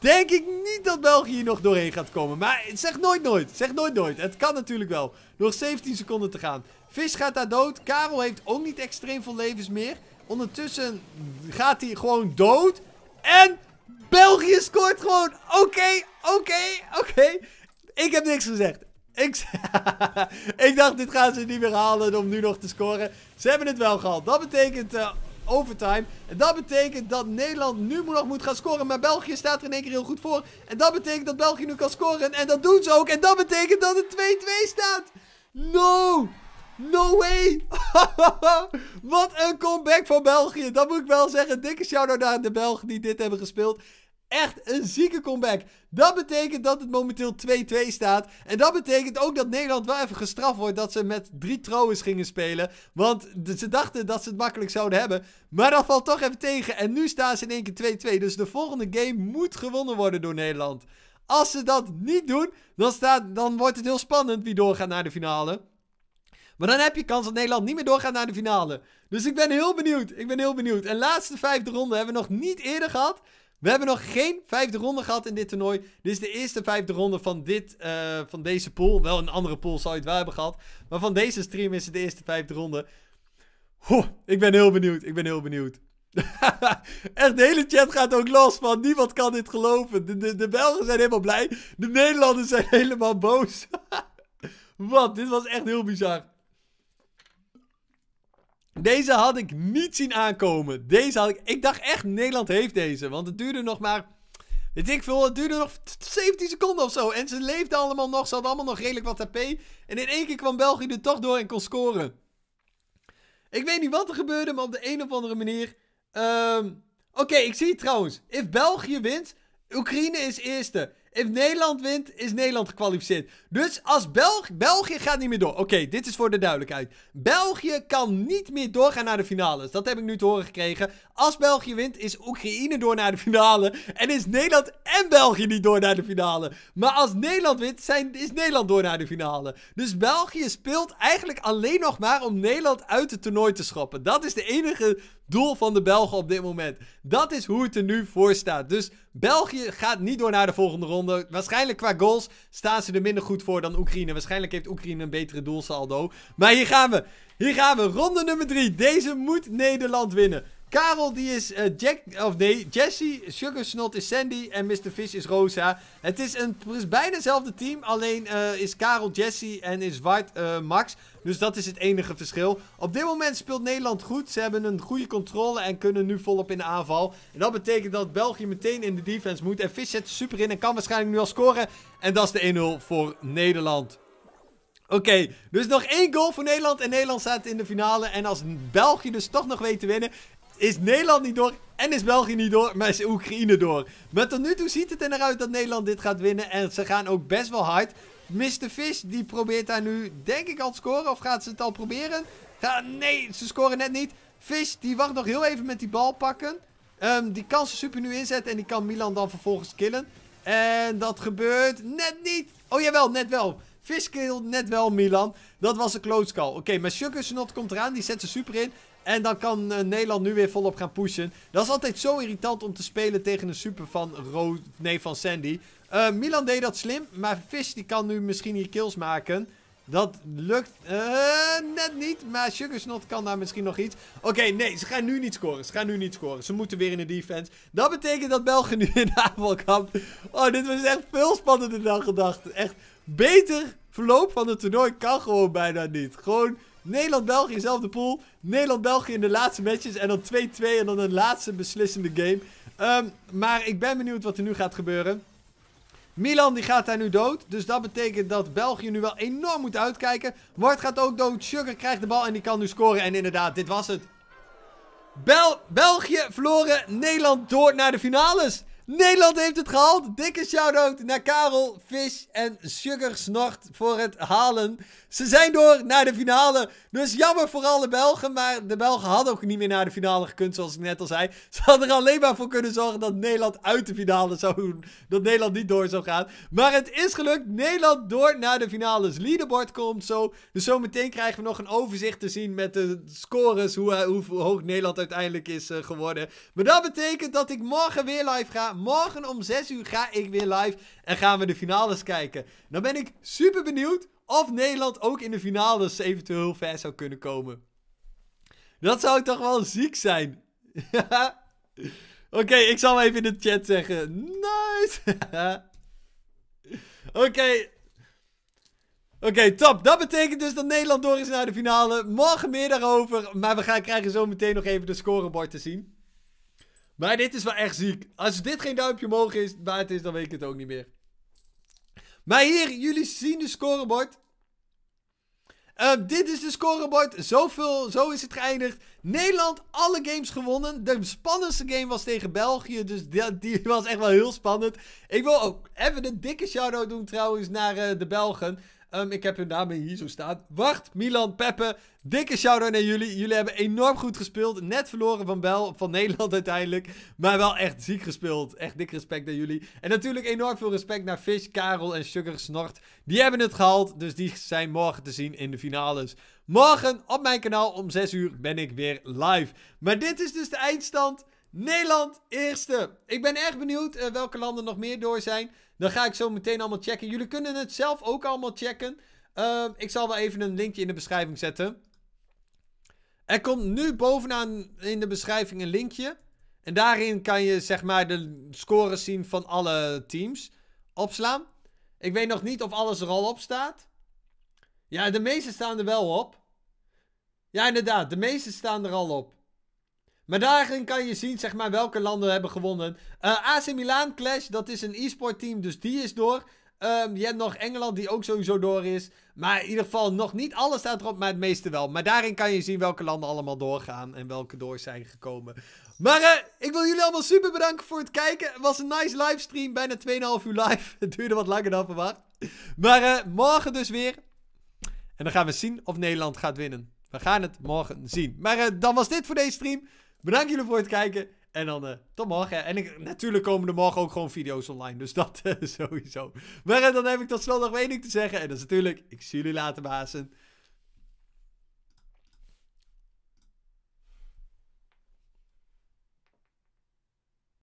Denk ik niet dat België hier nog doorheen gaat komen. Maar zeg nooit nooit. Zeg nooit nooit. Het kan natuurlijk wel. Nog 17 seconden te gaan. Vis gaat daar dood. Karel heeft ook niet extreem veel levens meer. Ondertussen gaat hij gewoon dood. En België scoort gewoon. Oké, oké, oké. Ik heb niks gezegd. [LAUGHS] Ik, dacht, dit gaan ze niet meer halen om nu nog te scoren. Ze hebben het wel gehad. Dat betekent eh, overtime. En dat betekent dat Nederland nu nog moet gaan scoren. Maar België staat er in één keer heel goed voor. En dat betekent dat België nu kan scoren. En dat doen ze ook. En dat betekent dat het 2-2 staat. No! No way! [LAUGHS] Wat een comeback van België. Dat moet ik wel zeggen. Dikke shout-out naar de Belgen die dit hebben gespeeld. Echt een zieke comeback. Dat betekent dat het momenteel 2-2 staat. En dat betekent ook dat Nederland wel even gestraft wordt dat ze met drie trouwens gingen spelen. Want ze dachten dat ze het makkelijk zouden hebben. Maar dat valt toch even tegen. En nu staan ze in één keer 2-2. Dus de volgende game moet gewonnen worden door Nederland. Als ze dat niet doen, dan, staat, dan wordt het heel spannend wie doorgaat naar de finale. Maar dan heb je kans dat Nederland niet meer doorgaat naar de finale. Dus ik ben heel benieuwd. Ik ben heel benieuwd. En laatste vijfde ronde hebben we nog niet eerder gehad. We hebben nog geen vijfde ronde gehad in dit toernooi. Dit is de eerste vijfde ronde van, dit, eh, van deze pool. Wel een andere pool zou je het wel hebben gehad. Maar van deze stream is het de eerste vijfde ronde. Ho, ik ben heel benieuwd. Ik ben heel benieuwd. [LAUGHS] Echt, de hele chat gaat ook los van niemand kan dit geloven. De, de, de Belgen zijn helemaal blij. De Nederlanders zijn [LAUGHS] helemaal boos. [LAUGHS] Wat, dit was echt heel bizar. Deze had ik niet zien aankomen. Deze had ik... Ik dacht echt, Nederland heeft deze. Want het duurde nog maar... Weet ik veel, het duurde nog 17 seconden of zo. En ze leefden allemaal nog. Ze hadden allemaal nog redelijk wat HP. En in één keer kwam België er toch door en kon scoren. Ik weet niet wat er gebeurde, maar op de een of andere manier... Ehm, oké, ik zie het trouwens. If België wint, Oekraïne is eerste. If Nederland wint, is Nederland gekwalificeerd. Dus als België... België gaat niet meer door. Oké, dit is voor de duidelijkheid. België kan niet meer doorgaan naar de finales. Dat heb ik nu te horen gekregen. Als België wint, is Oekraïne door naar de finale. En is Nederland en België niet door naar de finale. Maar als Nederland wint, zijn, is Nederland door naar de finale. Dus België speelt eigenlijk alleen nog maar om Nederland uit het toernooi te schoppen. Dat is de enige doel van de Belgen op dit moment. Dat is hoe het er nu voor staat. Dus België gaat niet door naar de volgende ronde. Waarschijnlijk qua goals staan ze er minder goed voor dan Oekraïne. Waarschijnlijk heeft Oekraïne een betere doelsaldo. Maar hier gaan we. Hier gaan we. Ronde nummer 3. Deze moet Nederland winnen. Karel die is uh, Jack, of nee, Jesse, Sugar is Sandy en Mr. Fish is Rosa. Het is, een, is bijna hetzelfde team, alleen eh, is Karel Jesse en is White eh, Max. Dus dat is het enige verschil. Op dit moment speelt Nederland goed. Ze hebben een goede controle en kunnen nu volop in de aanval. En dat betekent dat België meteen in de defense moet. En Fish zet super in en kan waarschijnlijk nu al scoren. En dat is de 1-0 voor Nederland. Oké, dus nog één goal voor Nederland. En Nederland staat in de finale. En als België dus toch nog weet te winnen, is Nederland niet door en is België niet door, maar is Oekraïne door. Maar tot nu toe ziet het eruit dat Nederland dit gaat winnen. En ze gaan ook best wel hard. Mr. Fish, die probeert daar nu, denk ik, al te scoren. Of gaat ze het al proberen? nee, ze scoren net niet. Fish, die wacht nog heel even met die bal pakken. Ehm, die kan ze super nu inzetten en die kan Milan dan vervolgens killen. En dat gebeurt net niet. Oh jawel, net wel. Fish killed net wel Milan. Dat was een close call. Oké, maar Sugar komt eraan. Die zet ze super in. En dan kan eh, Nederland nu weer volop gaan pushen. Dat is altijd zo irritant om te spelen tegen een super van, Ro nee, van Sandy. Eh, Milan deed dat slim, maar Fish die kan nu misschien hier kills maken. Dat lukt eh, net niet, maar Sugarsnot kan daar misschien nog iets. Oké, nee, ze gaan nu niet scoren. Ze gaan nu niet scoren. Ze moeten weer in de defense. Dat betekent dat België nu in de aanval kan. Oh, dit was echt veel spannender dan gedacht. Echt beter verloop van het toernooi kan gewoon bijna niet. Gewoon Nederland-België, zelfde pool. Nederland-België in de laatste matches. En dan 2-2 en dan een laatste beslissende game. Ehm, maar ik ben benieuwd wat er nu gaat gebeuren. Milan die gaat daar nu dood. Dus dat betekent dat België nu wel enorm moet uitkijken. Ward gaat ook dood. Sugar krijgt de bal en die kan nu scoren. En inderdaad, dit was het. Bel België verloren. Nederland door naar de finales. Nederland heeft het gehaald. Dikke shout-out naar Karel, Fish en Sugar Snort voor het halen. Ze zijn door naar de finale. Dus jammer voor alle Belgen. Maar de Belgen hadden ook niet meer naar de finale gekund, zoals ik net al zei. Ze hadden er alleen maar voor kunnen zorgen dat Nederland uit de finale zou doen. Dat Nederland niet door zou gaan. Maar het is gelukt. Nederland door naar de finales. Dus leaderboard komt zo. Dus zometeen krijgen we nog een overzicht te zien met de scores. Hoe, eh, hoe hoog Nederland uiteindelijk is eh, geworden. Maar dat betekent dat ik morgen weer live ga morgen om 6 uur ga ik weer live en gaan we de finales kijken. Dan ben ik super benieuwd of Nederland ook in de finales eventueel heel ver zou kunnen komen. Dat zou toch wel ziek zijn. [LAUGHS] Oké, ik zal even in de chat zeggen. Nice. [LAUGHS] Oké. Oké, top. Dat betekent dus dat Nederland door is naar de finale. Morgen meer daarover. Maar we gaan krijgen zo meteen nog even de scorebord te zien. Maar dit is wel echt ziek. Als dit geen duimpje omhoog is, waar het is, dan weet ik het ook niet meer. Maar hier, jullie zien de scorebord. Ehm, dit is de scorebord. Zoveel, zo is het geëindigd. Nederland, alle games gewonnen. De spannendste game was tegen België. Dus die, was echt wel heel spannend. Ik wil ook even een dikke shout-out doen trouwens naar eh, de Belgen. Ehm, ik heb hun namen hier zo staan. Wacht, Milan, Peppe. Dikke shout-out naar jullie. Jullie hebben enorm goed gespeeld. Net verloren van Bel, van [LAUGHS] Nederland uiteindelijk. Maar wel echt ziek gespeeld. Echt dik respect naar jullie. En natuurlijk enorm veel respect naar Fish, Karel en Sugar Snort. Die hebben het gehaald. Dus die zijn morgen te zien in de finales. Morgen op mijn kanaal om 6 uur ben ik weer live. Maar dit is dus de eindstand. Nederland eerste. Ik ben erg benieuwd eh, welke landen nog meer door zijn. Dan ga ik zo meteen allemaal checken. Jullie kunnen het zelf ook allemaal checken. Ehm, ik zal wel even een linkje in de beschrijving zetten. Er komt nu bovenaan in de beschrijving een linkje. En daarin kan je zeg maar de scores zien van alle teams. Opslaan. Ik weet nog niet of alles er al op staat. Ja, de meeste staan er wel op. Ja, inderdaad. De meeste staan er al op. Maar daarin kan je zien zeg maar, welke landen hebben gewonnen. Eh, AC Milan Clash, dat is een e-sport team, dus die is door. Um, je hebt nog Engeland die ook sowieso door is. Maar in ieder geval nog niet alles staat erop, maar het meeste wel. Maar daarin kan je zien welke landen allemaal doorgaan en welke door zijn gekomen. Maar eh, ik wil jullie allemaal super bedanken voor het kijken. Het was een nice livestream, bijna 2,5 uur live. [LAUGHS] Het duurde wat langer dan verwacht. Maar eh, morgen dus weer. En dan gaan we zien of Nederland gaat winnen. We gaan het morgen zien. Maar dan was dit voor deze stream. Bedankt jullie voor het kijken. En dan uh, tot morgen. En ik, natuurlijk komen er morgen ook gewoon video's online. Dus dat eh, [LAUGHS] sowieso. Maar eh, dan heb ik tot slot nog één ding te zeggen. En dat is natuurlijk, ik zie jullie later bazen.